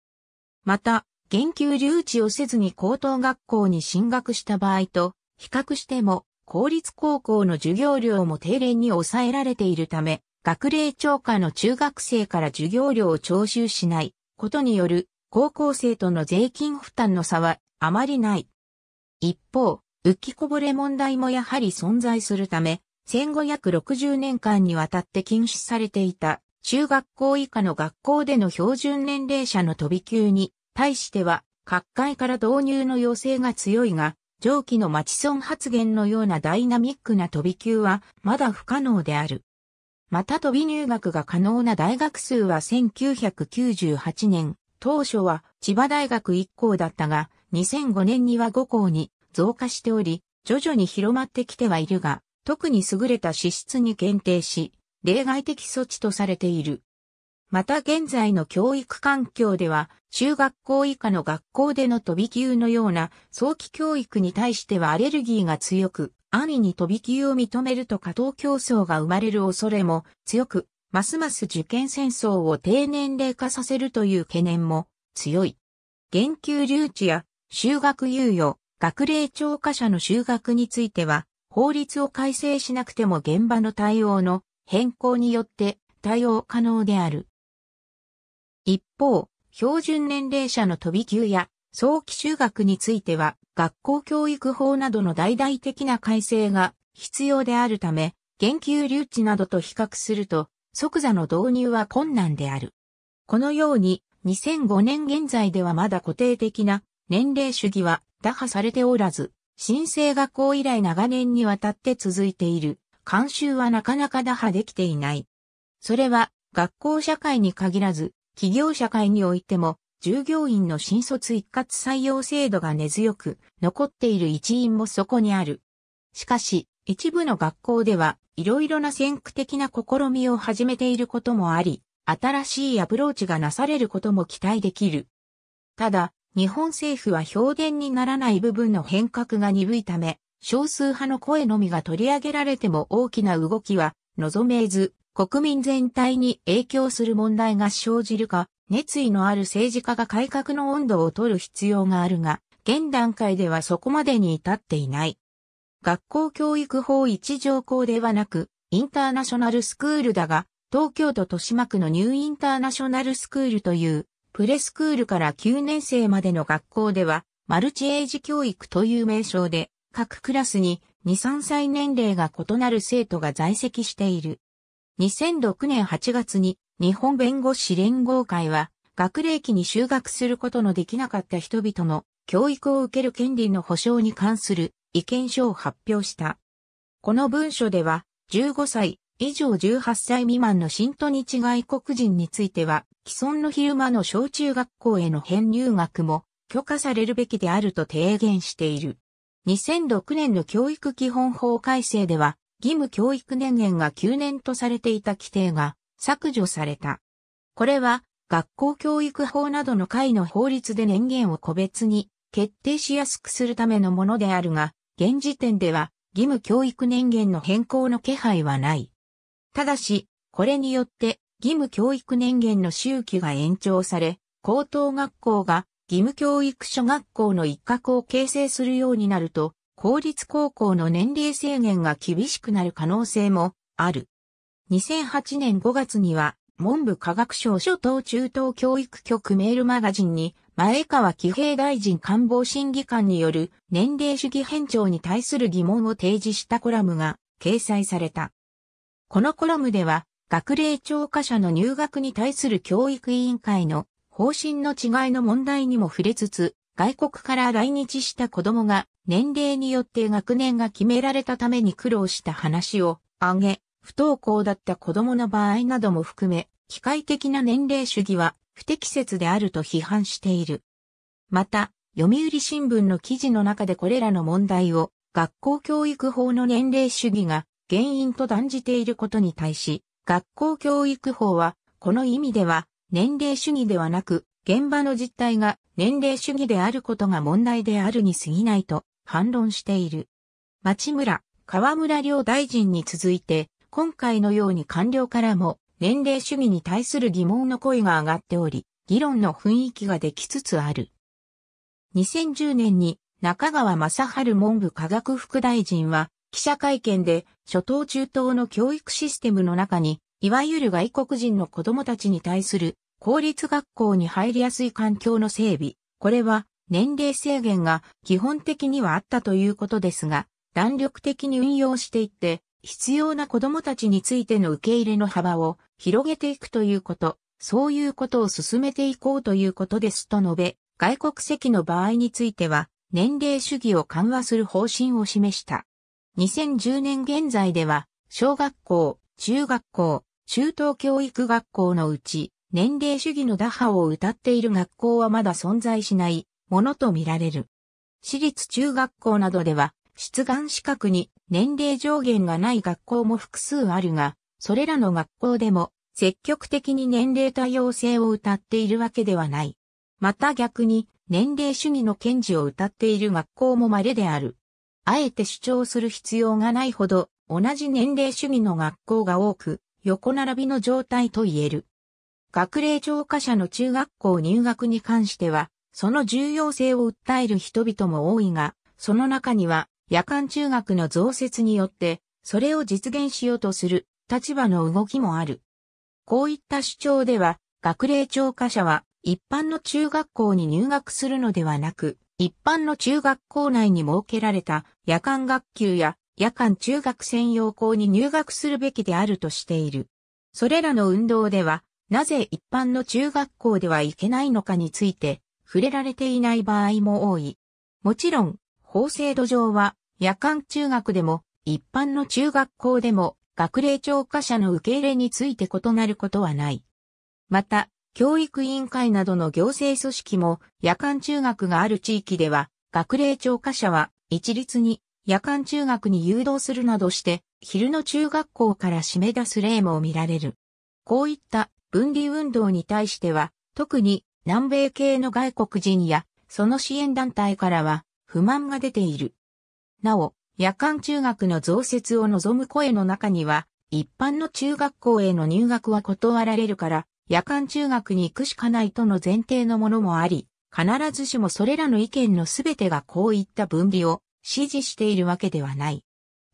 また、研究留置をせずに高等学校に進学した場合と、比較しても、公立高校の授業料も低廉に抑えられているため、学齢超過の中学生から授業料を徴収しないことによる高校生との税金負担の差はあまりない。一方、浮きこぼれ問題もやはり存在するため、1560年間にわたって禁止されていた中学校以下の学校での標準年齢者の飛び級に対しては、各界から導入の要請が強いが、上記のマチソン発言のようなダイナミックな飛び級はまだ不可能である。また飛び入学が可能な大学数は1998年、当初は千葉大学1校だったが、2005年には5校に増加しており、徐々に広まってきてはいるが、特に優れた資質に限定し、例外的措置とされている。また現在の教育環境では、中学校以下の学校での飛び級のような早期教育に対してはアレルギーが強く、安易に飛び級を認めると過当競争が生まれる恐れも強く、ますます受験戦争を低年齢化させるという懸念も強い。言及留置や修学猶予、学齢超過者の修学については、法律を改正しなくても現場の対応の変更によって対応可能である。一方、標準年齢者の飛び級や早期就学については、学校教育法などの大々的な改正が必要であるため、言及留置などと比較すると、即座の導入は困難である。このように、2005年現在ではまだ固定的な年齢主義は打破されておらず、新生学校以来長年にわたって続いている。慣習はなかなか打破できていない。それは、学校社会に限らず、企業社会においても、従業員の新卒一括採用制度が根強く、残っている一因もそこにある。しかし、一部の学校では、いろいろな先駆的な試みを始めていることもあり、新しいアプローチがなされることも期待できる。ただ、日本政府は評伝にならない部分の変革が鈍いため、少数派の声のみが取り上げられても大きな動きは望めず、国民全体に影響する問題が生じるか、熱意のある政治家が改革の温度を取る必要があるが、現段階ではそこまでに至っていない。学校教育法一条項ではなく、インターナショナルスクールだが、東京都豊島区のニューインターナショナルスクールという、プレスクールから9年生までの学校では、マルチエイジ教育という名称で、各クラスに2、3歳年齢が異なる生徒が在籍している。2006年8月に日本弁護士連合会は学齢期に就学することのできなかった人々の教育を受ける権利の保障に関する意見書を発表した。この文書では15歳以上18歳未満の新都日外国人については既存の昼間の小中学校への編入学も許可されるべきであると提言している。2006年の教育基本法改正では、義務教育年限が9年とされていた規定が削除された。これは、学校教育法などの会の法律で年限を個別に決定しやすくするためのものであるが、現時点では義務教育年限の変更の気配はない。ただし、これによって義務教育年限の周期が延長され、高等学校が義務教育所学校の一角を形成するようになると、公立高校の年齢制限が厳しくなる可能性もある。2008年5月には、文部科学省初等中等教育局メールマガジンに、前川紀平大臣官房審議官による年齢主義変調に対する疑問を提示したコラムが掲載された。このコラムでは、学齢超過者の入学に対する教育委員会の方針の違いの問題にも触れつつ、外国から来日した子供が年齢によって学年が決められたために苦労した話を挙げ、不登校だった子供の場合なども含め、機械的な年齢主義は不適切であると批判している。また、読売新聞の記事の中でこれらの問題を学校教育法の年齢主義が原因と断じていることに対し、学校教育法はこの意味では年齢主義ではなく、現場の実態が年齢主義であることが問題であるに過ぎないと反論している。町村、河村両大臣に続いて、今回のように官僚からも年齢主義に対する疑問の声が上がっており、議論の雰囲気ができつつある。2010年に中川正春文部科学副大臣は記者会見で初等中等の教育システムの中にいわゆる外国人の子供たちに対する公立学校に入りやすい環境の整備、これは年齢制限が基本的にはあったということですが、弾力的に運用していって、必要な子供たちについての受け入れの幅を広げていくということ、そういうことを進めていこうということですと述べ、外国籍の場合については、年齢主義を緩和する方針を示した。2010年現在では、小学校、中学校、中等教育学校のうち、年齢主義の打破を歌っている学校はまだ存在しないものとみられる。私立中学校などでは、出願資格に年齢上限がない学校も複数あるが、それらの学校でも積極的に年齢多様性を謳っているわけではない。また逆に、年齢主義の堅持を謳っている学校も稀である。あえて主張する必要がないほど、同じ年齢主義の学校が多く、横並びの状態と言える。学齢超過者の中学校入学に関しては、その重要性を訴える人々も多いが、その中には、夜間中学の増設によって、それを実現しようとする立場の動きもある。こういった主張では、学齢超科者は一般の中学校に入学するのではなく、一般の中学校内に設けられた夜間学級や夜間中学専用校に入学するべきであるとしている。それらの運動では、なぜ一般の中学校ではいけないのかについて、触れられていない場合も多い。もちろん、法制度上は、夜間中学でも、一般の中学校でも、学齢超過者の受け入れについて異なることはない。また、教育委員会などの行政組織も夜間中学がある地域では、学齢超過者は一律に夜間中学に誘導するなどして、昼の中学校から締め出す例も見られる。こういった分離運動に対しては、特に南米系の外国人やその支援団体からは不満が出ている。なお、夜間中学の増設を望む声の中には、一般の中学校への入学は断られるから、夜間中学に行くしかないとの前提のものもあり、必ずしもそれらの意見のすべてがこういった分離を支持しているわけではない。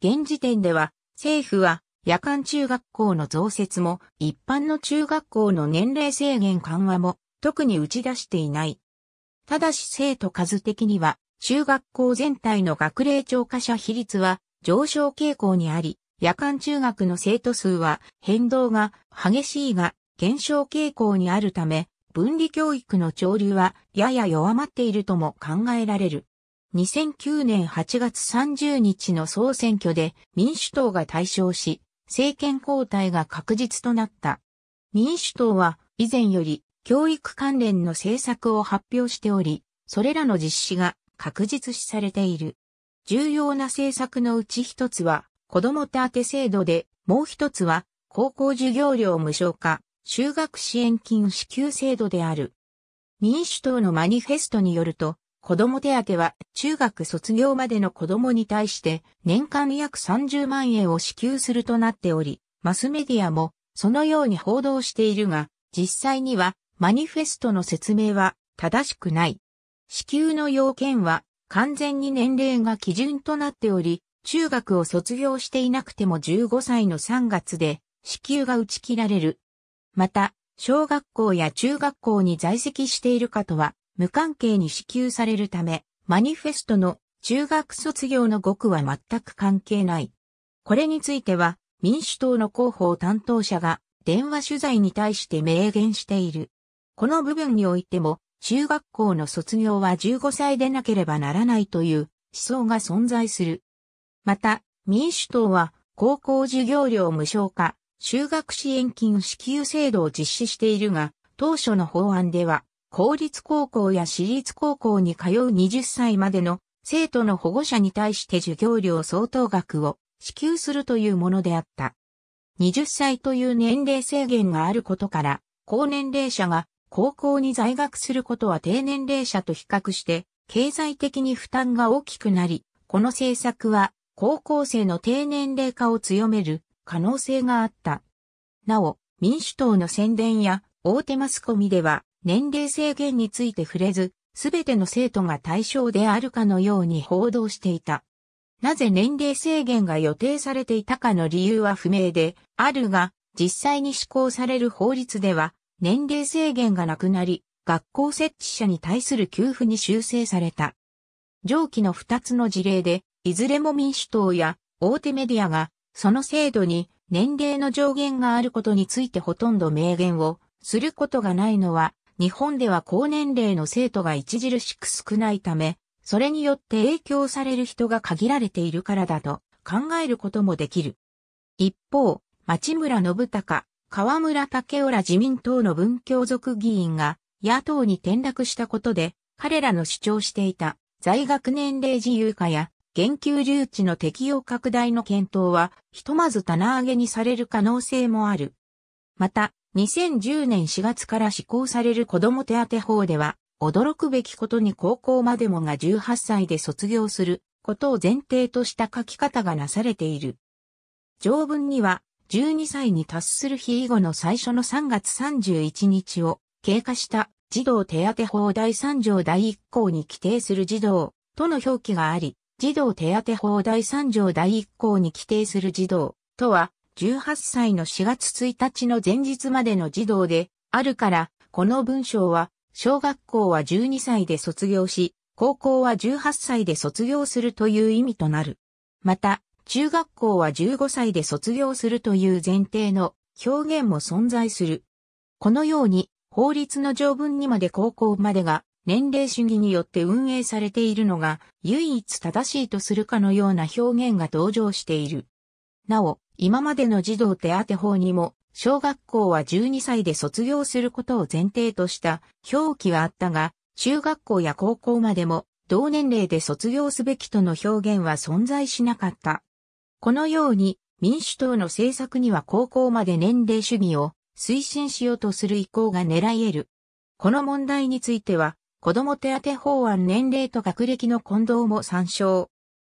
現時点では、政府は夜間中学校の増設も一般の中学校の年齢制限緩和も特に打ち出していない。ただし生徒数的には中学校全体の学齢超過者比率は上昇傾向にあり、夜間中学の生徒数は変動が激しいが減少傾向にあるため、分離教育の潮流はやや弱まっているとも考えられる。2009年8月30日の総選挙で民主党が大勝し、政権交代が確実となった。民主党は以前より教育関連の政策を発表しており、それらの実施が確実視されている。重要な政策のうち一つは子供手当制度で、もう一つは高校授業料無償化、就学支援金支給制度である。民主党のマニフェストによると、子供手当は中学卒業までの子供に対して年間約30万円を支給するとなっており、マスメディアもそのように報道しているが、実際にはマニフェストの説明は正しくない。支給の要件は完全に年齢が基準となっており、中学を卒業していなくても15歳の3月で支給が打ち切られる。また、小学校や中学校に在籍しているかとは無関係に支給されるため、マニフェストの中学卒業の5区は全く関係ない。これについては、民主党の広報担当者が電話取材に対して明言している。この部分においても、中学校の卒業は15歳でなければならないという思想が存在する。また、民主党は高校授業料無償化、就学支援金支給制度を実施しているが、当初の法案では公立高校や私立高校に通う20歳までの生徒の保護者に対して授業料相当額を支給するというものであった。20歳という年齢制限があることから、高年齢者が高校に在学することは低年齢者と比較して経済的に負担が大きくなり、この政策は高校生の低年齢化を強める可能性があった。なお、民主党の宣伝や大手マスコミでは年齢制限について触れず、すべての生徒が対象であるかのように報道していた。なぜ年齢制限が予定されていたかの理由は不明で、あるが、実際に施行される法律では、年齢制限がなくなり、学校設置者に対する給付に修正された。上記の2つの事例で、いずれも民主党や大手メディアが、その制度に年齢の上限があることについてほとんど明言をすることがないのは日本では高年齢の生徒が著しく少ないため、それによって影響される人が限られているからだと考えることもできる。一方、町村信孝、河村武雄ら自民党の文教族議員が野党に転落したことで、彼らの主張していた在学年齢自由化や減給留置の適用拡大の検討は、ひとまず棚上げにされる可能性もある。また、2010年4月から施行される子供手当法では、驚くべきことに高校までもが18歳で卒業することを前提とした書き方がなされている。条文には、12歳に達する日以後の最初の3月31日を経過した児童手当法第3条第1項に規定する児童との表記があり、児童手当法第3条第1項に規定する児童とは18歳の4月1日の前日までの児童であるから、この文章は、小学校は12歳で卒業し、高校は18歳で卒業するという意味となる。また、中学校は15歳で卒業するという前提の表現も存在する。このように、法律の条文にまで高校までが年齢主義によって運営されているのが唯一正しいとするかのような表現が登場している。なお、今までの児童手当法にも、小学校は12歳で卒業することを前提とした表記はあったが、中学校や高校までも同年齢で卒業すべきとの表現は存在しなかった。このように民主党の政策には高校まで年齢主義を推進しようとする意向が狙える。この問題については、子ども手当法案年齢と学歴の混同も参照。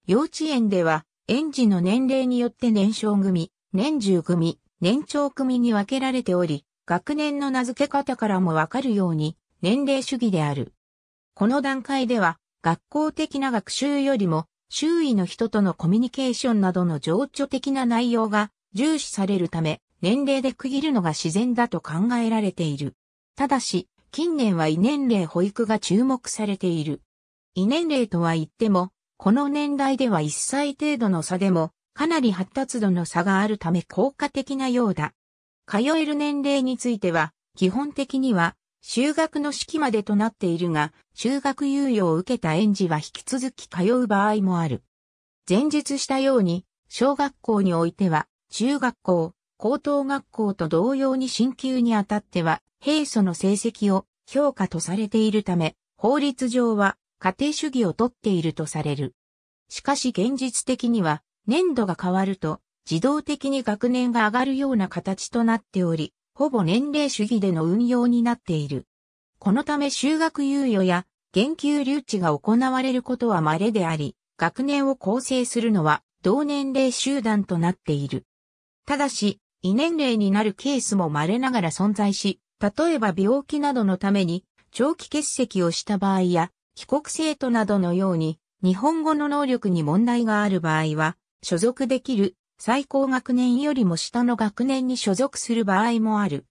幼稚園では、園児の年齢によって年少組、年中組、年長組に分けられており、学年の名付け方からもわかるように、年齢主義である。この段階では、学校的な学習よりも、周囲の人とのコミュニケーションなどの情緒的な内容が重視されるため、年齢で区切るのが自然だと考えられている。ただし、近年は異年齢保育が注目されている。異年齢とは言っても、この年代では1歳程度の差でも、かなり発達度の差があるため効果的なようだ。通える年齢については、基本的には、就学の式までとなっているが、就学猶予を受けた園児は引き続き通う場合もある。前述したように、小学校においては、中学校、高等学校と同様に進級にあたっては、平素の成績を評価とされているため、法律上は家庭主義をとっているとされる。しかし現実的には、年度が変わると、自動的に学年が上がるような形となっており、ほぼ年齢主義での運用になっている。このため修学猶予や、言及留置が行われることは稀であり、学年を構成するのは同年齢集団となっている。ただし、異年齢になるケースも稀ながら存在し、例えば病気などのために長期欠席をした場合や、被告生徒などのように、日本語の能力に問題がある場合は、所属できる最高学年よりも下の学年に所属する場合もある。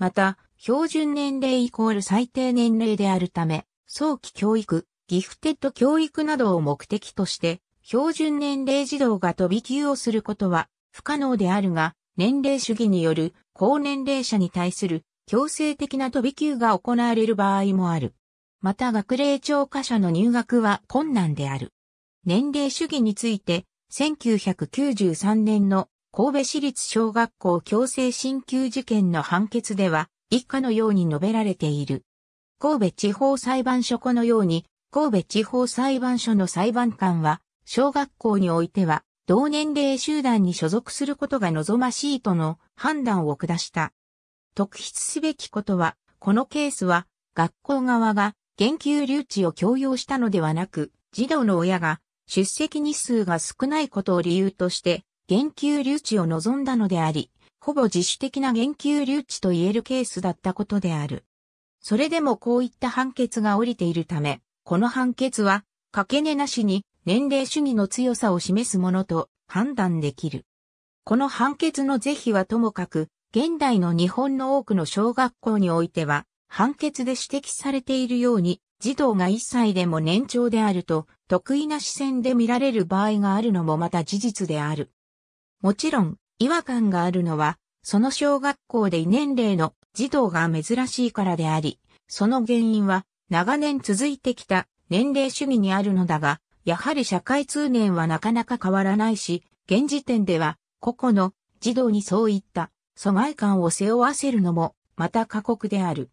また、標準年齢イコール最低年齢であるため、早期教育、ギフテッド教育などを目的として、標準年齢児童が飛び級をすることは不可能であるが、年齢主義による高年齢者に対する強制的な飛び級が行われる場合もある。また学齢超科者の入学は困難である。年齢主義について、1993年の神戸市立小学校強制進級事件の判決では、以下のように述べられている。神戸地方裁判所このように、神戸地方裁判所の裁判官は、小学校においては、同年齢集団に所属することが望ましいとの判断を下した。特筆すべきことは、このケースは、学校側が言及留置を強要したのではなく、児童の親が出席日数が少ないことを理由として、言及留置を望んだのであり、ほぼ自主的な言及留置と言えるケースだったことである。それでもこういった判決が降りているため、この判決は、かけ根なしに年齢主義の強さを示すものと判断できる。この判決の是非はともかく、現代の日本の多くの小学校においては、判決で指摘されているように、児童が1歳でも年長であると、得意な視線で見られる場合があるのもまた事実である。もちろん、違和感があるのは、その小学校で異年齢の児童が珍しいからであり、その原因は、長年続いてきた年齢主義にあるのだが、やはり社会通念はなかなか変わらないし、現時点では、個々の児童にそういった疎外感を背負わせるのも、また過酷である。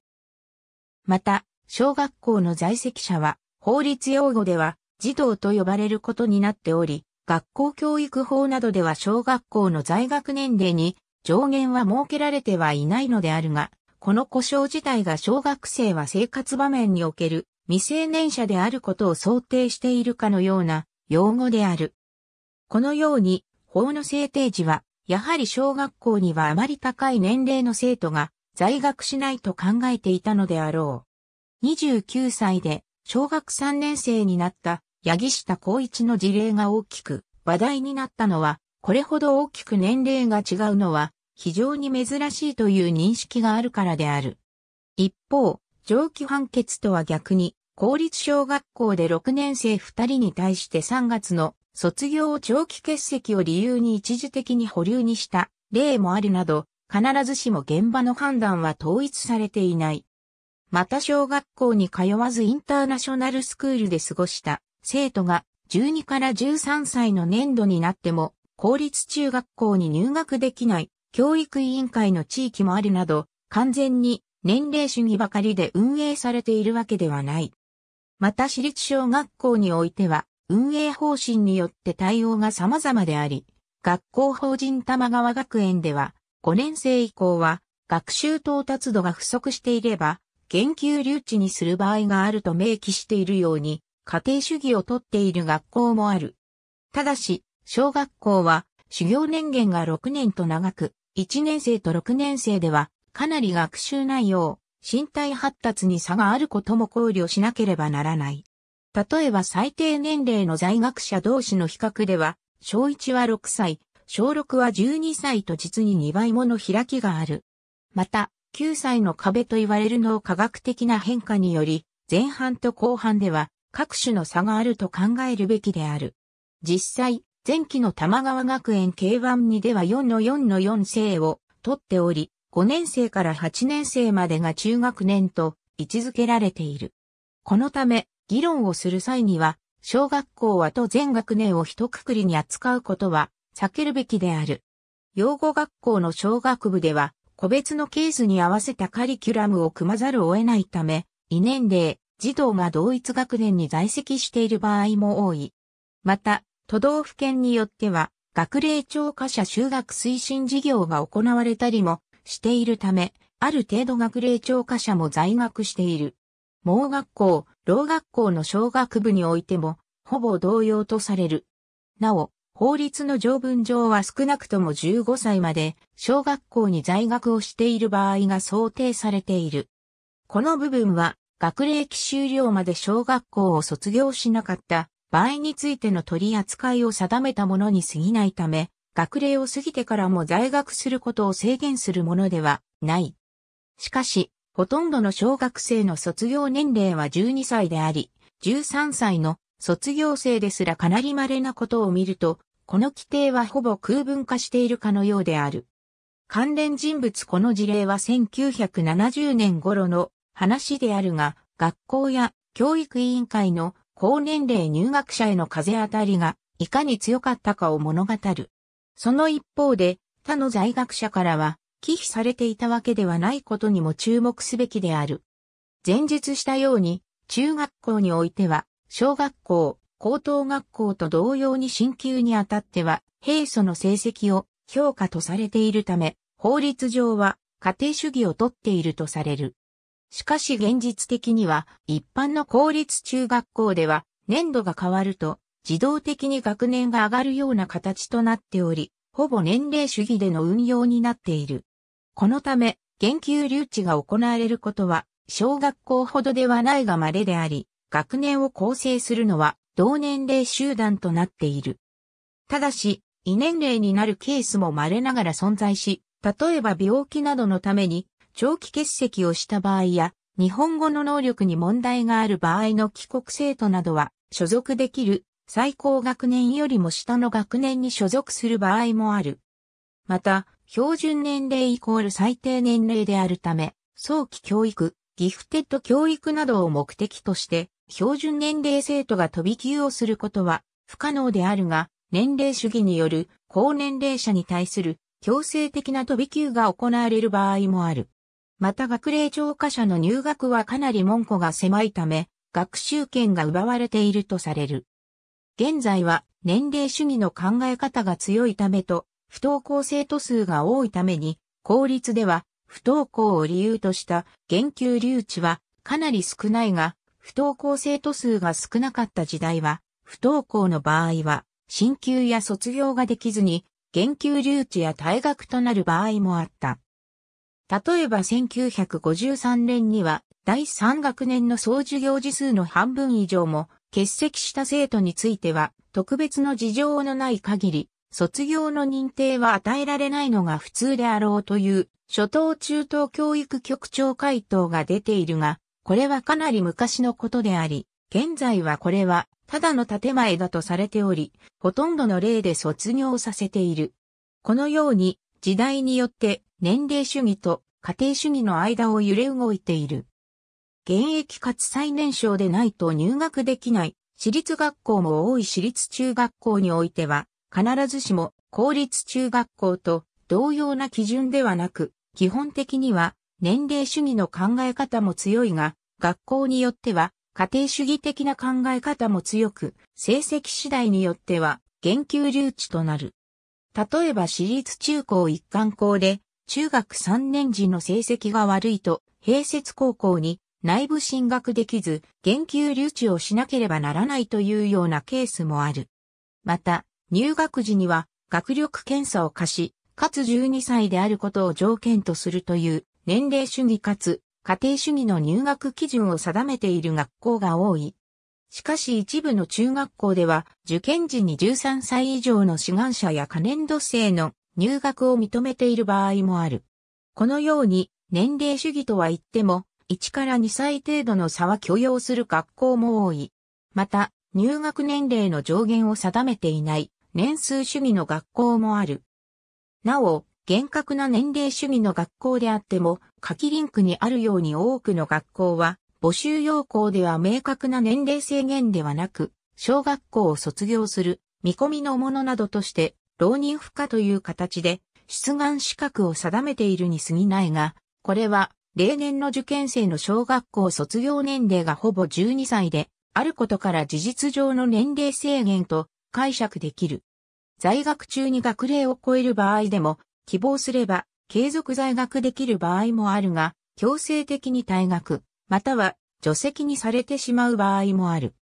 また、小学校の在籍者は、法律用語では、児童と呼ばれることになっており、学校教育法などでは小学校の在学年齢に上限は設けられてはいないのであるが、この故障自体が小学生は生活場面における未成年者であることを想定しているかのような用語である。このように、法の制定時は、やはり小学校にはあまり高い年齢の生徒が在学しないと考えていたのであろう。29歳で小学3年生になった八木下光一の事例が大きく話題になったのは、これほど大きく年齢が違うのは非常に珍しいという認識があるからである。一方、上記判決とは逆に、公立小学校で6年生2人に対して3月の卒業を長期欠席を理由に一時的に保留にした例もあるなど、必ずしも現場の判断は統一されていない。また小学校に通わずインターナショナルスクールで過ごした生徒が12から13歳の年度になっても公立中学校に入学できない教育委員会の地域もあるなど完全に年齢主義ばかりで運営されているわけではない。また私立小学校においては運営方針によって対応が様々であり、学校法人玉川学園では5年生以降は、学習到達度が不足していれば、研究留置にする場合があると明記しているように、家庭主義をとっている学校もある。ただし、小学校は、修行年限が6年と長く、1年生と6年生では、かなり学習内容、身体発達に差があることも考慮しなければならない。例えば最低年齢の在学者同士の比較では、小1は6歳、小6は12歳と実に2倍もの開きがある。また、9歳の壁と言われる脳科学的な変化により、前半と後半では各種の差があると考えるべきである。実際、前期の玉川学園 K1 にでは4の4の4世を取っており、5年生から8年生までが中学年と位置づけられている。このため、議論をする際には、小学校はと全学年を一括りに扱うことは避けるべきである。養護学校の小学部では、個別のケースに合わせたカリキュラムを組まざるを得ないため、異年齢、児童が同一学年に在籍している場合も多い。また、都道府県によっては、学齢超過者修学推進事業が行われたりもしているため、ある程度学齢超過者も在学している。盲学校、老学校の小学部においても、ほぼ同様とされる。なお、法律の条文上は少なくとも15歳まで小学校に在学をしている場合が想定されている。この部分は学齢期終了まで小学校を卒業しなかった場合についての取り扱いを定めたものに過ぎないため、学齢を過ぎてからも在学することを制限するものではない。しかし、ほとんどの小学生の卒業年齢は12歳であり、13歳の卒業生ですらかなり稀なことを見ると、この規定はほぼ空文化しているかのようである。関連人物この事例は1970年頃の話であるが、学校や教育委員会の高年齢入学者への風当たりがいかに強かったかを物語る。その一方で、他の在学者からは、忌避されていたわけではないことにも注目すべきである。前述したように、中学校においては、小学校、高等学校と同様に進級にあたっては、平素の成績を評価とされているため、法律上は家庭主義をとっているとされる。しかし現実的には、一般の公立中学校では、年度が変わると、自動的に学年が上がるような形となっており、ほぼ年齢主義での運用になっている。このため、研究留置が行われることは、小学校ほどではないが稀であり、学年を構成するのは同年齢集団となっている。ただし、異年齢になるケースも稀ながら存在し、例えば病気などのために長期欠席をした場合や、日本語の能力に問題がある場合の帰国生徒などは、所属できる最高学年よりも下の学年に所属する場合もある。また、標準年齢イコール最低年齢であるため、早期教育、ギフテッド教育などを目的として、標準年齢生徒が飛び級をすることは不可能であるが、年齢主義による高年齢者に対する強制的な飛び級が行われる場合もある。また学齢超過者の入学はかなり門戸が狭いため、学習権が奪われているとされる。現在は年齢主義の考え方が強いためと、不登校生徒数が多いために、公立では不登校を理由とした言及留置はかなり少ないが、不登校生徒数が少なかった時代は、不登校の場合は、進級や卒業ができずに、減給留置や退学となる場合もあった。例えば1953年には、第3学年の総授業時数の半分以上も、欠席した生徒については、特別の事情のない限り、卒業の認定は与えられないのが普通であろうという、初等中等教育局長回答が出ているが、これはかなり昔のことであり、現在はこれは、ただの建前だとされており、ほとんどの例で卒業させている。このように、時代によって年齢主義と家庭主義の間を揺れ動いている。現役かつ最年少でないと入学できない私立学校も多い私立中学校においては、必ずしも公立中学校と同様な基準ではなく、基本的には年齢主義の考え方も強いが、学校によっては、家庭主義的な考え方も強く、成績次第によっては、言及留置となる。例えば私立中高一貫校で、中学3年時の成績が悪いと、併設高校に内部進学できず、言及留置をしなければならないというようなケースもある。また、入学時には、学力検査を課し、かつ12歳であることを条件とするという、年齢主義かつ家庭主義の入学基準を定めている学校が多い。しかし一部の中学校では受験時に13歳以上の志願者や可燃度生の入学を認めている場合もある。このように年齢主義とは言っても1から2歳程度の差は許容する学校も多い。また入学年齢の上限を定めていない年数主義の学校もある。なお、厳格な年齢主義の学校であっても、下記リンクにあるように多くの学校は、募集要項では明確な年齢制限ではなく、小学校を卒業する見込みのものなどとして、浪人負荷という形で、出願資格を定めているに過ぎないが、これは、例年の受験生の小学校卒業年齢がほぼ12歳で、あることから事実上の年齢制限と解釈できる。在学中に学齢を超える場合でも、希望すれば継続在学できる場合もあるが、強制的に退学、または除籍にされてしまう場合もある。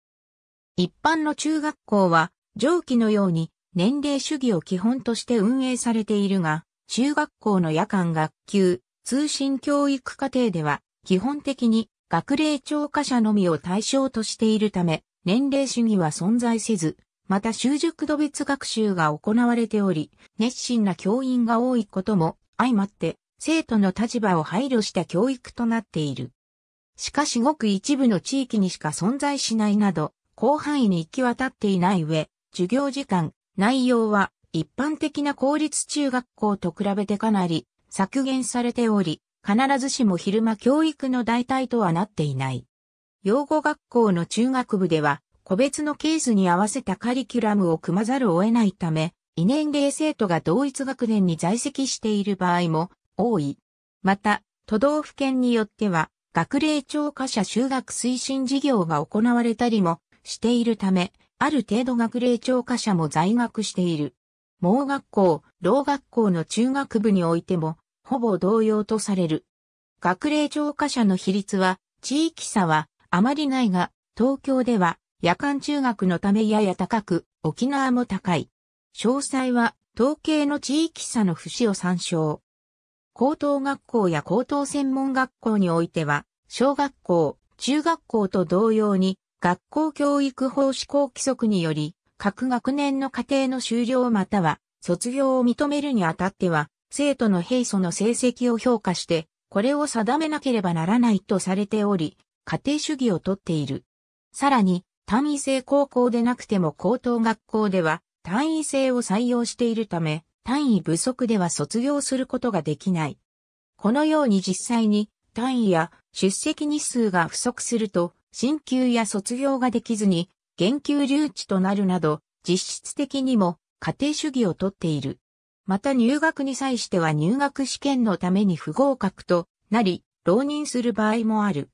一般の中学校は、上記のように年齢主義を基本として運営されているが、中学校の夜間学級、通信教育課程では、基本的に学齢超過者のみを対象としているため、年齢主義は存在せず、また習熟度別学習が行われており、熱心な教員が多いことも相まって、生徒の立場を配慮した教育となっている。しかしごく一部の地域にしか存在しないなど、広範囲に行き渡っていない上、授業時間、内容は一般的な公立中学校と比べてかなり削減されており、必ずしも昼間教育の代替とはなっていない。養護学校の中学部では、個別のケースに合わせたカリキュラムを組まざるを得ないため、異年齢生徒が同一学年に在籍している場合も多い。また、都道府県によっては、学齢超過者修学推進事業が行われたりもしているため、ある程度学齢超過者も在学している。盲学校、老学校の中学部においても、ほぼ同様とされる。学齢超過者の比率は、地域差はあまりないが、東京では夜間中学のためやや高く、沖縄も高い。詳細は、統計の地域差の節を参照。高等学校や高等専門学校においては、小学校、中学校と同様に、学校教育法施行規則により、各学年の課程の終了または、卒業を認めるにあたっては、生徒の平素の成績を評価して、これを定めなければならないとされており、家庭主義をとっている。さらに、単位制高校でなくても高等学校では単位制を採用しているため、単位不足では卒業することができない。このように実際に単位や出席日数が不足すると、進級や卒業ができずに、減給留置となるなど、実質的にも家庭主義をとっている。また入学に際しては入学試験のために不合格となり、浪人する場合もある。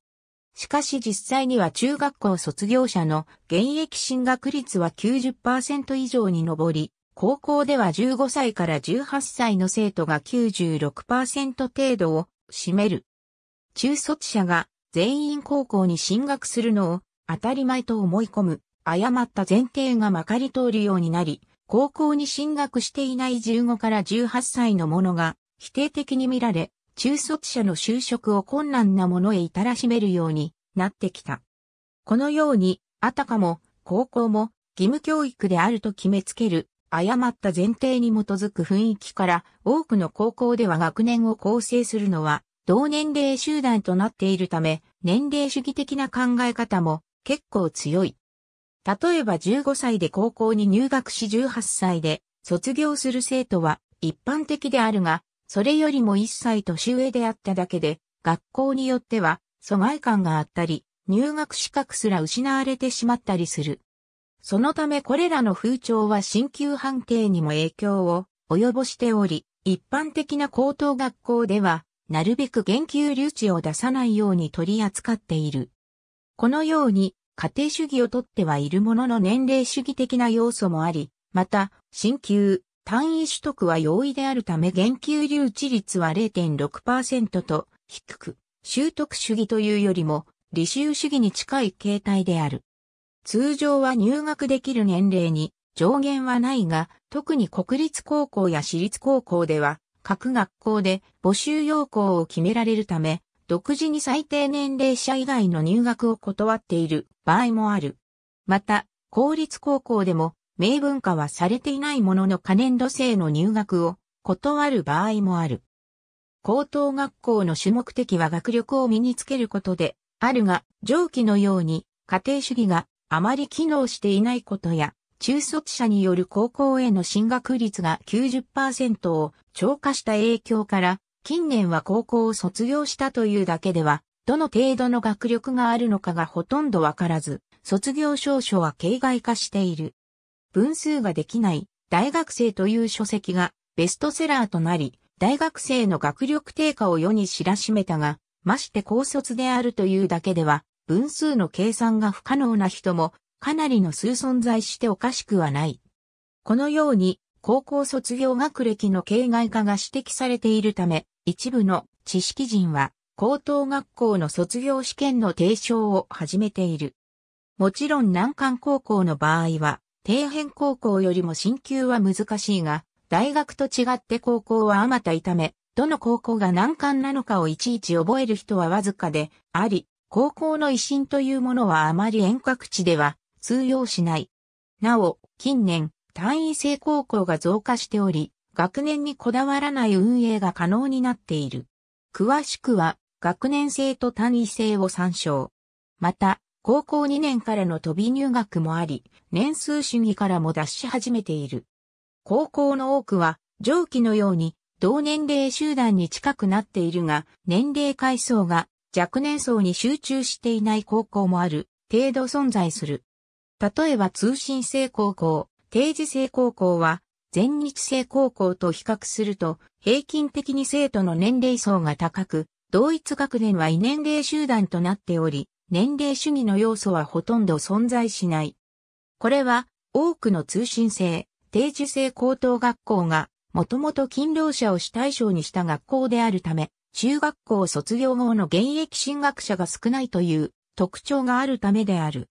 しかし実際には中学校卒業者の現役進学率は90%以上に上り、高校では15歳から18歳の生徒が96%程度を占める。中卒者が全員高校に進学するのを当たり前と思い込む誤った前提がまかり通るようになり、高校に進学していない15から18歳の者が否定的に見られ、中卒者の就職を困難なものへ至らしめるようになってきた。このように、あたかも、高校も義務教育であると決めつける、誤った前提に基づく雰囲気から、多くの高校では学年を構成するのは、同年齢集団となっているため、年齢主義的な考え方も結構強い。例えば15歳で高校に入学し18歳で卒業する生徒は一般的であるが、それよりも一歳年上であっただけで、学校によっては、疎外感があったり、入学資格すら失われてしまったりする。そのためこれらの風潮は新旧判定にも影響を及ぼしており、一般的な高等学校では、なるべく言及留置を出さないように取り扱っている。このように、家庭主義をとってはいるものの年齢主義的な要素もあり、また、新旧、単位取得は容易であるため減給留置率は0.6%と低く、習得主義というよりも履修主義に近い形態である。通常は入学できる年齢に上限はないが、特に国立高校や私立高校では、各学校で募集要項を決められるため、独自に最低年齢者以外の入学を断っている場合もある。また、公立高校でも明文化はされていないものの可燃度制の入学を断る場合もある。高等学校の主目的は学力を身につけることで、あるが、上記のように、家庭主義があまり機能していないことや、中卒者による高校への進学率が90%を超過した影響から、近年は高校を卒業したというだけでは、どの程度の学力があるのかがほとんどわからず、卒業証書は形骸化している。分数ができない大学生という書籍がベストセラーとなり、大学生の学力低下を世に知らしめたが、まして高卒であるというだけでは、分数の計算が不可能な人もかなりの数存在しておかしくはない。このように、高校卒業学歴の形骸化が指摘されているため、一部の知識人は高等学校の卒業試験の提唱を始めている。もちろん難関高校の場合は、底辺高校よりも進級は難しいが、大学と違って高校はあまたいため、どの高校が難関なのかをいちいち覚える人はわずかであり、高校の威信というものはあまり遠隔地では通用しない。なお、近年、単位制高校が増加しており、学年にこだわらない運営が可能になっている。詳しくは、学年制と単位制を参照。また、高校2年からの飛び入学もあり、年数主義からも脱し始めている。高校の多くは、上記のように、同年齢集団に近くなっているが、年齢階層が若年層に集中していない高校もある、程度存在する。例えば通信制高校、定時制高校は、全日制高校と比較すると、平均的に生徒の年齢層が高く、同一学年は異年齢集団となっており、年齢主義の要素はほとんど存在しない。これは多くの通信制、定時制高等学校がもともと勤労者を主対象にした学校であるため、中学校卒業後の現役進学者が少ないという特徴があるためである。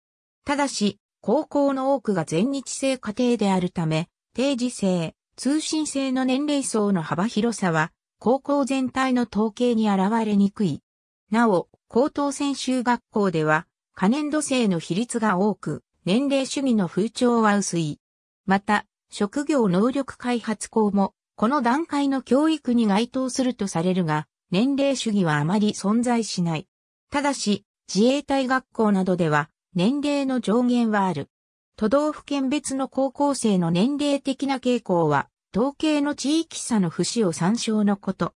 ただし、高校の多くが全日制家庭であるため、定時制、通信制の年齢層の幅広さは、高校全体の統計に現れにくい。なお、高等専修学校では、可燃度性の比率が多く、年齢主義の風潮は薄い。また、職業能力開発校も、この段階の教育に該当するとされるが、年齢主義はあまり存在しない。ただし、自衛隊学校などでは、年齢の上限はある。都道府県別の高校生の年齢的な傾向は、統計の地域差の節を参照のこと。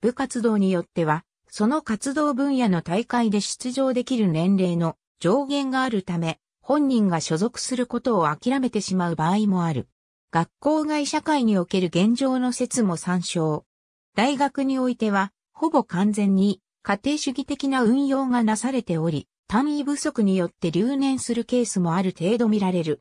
部活動によっては、その活動分野の大会で出場できる年齢の上限があるため、本人が所属することを諦めてしまう場合もある。学校外社会における現状の説も参照。大学においては、ほぼ完全に家庭主義的な運用がなされており、単位不足によって留年するケースもある程度見られる。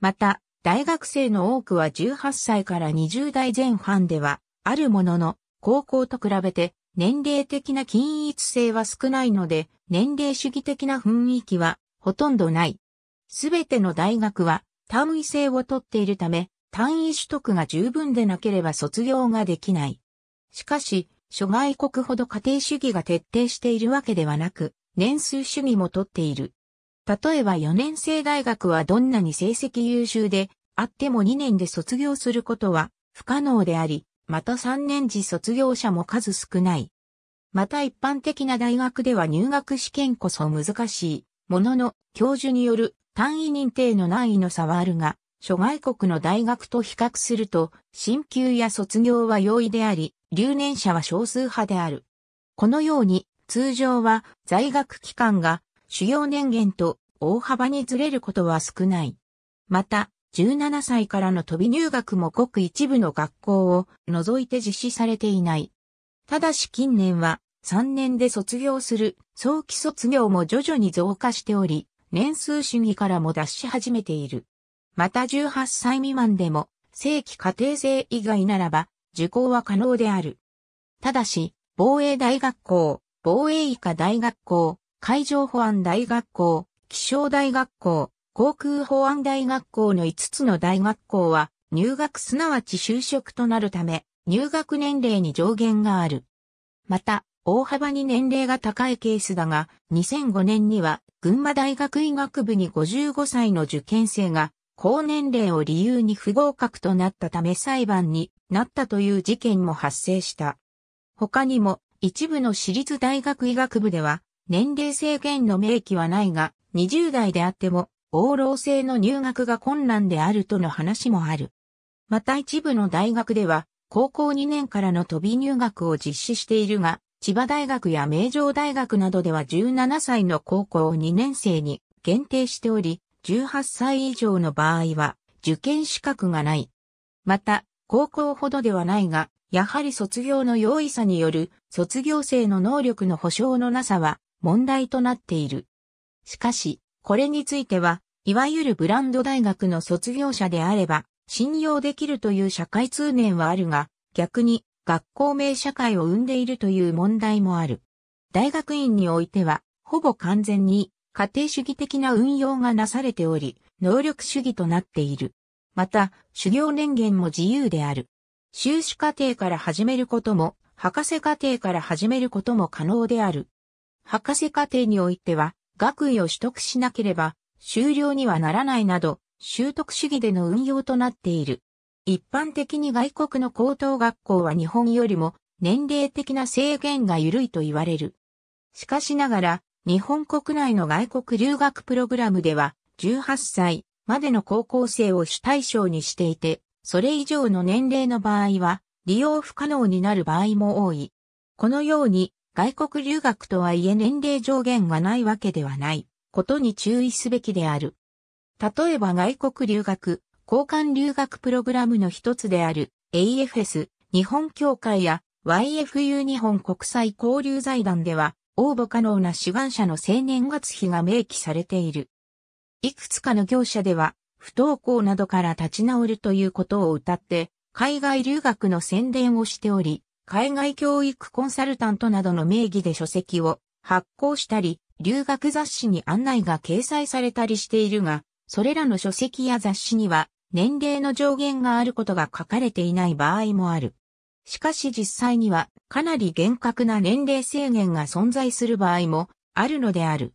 また、大学生の多くは18歳から20代前半では、あるものの、高校と比べて年齢的な均一性は少ないので、年齢主義的な雰囲気はほとんどない。すべての大学は単位制をとっているため、単位取得が十分でなければ卒業ができない。しかし、諸外国ほど家庭主義が徹底しているわけではなく、年数主義もとっている。例えば4年生大学はどんなに成績優秀であっても2年で卒業することは不可能であり、また3年次卒業者も数少ない。また一般的な大学では入学試験こそ難しい。ものの、教授による単位認定の難易の差はあるが、諸外国の大学と比較すると、進級や卒業は容易であり、留年者は少数派である。このように、通常は在学期間が主要年限と大幅にずれることは少ない。また、17歳からの飛び入学もごく一部の学校を除いて実施されていない。ただし近年は3年で卒業する早期卒業も徐々に増加しており、年数主義からも脱し始めている。また18歳未満でも正規家庭制以外ならば受講は可能である。ただし、防衛大学校、防衛医科大学校、海上保安大学校、気象大学校、航空保安大学校の5つの大学校は、入学すなわち就職となるため、入学年齢に上限がある。また、大幅に年齢が高いケースだが、2005年には、群馬大学医学部に55歳の受験生が、高年齢を理由に不合格となったため裁判になったという事件も発生した。他にも、一部の私立大学医学部では、年齢制限の明記はないが、20代であっても、往老制の入学が困難であるとの話もある。また一部の大学では、高校2年からの飛び入学を実施しているが、千葉大学や名城大学などでは17歳の高校2年生に限定しており、18歳以上の場合は受験資格がない。また、高校ほどではないが、やはり卒業の容易さによる卒業生の能力の保障のなさは問題となっている。しかし、これについては、いわゆるブランド大学の卒業者であれば、信用できるという社会通念はあるが、逆に学校名社会を生んでいるという問題もある。大学院においては、ほぼ完全に家庭主義的な運用がなされており、能力主義となっている。また、修行年限も自由である。修士課程から始めることも、博士課程から始めることも可能である。博士課程においては、学位を取得しなければ、終了にはならないなど、習得主義での運用となっている。一般的に外国の高等学校は日本よりも年齢的な制限が緩いと言われる。しかしながら、日本国内の外国留学プログラムでは、18歳までの高校生を主対象にしていて、それ以上の年齢の場合は、利用不可能になる場合も多い。このように、外国留学とはいえ年齢上限がないわけではないことに注意すべきである。例えば外国留学、交換留学プログラムの一つである AFS 日本協会や YFU 日本国際交流財団では応募可能な志願者の青年月日が明記されている。いくつかの業者では不登校などから立ち直るということを謳って海外留学の宣伝をしており、海外教育コンサルタントなどの名義で書籍を発行したり、留学雑誌に案内が掲載されたりしているが、それらの書籍や雑誌には年齢の上限があることが書かれていない場合もある。しかし実際にはかなり厳格な年齢制限が存在する場合もあるのである。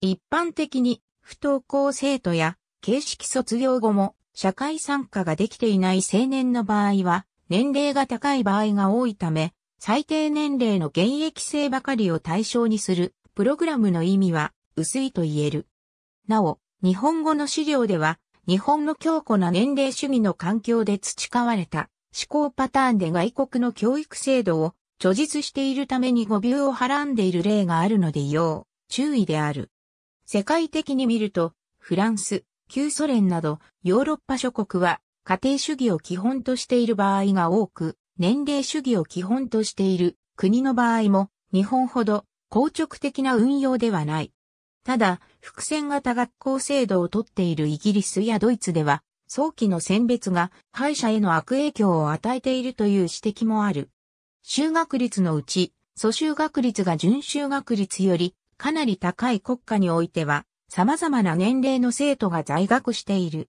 一般的に不登校生徒や形式卒業後も社会参加ができていない青年の場合は年齢が高い場合が多いため、最低年齢の現役生ばかりを対象にするプログラムの意味は薄いと言える。なお、日本語の資料では、日本の強固な年齢主義の環境で培われた思考パターンで外国の教育制度を著述しているために誤謬をはらんでいる例があるので要注意である。世界的に見ると、フランス、旧ソ連などヨーロッパ諸国は家庭主義を基本としている場合が多く、年齢主義を基本としている国の場合も日本ほど硬直的な運用ではない。ただ、伏線型学校制度をとっているイギリスやドイツでは、早期の選別が敗者への悪影響を与えているという指摘もある。就学率のうち、蘇修学率が準修学率よりかなり高い国家においては、様々な年齢の生徒が在学している。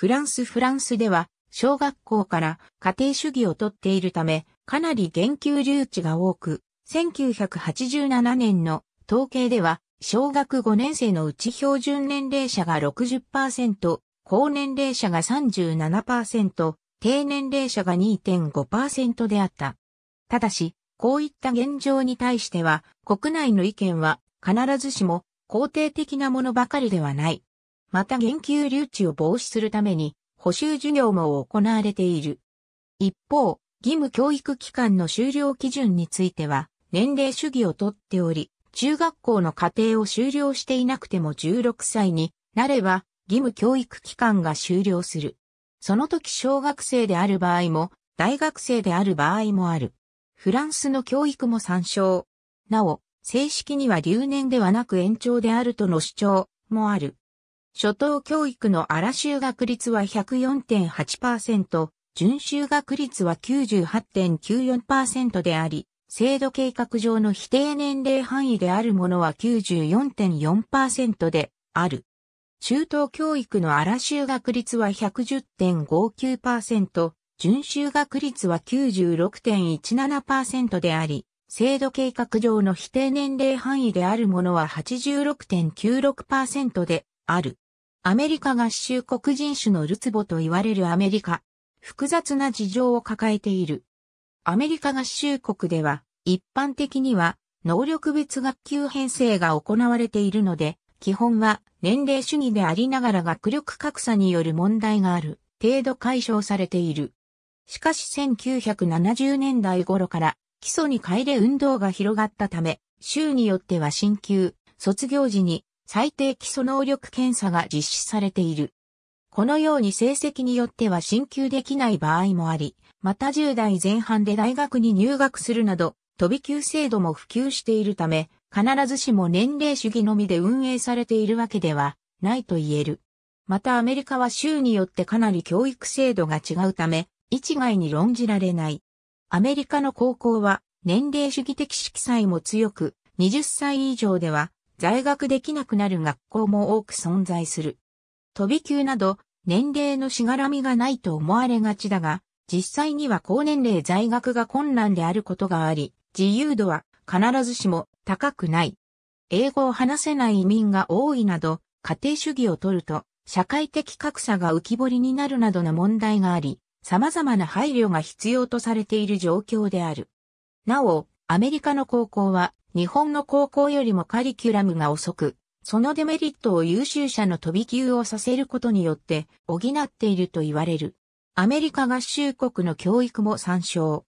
フランスフランスでは、小学校から家庭主義をとっているため、かなり言及留置が多く、1987年の統計では、小学5年生のうち標準年齢者が60%、高年齢者が37%、低年齢者が2.5%であった。ただし、こういった現状に対しては、国内の意見は必ずしも肯定的なものばかりではない。また研究留置を防止するために補修授業も行われている。一方、義務教育機関の終了基準については、年齢主義をとっており、中学校の課程を終了していなくても16歳になれば、義務教育機関が終了する。その時小学生である場合も、大学生である場合もある。フランスの教育も参照。なお、正式には留年ではなく延長であるとの主張もある。初等教育の荒修学率は104.8%、準修学率は98.94%であり、制度計画上の否定年齢範囲であるものは94.4%である。中等教育の荒修学率は110.59%、準修学率は96.17%であり、制度計画上の否定年齢範囲であるものは86.96%である。アメリカ合衆国人種のルツボと言われるアメリカ。複雑な事情を抱えている。アメリカ合衆国では、一般的には、能力別学級編成が行われているので、基本は年齢主義でありながら学力格差による問題がある程度解消されている。しかし1970年代頃から基礎に帰れ運動が広がったため、州によっては進級、卒業時に最低基礎能力検査が実施されている。このように成績によっては進級できない場合もあり、また10代前半で大学に入学するなど、飛び級制度も普及しているため、必ずしも年齢主義のみで運営されているわけではないと言える。またアメリカは州によってかなり教育制度が違うため、一概に論じられない。アメリカの高校は年齢主義的色彩も強く、20歳以上では在学できなくなる学校も多く存在する。飛び級など、年齢のしがらみがないと思われがちだが、実際には高年齢在学が困難であることがあり、自由度は必ずしも高くない。英語を話せない移民が多いなど、家庭主義をとると、社会的格差が浮き彫りになるなどの問題があり、様々な配慮が必要とされている状況である。なお、アメリカの高校は日本の高校よりもカリキュラムが遅く、そのデメリットを優秀者の飛び級をさせることによって補っていると言われる。アメリカ合衆国の教育も参照。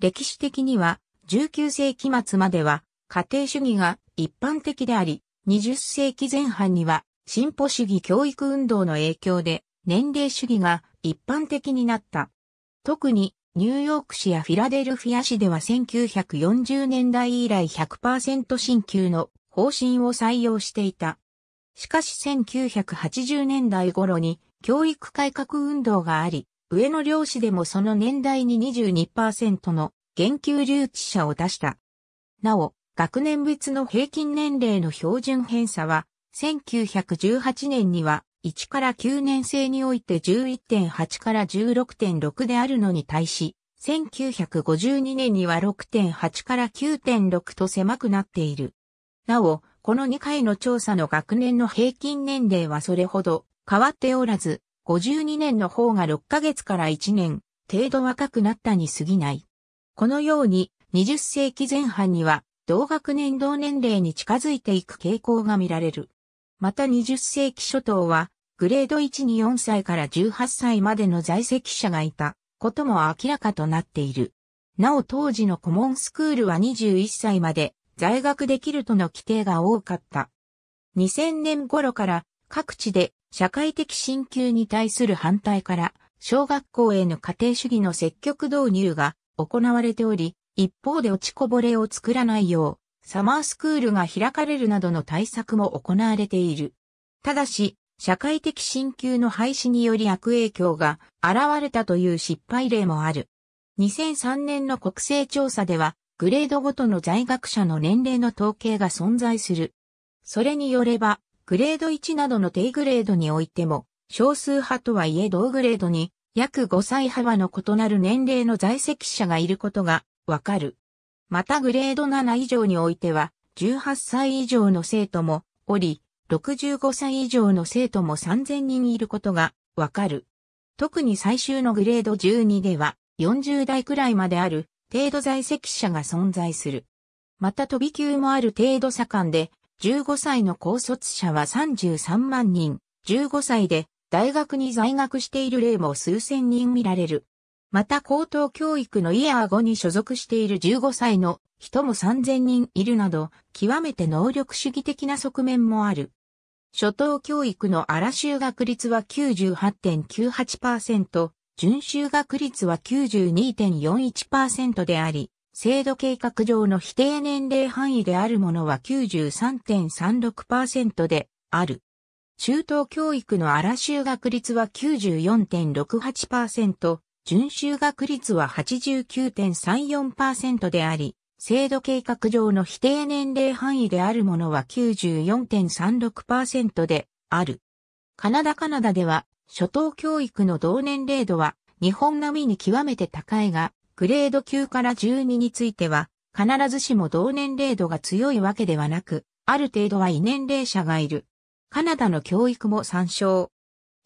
歴史的には19世紀末までは家庭主義が一般的であり、20世紀前半には進歩主義教育運動の影響で年齢主義が一般的になった。特にニューヨーク市やフィラデルフィア市では1940年代以来100%新旧の方針を採用していた。しかし1980年代頃に教育改革運動があり、上野漁師でもその年代に22%の減給留置者を出した。なお、学年別の平均年齢の標準偏差は、1918年には1から9年生において11.8から16.6であるのに対し、1952年には6.8から9.6と狭くなっている。なお、この2回の調査の学年の平均年齢はそれほど変わっておらず、52年の方が6ヶ月から1年程度若くなったに過ぎない。このように20世紀前半には同学年同年齢に近づいていく傾向が見られる。また20世紀初頭は、グレード1に4歳から18歳までの在籍者がいたことも明らかとなっている。なお当時のコモンスクールは21歳まで在学できるとの規定が多かった。2000年頃から各地で社会的進級に対する反対から小学校への家庭主義の積極導入が行われており、一方で落ちこぼれを作らないようサマースクールが開かれるなどの対策も行われている。ただし、社会的進級の廃止により悪影響が現れたという失敗例もある。2003年の国勢調査では、グレードごとの在学者の年齢の統計が存在する。それによれば、グレード1などの低グレードにおいても、少数派とはいえ同グレードに、約5歳派はの異なる年齢の在籍者がいることがわかる。またグレード7以上においては、18歳以上の生徒もおり、65歳以上の生徒も3000人いることがわかる。特に最終のグレード12では、40代くらいまである程度在籍者が存在する。また飛び級もある程度盛んで、15歳の高卒者は33万人、15歳で大学に在学している例も数千人見られる。また高等教育のイヤー後に所属している15歳の人も3000人いるなど、極めて能力主義的な側面もある。初等教育の荒修学率は98.98%、準修学率は92.41%であり、制度計画上の否定年齢範囲であるものは93.36%である。中等教育の荒修学率は94.68%、準修学率は89.34%であり、制度計画上の否定年齢範囲であるものは94.36%である。カナダカナダでは、初等教育の同年齢度は日本並みに極めて高いが、グレード9から12については、必ずしも同年齢度が強いわけではなく、ある程度は異年齢者がいる。カナダの教育も参照。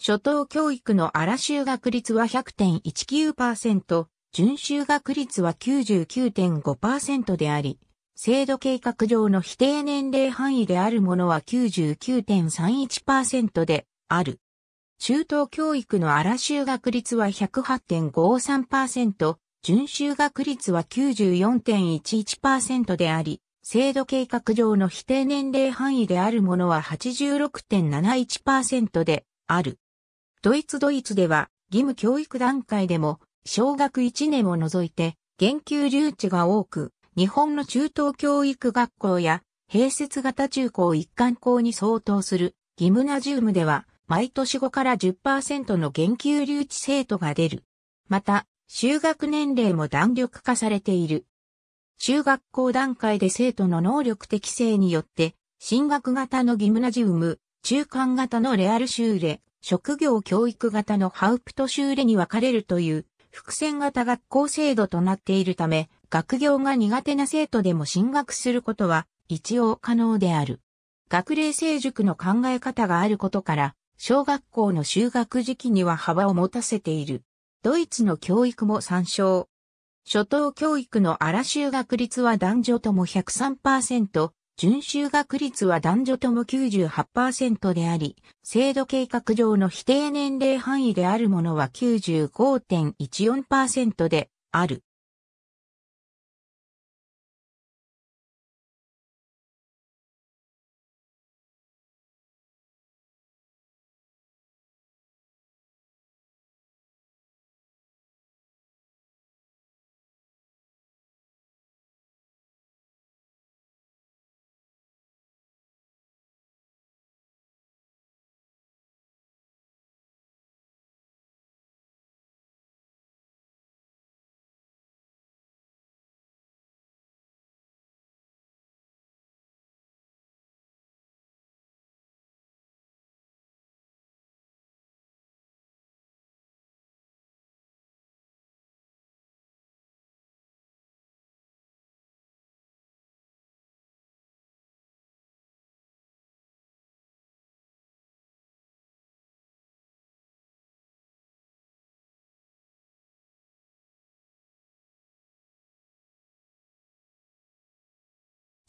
初等教育の荒修学率は100.19%、準修学率は99.5%であり、制度計画上の否定年齢範囲であるものは99.31%である。中等教育の荒修学率は108.53%、準修学率は94.11%であり、制度計画上の否定年齢範囲であるものは86.71%である。ドイツドイツでは、義務教育段階でも、小学1年を除いて、言及留置が多く、日本の中等教育学校や、併設型中高一貫校に相当する、ギムナジウムでは、毎年5から10%の言及留置生徒が出る。また、就学年齢も弾力化されている。中学校段階で生徒の能力適性によって、進学型のギムナジウム、中間型のレアルシューレ、職業教育型のハウプト修例に分かれるという伏線型学校制度となっているため、学業が苦手な生徒でも進学することは一応可能である。学齢成熟の考え方があることから、小学校の修学時期には幅を持たせている。ドイツの教育も参照。初等教育の荒修学率は男女とも103%、準就学率は男女とも98%であり、制度計画上の否定年齢範囲であるものは95.14%である。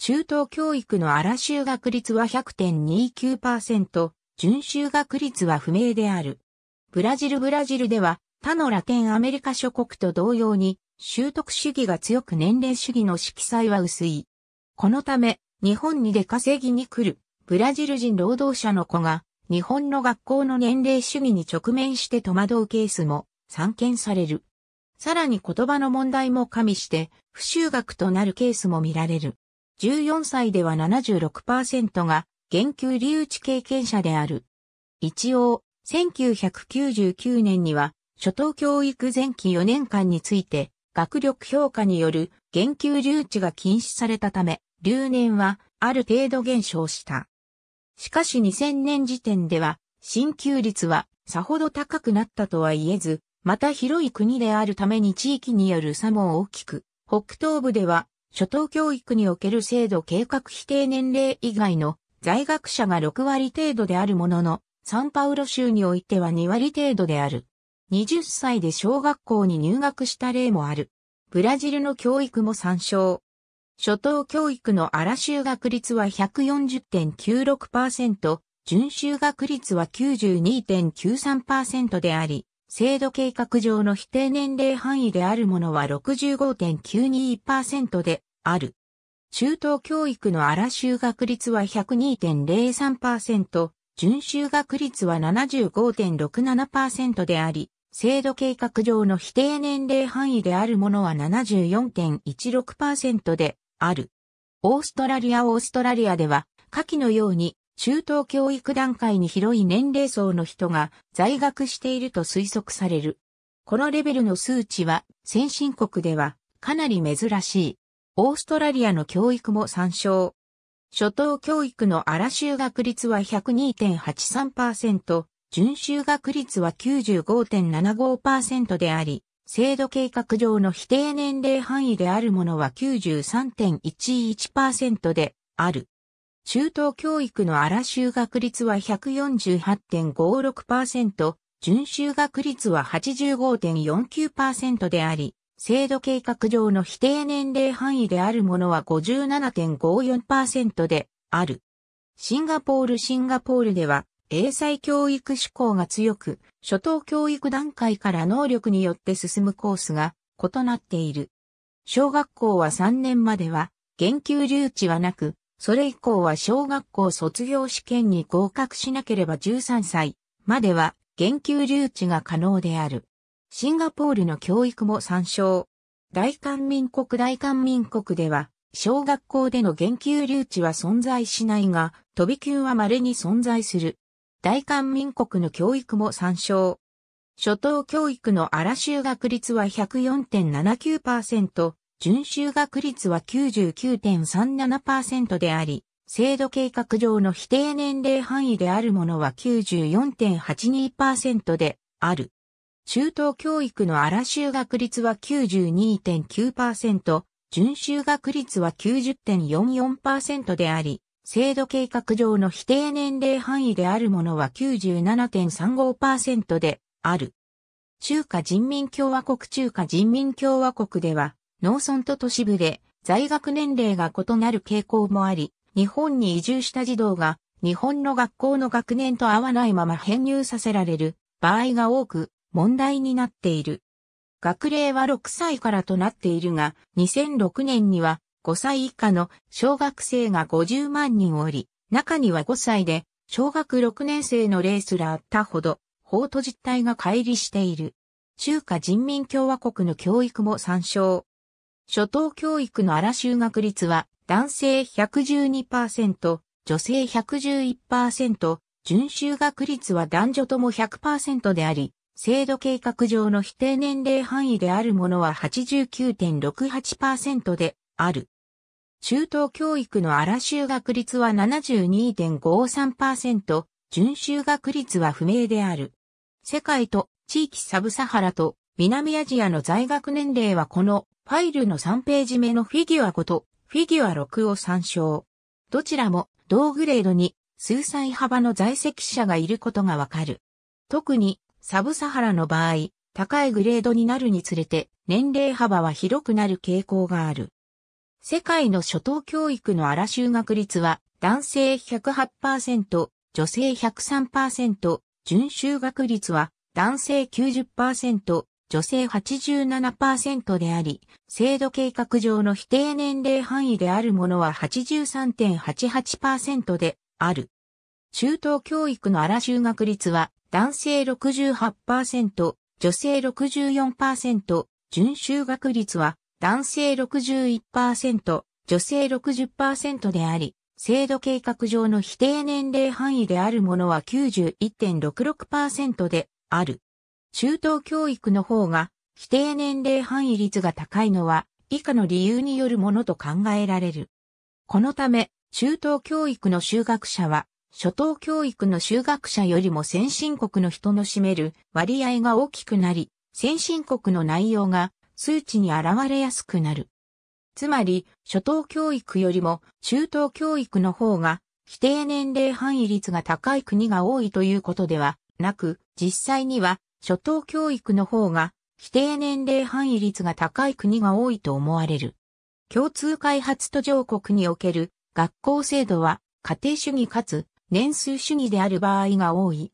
中等教育の荒修学率は100.29%、準修学率は不明である。ブラジルブラジルでは他のラテンアメリカ諸国と同様に習得主義が強く年齢主義の色彩は薄い。このため日本に出稼ぎに来るブラジル人労働者の子が日本の学校の年齢主義に直面して戸惑うケースも散見される。さらに言葉の問題も加味して不修学となるケースも見られる。14歳では76%が減給留置経験者である。一応、1999年には、初等教育前期4年間について、学力評価による減給留置が禁止されたため、留年はある程度減少した。しかし2000年時点では、進級率はさほど高くなったとは言えず、また広い国であるために地域による差も大きく、北東部では初等教育における制度計画否定年齢以外の在学者が6割程度であるものの、サンパウロ州においては2割程度である。20歳で小学校に入学した例もある。ブラジルの教育も参照。初等教育の荒修学率は140.96%、準修学率は92.93%であり、制度計画上の否定年齢範囲であるものは65.92%で、ある。中等教育の荒修学率は102.03%、準修学率は75.67%であり、制度計画上の否定年齢範囲であるものは74.16%である。オーストラリアオーストラリアでは、下記のように中等教育段階に広い年齢層の人が在学していると推測される。このレベルの数値は先進国ではかなり珍しい。オーストラリアの教育も参照。初等教育の荒修学率は102.83%、準修学率は95.75%であり、制度計画上の否定年齢範囲であるものは93.11%である。中等教育の荒修学率は148.56%、準修学率は85.49%であり、制度計画上の否定年齢範囲であるものは57.54%である。シンガポールシンガポールでは、英才教育志向が強く、初等教育段階から能力によって進むコースが異なっている。小学校は3年までは、研究留置はなく、それ以降は小学校卒業試験に合格しなければ13歳までは研究留置が可能である。シンガポールの教育も参照。大韓民国大韓民国では、小学校での言及留置は存在しないが、飛び級は稀に存在する。大韓民国の教育も参照。初等教育の荒修学率は104.79%、準修学率は99.37%であり、制度計画上の否定年齢範囲であるものは94.82%である。中等教育の荒修学率は92.9%、準修学率は90.44%であり、制度計画上の否定年齢範囲であるものは97.35%である。中華人民共和国中華人民共和国では、農村と都市部で在学年齢が異なる傾向もあり、日本に移住した児童が日本の学校の学年と合わないまま編入させられる場合が多く、問題になっている。学齢は6歳からとなっているが、2006年には5歳以下の小学生が50万人おり、中には5歳で小学6年生のレースらあったほど、法と実態が乖離している。中華人民共和国の教育も参照。初等教育の荒修学率は男性112%、女性111%、準修学率は男女とも100%であり、制度計画上の否定年齢範囲であるものは89.68%である。中等教育の荒修学率は72.53%、準修学率は不明である。世界と地域サブサハラと南アジアの在学年齢はこのファイルの3ページ目のフィギュア5とフィギュア6を参照。どちらも同グレードに数歳幅の在籍者がいることがわかる。特にサブサハラの場合、高いグレードになるにつれて年齢幅は広くなる傾向がある。世界の初等教育の荒修学率は男性108%、女性103%、準修学率は男性90%、女性87%であり、制度計画上の否定年齢範囲であるものは83.88%である。中等教育の荒修学率は男性68%、女性64%、準就学率は男性61%、女性60%であり、制度計画上の否定年齢範囲であるものは91.66%である。中等教育の方が否定年齢範囲率が高いのは以下の理由によるものと考えられる。このため、中等教育の修学者は初等教育の修学者よりも先進国の人の占める割合が大きくなり、先進国の内容が数値に現れやすくなる。つまり、初等教育よりも中等教育の方が規定年齢範囲率が高い国が多いということではなく、実際には初等教育の方が規定年齢範囲率が高い国が多いと思われる。共通開発途上国における学校制度は家庭主義かつ年数主義である場合が多い。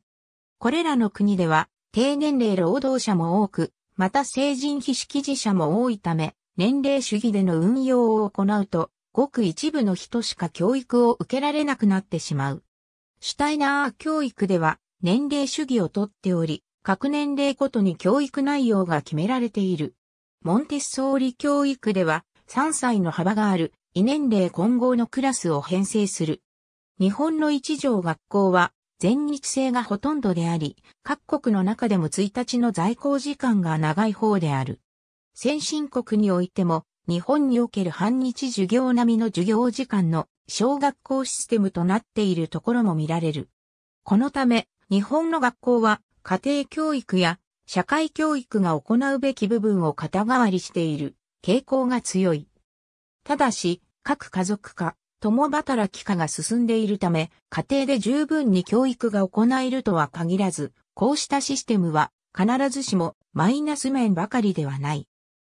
これらの国では、低年齢労働者も多く、また成人非識字者も多いため、年齢主義での運用を行うと、ごく一部の人しか教育を受けられなくなってしまう。シュタイナー教育では、年齢主義をとっており、各年齢ごとに教育内容が決められている。モンテッソーリ教育では、3歳の幅がある、異年齢混合のクラスを編成する。日本の一条学校は全日制がほとんどであり、各国の中でも1日の在校時間が長い方である。先進国においても、日本における半日授業並みの授業時間の小学校システムとなっているところも見られる。このため、日本の学校は家庭教育や社会教育が行うべき部分を肩代わりしている傾向が強い。ただし、各家族化、共働き化が進んでいるため、家庭で十分に教育が行えるとは限らず、こうしたシステムは必ずしもマイナス面ばかりではない。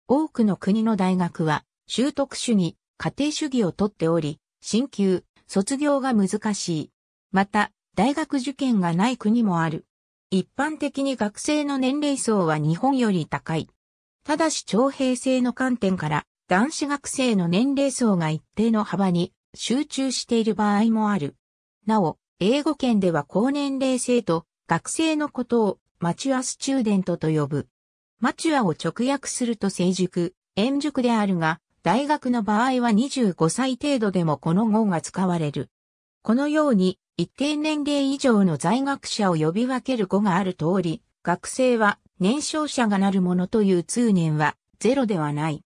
多くの国の大学は、習得主義、家庭主義をとっており、進級、卒業が難しい。また、大学受験がない国もある。一般的に学生の年齢層は日本より高い。ただし徴兵制の観点から、男子学生の年齢層が一定の幅に集中している場合もある。なお、英語圏では高年齢生徒、学生のことをマチュアスチューデントと呼ぶ。マチュアを直訳すると成熟、円熟であるが、大学の場合は25歳程度でもこの語が使われる。このように、一定年齢以上の在学者を呼び分ける語がある通り、学生は年少者がなるものという通念はゼロではない。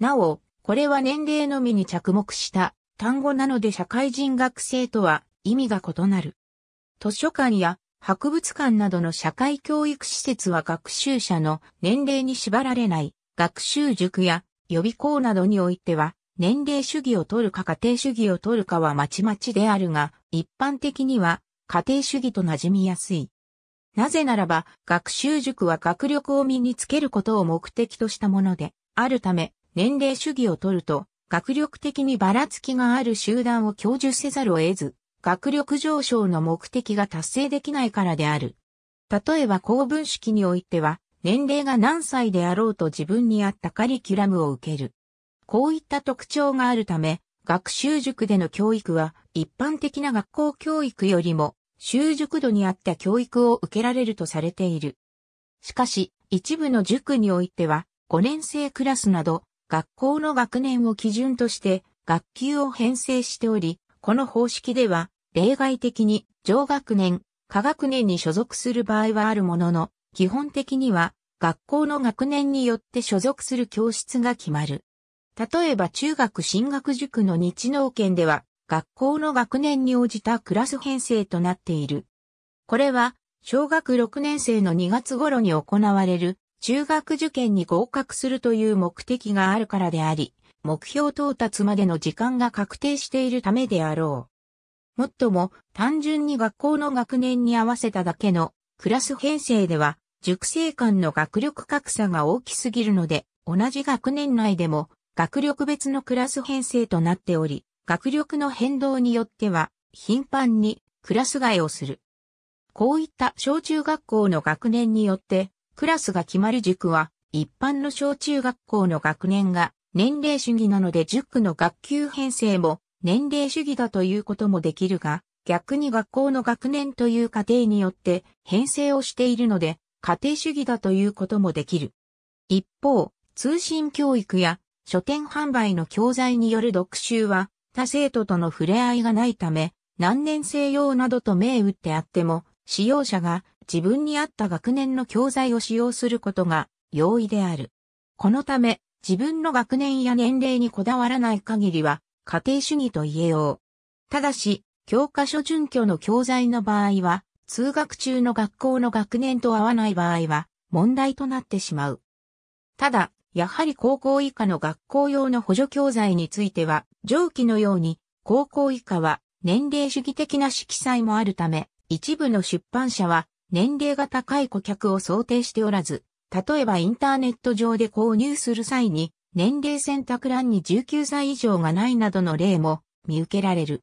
なお、これは年齢のみに着目した単語なので社会人学生とは意味が異なる。図書館や博物館などの社会教育施設は学習者の年齢に縛られない学習塾や予備校などにおいては年齢主義を取るか家庭主義を取るかはまちまちであるが一般的には家庭主義と馴染みやすい。なぜならば学習塾は学力を身につけることを目的としたものであるため年齢主義を取ると学力的にばらつきがある集団を享受せざるを得ず、学力上昇の目的が達成できないからである。例えば公文式においては、年齢が何歳であろうと自分に合ったカリキュラムを受ける。こういった特徴があるため、学習塾での教育は一般的な学校教育よりも習熟度に合った教育を受けられるとされている。しかし、一部の塾においては5年生クラスなど学校の学年を基準として学級を編成しており、この方式では例外的に上学年、下学年に所属する場合はあるものの、基本的には学校の学年によって所属する教室が決まる。例えば中学進学塾の日農圏では学校の学年に応じたクラス編成となっている。これは小学6年生の2月頃に行われる中学受験に合格するという目的があるからであり、目標到達までの時間が確定しているためであろう。もっとも、単純に学校の学年に合わせただけのクラス編成では、塾生間の学力格差が大きすぎるので、同じ学年内でも学力別のクラス編成となっており、学力の変動によっては、頻繁にクラス替えをする。こういった小中学校の学年によって、クラスが決まる塾は、一般の小中学校の学年が年齢主義なので塾の学級編成も年齢主義だということもできるが、逆に学校の学年という過程によって編成をしているので、家庭主義だということもできる。一方、通信教育や書店販売の教材による読習は、他生徒との触れ合いがないため、何年生用などと銘打ってあっても、使用者が自分に合った学年の教材を使用することが容易である。このため、自分の学年や年齢にこだわらない限りは、家庭主義と言えよう。ただし、教科書準拠の教材の場合は、通学中の学校の学年と合わない場合は、問題となってしまう。ただ、やはり高校以下の学校用の補助教材については、上記のように、高校以下は年齢主義的な色彩もあるため、一部の出版社は年齢が高い顧客を想定しておらず、例えばインターネット上で購入する際に、年齢選択欄に19歳以上がないなどの例も見受けられる。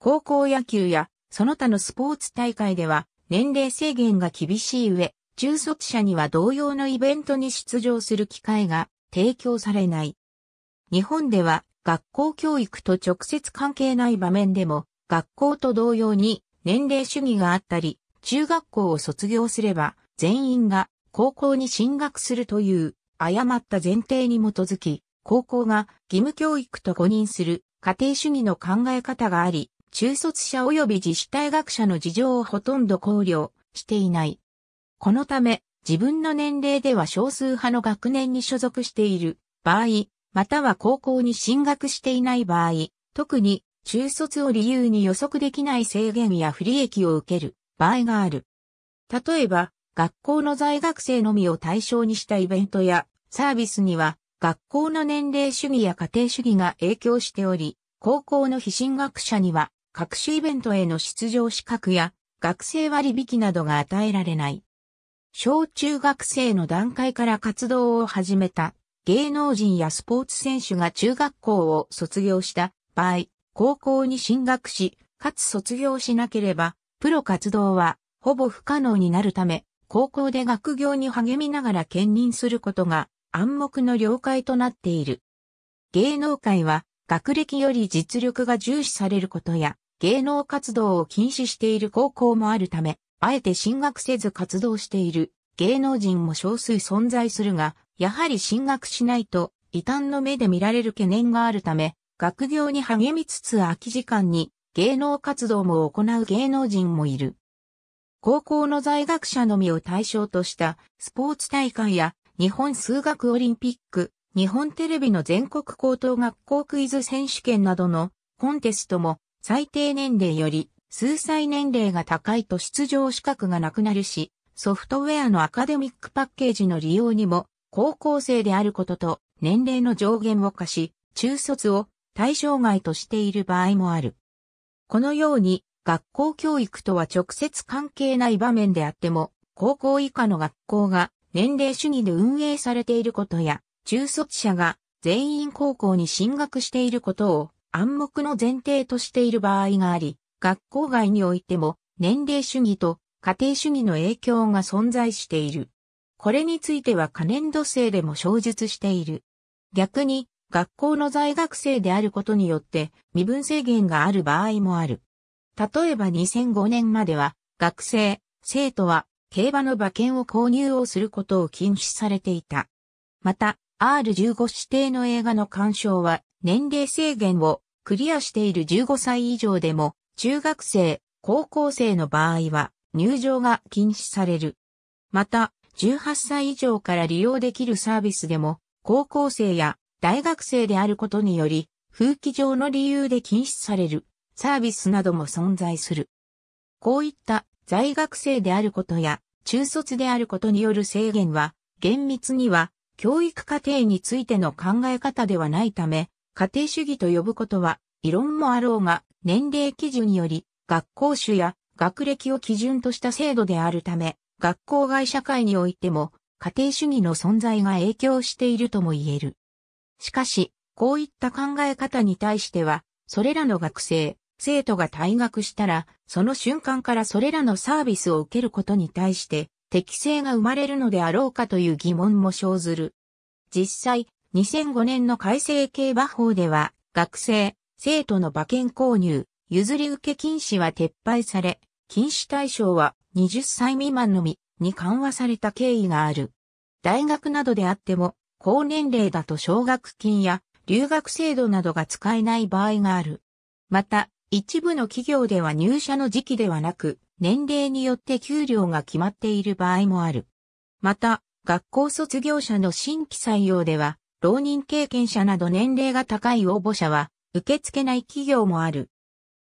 高校野球やその他のスポーツ大会では年齢制限が厳しい上、中卒者には同様のイベントに出場する機会が提供されない。日本では学校教育と直接関係ない場面でも学校と同様に年齢主義があったり、中学校を卒業すれば、全員が高校に進学するという誤った前提に基づき、高校が義務教育と誤認する家庭主義の考え方があり、中卒者及び自主退学者の事情をほとんど考慮していない。このため、自分の年齢では少数派の学年に所属している場合、または高校に進学していない場合、特に中卒を理由に予測できない制限や不利益を受ける場合がある。例えば、学校の在学生のみを対象にしたイベントやサービスには、学校の年齢主義や家庭主義が影響しており、高校の非進学者には、各種イベントへの出場資格や学生割引などが与えられない。小中学生の段階から活動を始めた芸能人やスポーツ選手が中学校を卒業した場合、高校に進学し、かつ卒業しなければ、プロ活動はほぼ不可能になるため、高校で学業に励みながら兼任することが暗黙の了解となっている。芸能界は学歴より実力が重視されることや芸能活動を禁止している高校もあるため、あえて進学せず活動している芸能人も少数存在するが、やはり進学しないと異端の目で見られる懸念があるため、学業に励みつつ空き時間に芸能活動も行う芸能人もいる。高校の在学者のみを対象としたスポーツ大会や日本数学オリンピック、日本テレビの全国高等学校クイズ選手権などのコンテストも最低年齢より数歳年齢が高いと出場資格がなくなるし、ソフトウェアのアカデミックパッケージの利用にも高校生であることと年齢の上限を課し、中卒を対象外としている場合もある。このように、学校教育とは直接関係ない場面であっても、高校以下の学校が年齢主義で運営されていることや、中卒者が全員高校に進学していることを暗黙の前提としている場合があり、学校外においても年齢主義と家庭主義の影響が存在している。これについては可年度制でも小述している。逆に、学校の在学生であることによって身分制限がある場合もある。例えば2005年までは学生、生徒は競馬の馬券を購入をすることを禁止されていた。また、R15 指定の映画の鑑賞は年齢制限をクリアしている15歳以上でも中学生、高校生の場合は入場が禁止される。また、18歳以上から利用できるサービスでも高校生や大学生であることにより、風紀上の理由で禁止されるサービスなども存在する。こういった在学生であることや中卒であることによる制限は、厳密には教育課程についての考え方ではないため、家庭主義と呼ぶことは異論もあろうが、年齢基準により学校種や学歴を基準とした制度であるため、学校外社会においても家庭主義の存在が影響しているとも言える。しかし、こういった考え方に対しては、それらの学生、生徒が退学したら、その瞬間からそれらのサービスを受けることに対して、適性が生まれるのであろうかという疑問も生ずる。実際、2005年の改正刑罰法では、学生、生徒の馬券購入、譲り受け禁止は撤廃され、禁止対象は20歳未満のみに緩和された経緯がある。大学などであっても、高年齢だと奨学金や留学制度などが使えない場合がある。また、一部の企業では入社の時期ではなく、年齢によって給料が決まっている場合もある。また、学校卒業者の新規採用では、浪人経験者など年齢が高い応募者は、受け付けない企業もある。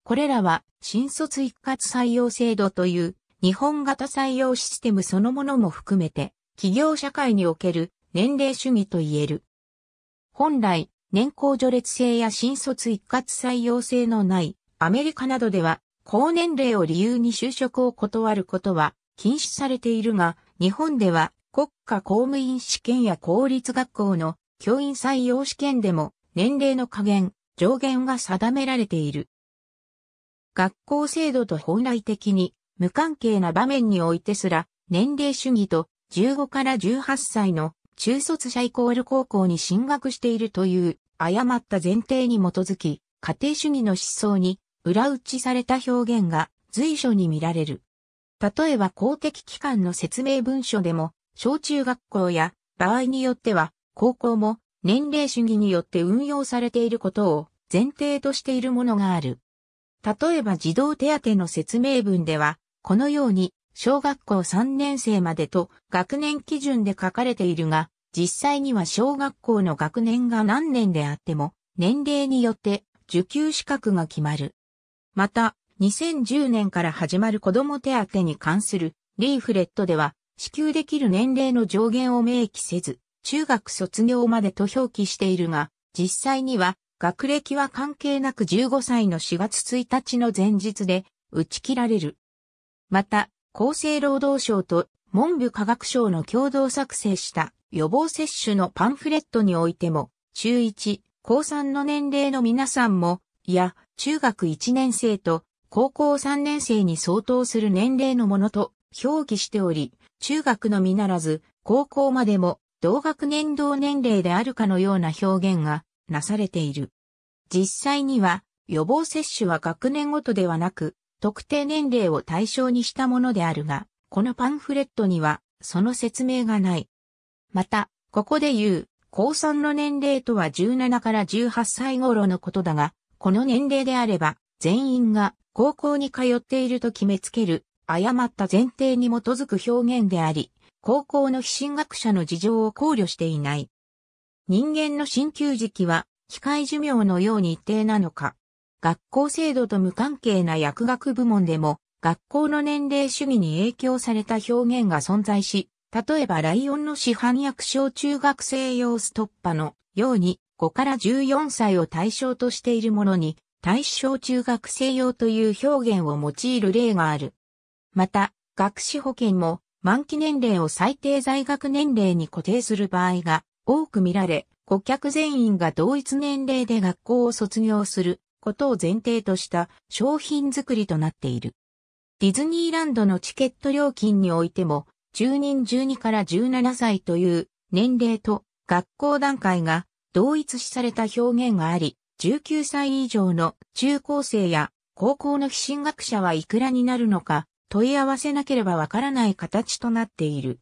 これらは、新卒一括採用制度という、日本型採用システムそのものも含めて、企業社会における年齢主義と言える。本来、年功序列制や新卒一括採用制のないアメリカなどでは、高年齢を理由に就職を断ることは禁止されているが、日本では国家公務員試験や公立学校の教員採用試験でも年齢の加減、上限が定められている。学校制度と本来的に無関係な場面においてすら年齢主義と15から18歳の中卒者イコール高校に進学しているという誤った前提に基づき、家庭主義の思想に裏打ちされた表現が随所に見られる。例えば公的機関の説明文書でも、小中学校や場合によっては高校も年齢主義によって運用されていることを前提としているものがある。例えば児童手当の説明文では、このように小学校3年生までと学年基準で書かれているが、実際には小学校の学年が何年であっても、年齢によって受給資格が決まる。また、2010年から始まる子供手当に関するリーフレットでは、支給できる年齢の上限を明記せず、中学卒業までと表記しているが、実際には学歴は関係なく15歳の4月1日の前日で打ち切られる。また、厚生労働省と文部科学省の共同作成した予防接種のパンフレットにおいても、中1、高3の年齢の皆さんも、いや、中学1年生と高校3年生に相当する年齢のものと表記しており、中学のみならず、高校までも同学年同年齢であるかのような表現がなされている。実際には、予防接種は学年ごとではなく、特定年齢を対象にしたものであるが、このパンフレットにはその説明がない。また、ここで言う、高3の年齢とは17から18歳頃のことだが、この年齢であれば、全員が高校に通っていると決めつける、誤った前提に基づく表現であり、高校の非進学者の事情を考慮していない。人間の進級時期は、機械寿命のように一定なのか、学校制度と無関係な薬学部門でも、学校の年齢主義に影響された表現が存在し、例えばライオンの市販薬小中学生用ストッパのように5から14歳を対象としているものに対象中学生用という表現を用いる例がある。また、学士保険も満期年齢を最低在学年齢に固定する場合が多く見られ、顧客全員が同一年齢で学校を卒業することを前提とした商品作りとなっている。ディズニーランドのチケット料金においても、住人12から17歳という年齢と学校段階が同一視された表現があり、19歳以上の中高生や高校の非進学者はいくらになるのか問い合わせなければわからない形となっている。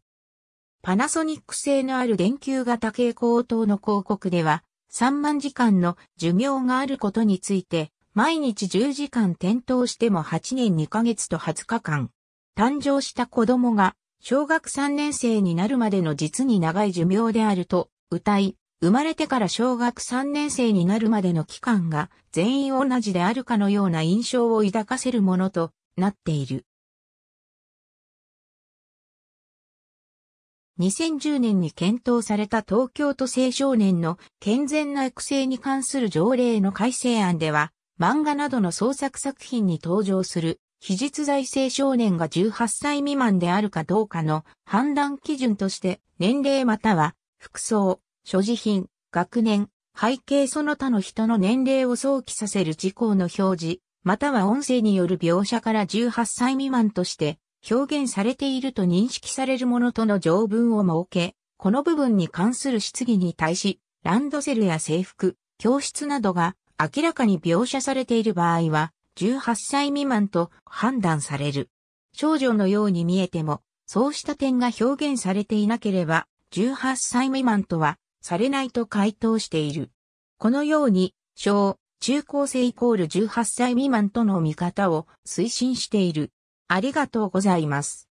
パナソニック製のある電球型蛍光灯の広告では、3万時間の寿命があることについて、毎日10時間点灯しても8年2ヶ月と20日間。誕生した子供が小学3年生になるまでの実に長い寿命であると歌い、生まれてから小学3年生になるまでの期間が全員同じであるかのような印象を抱かせるものとなっている。2010年に検討された東京都青少年の健全な育成に関する条例の改正案では、漫画などの創作作品に登場する非実在性少年が18歳未満であるかどうかの判断基準として年齢または服装、所持品、学年、背景その他の人の年齢を想起させる事項の表示、または音声による描写から18歳未満として表現されていると認識されるものとの条文を設け、この部分に関する質疑に対し、ランドセルや制服、教室などが明らかに描写されている場合は、18歳未満と判断される。少女のように見えても、そうした点が表現されていなければ、18歳未満とは、されないと回答している。このように、小、中高生イコール18歳未満との見方を推進している。ありがとうございます。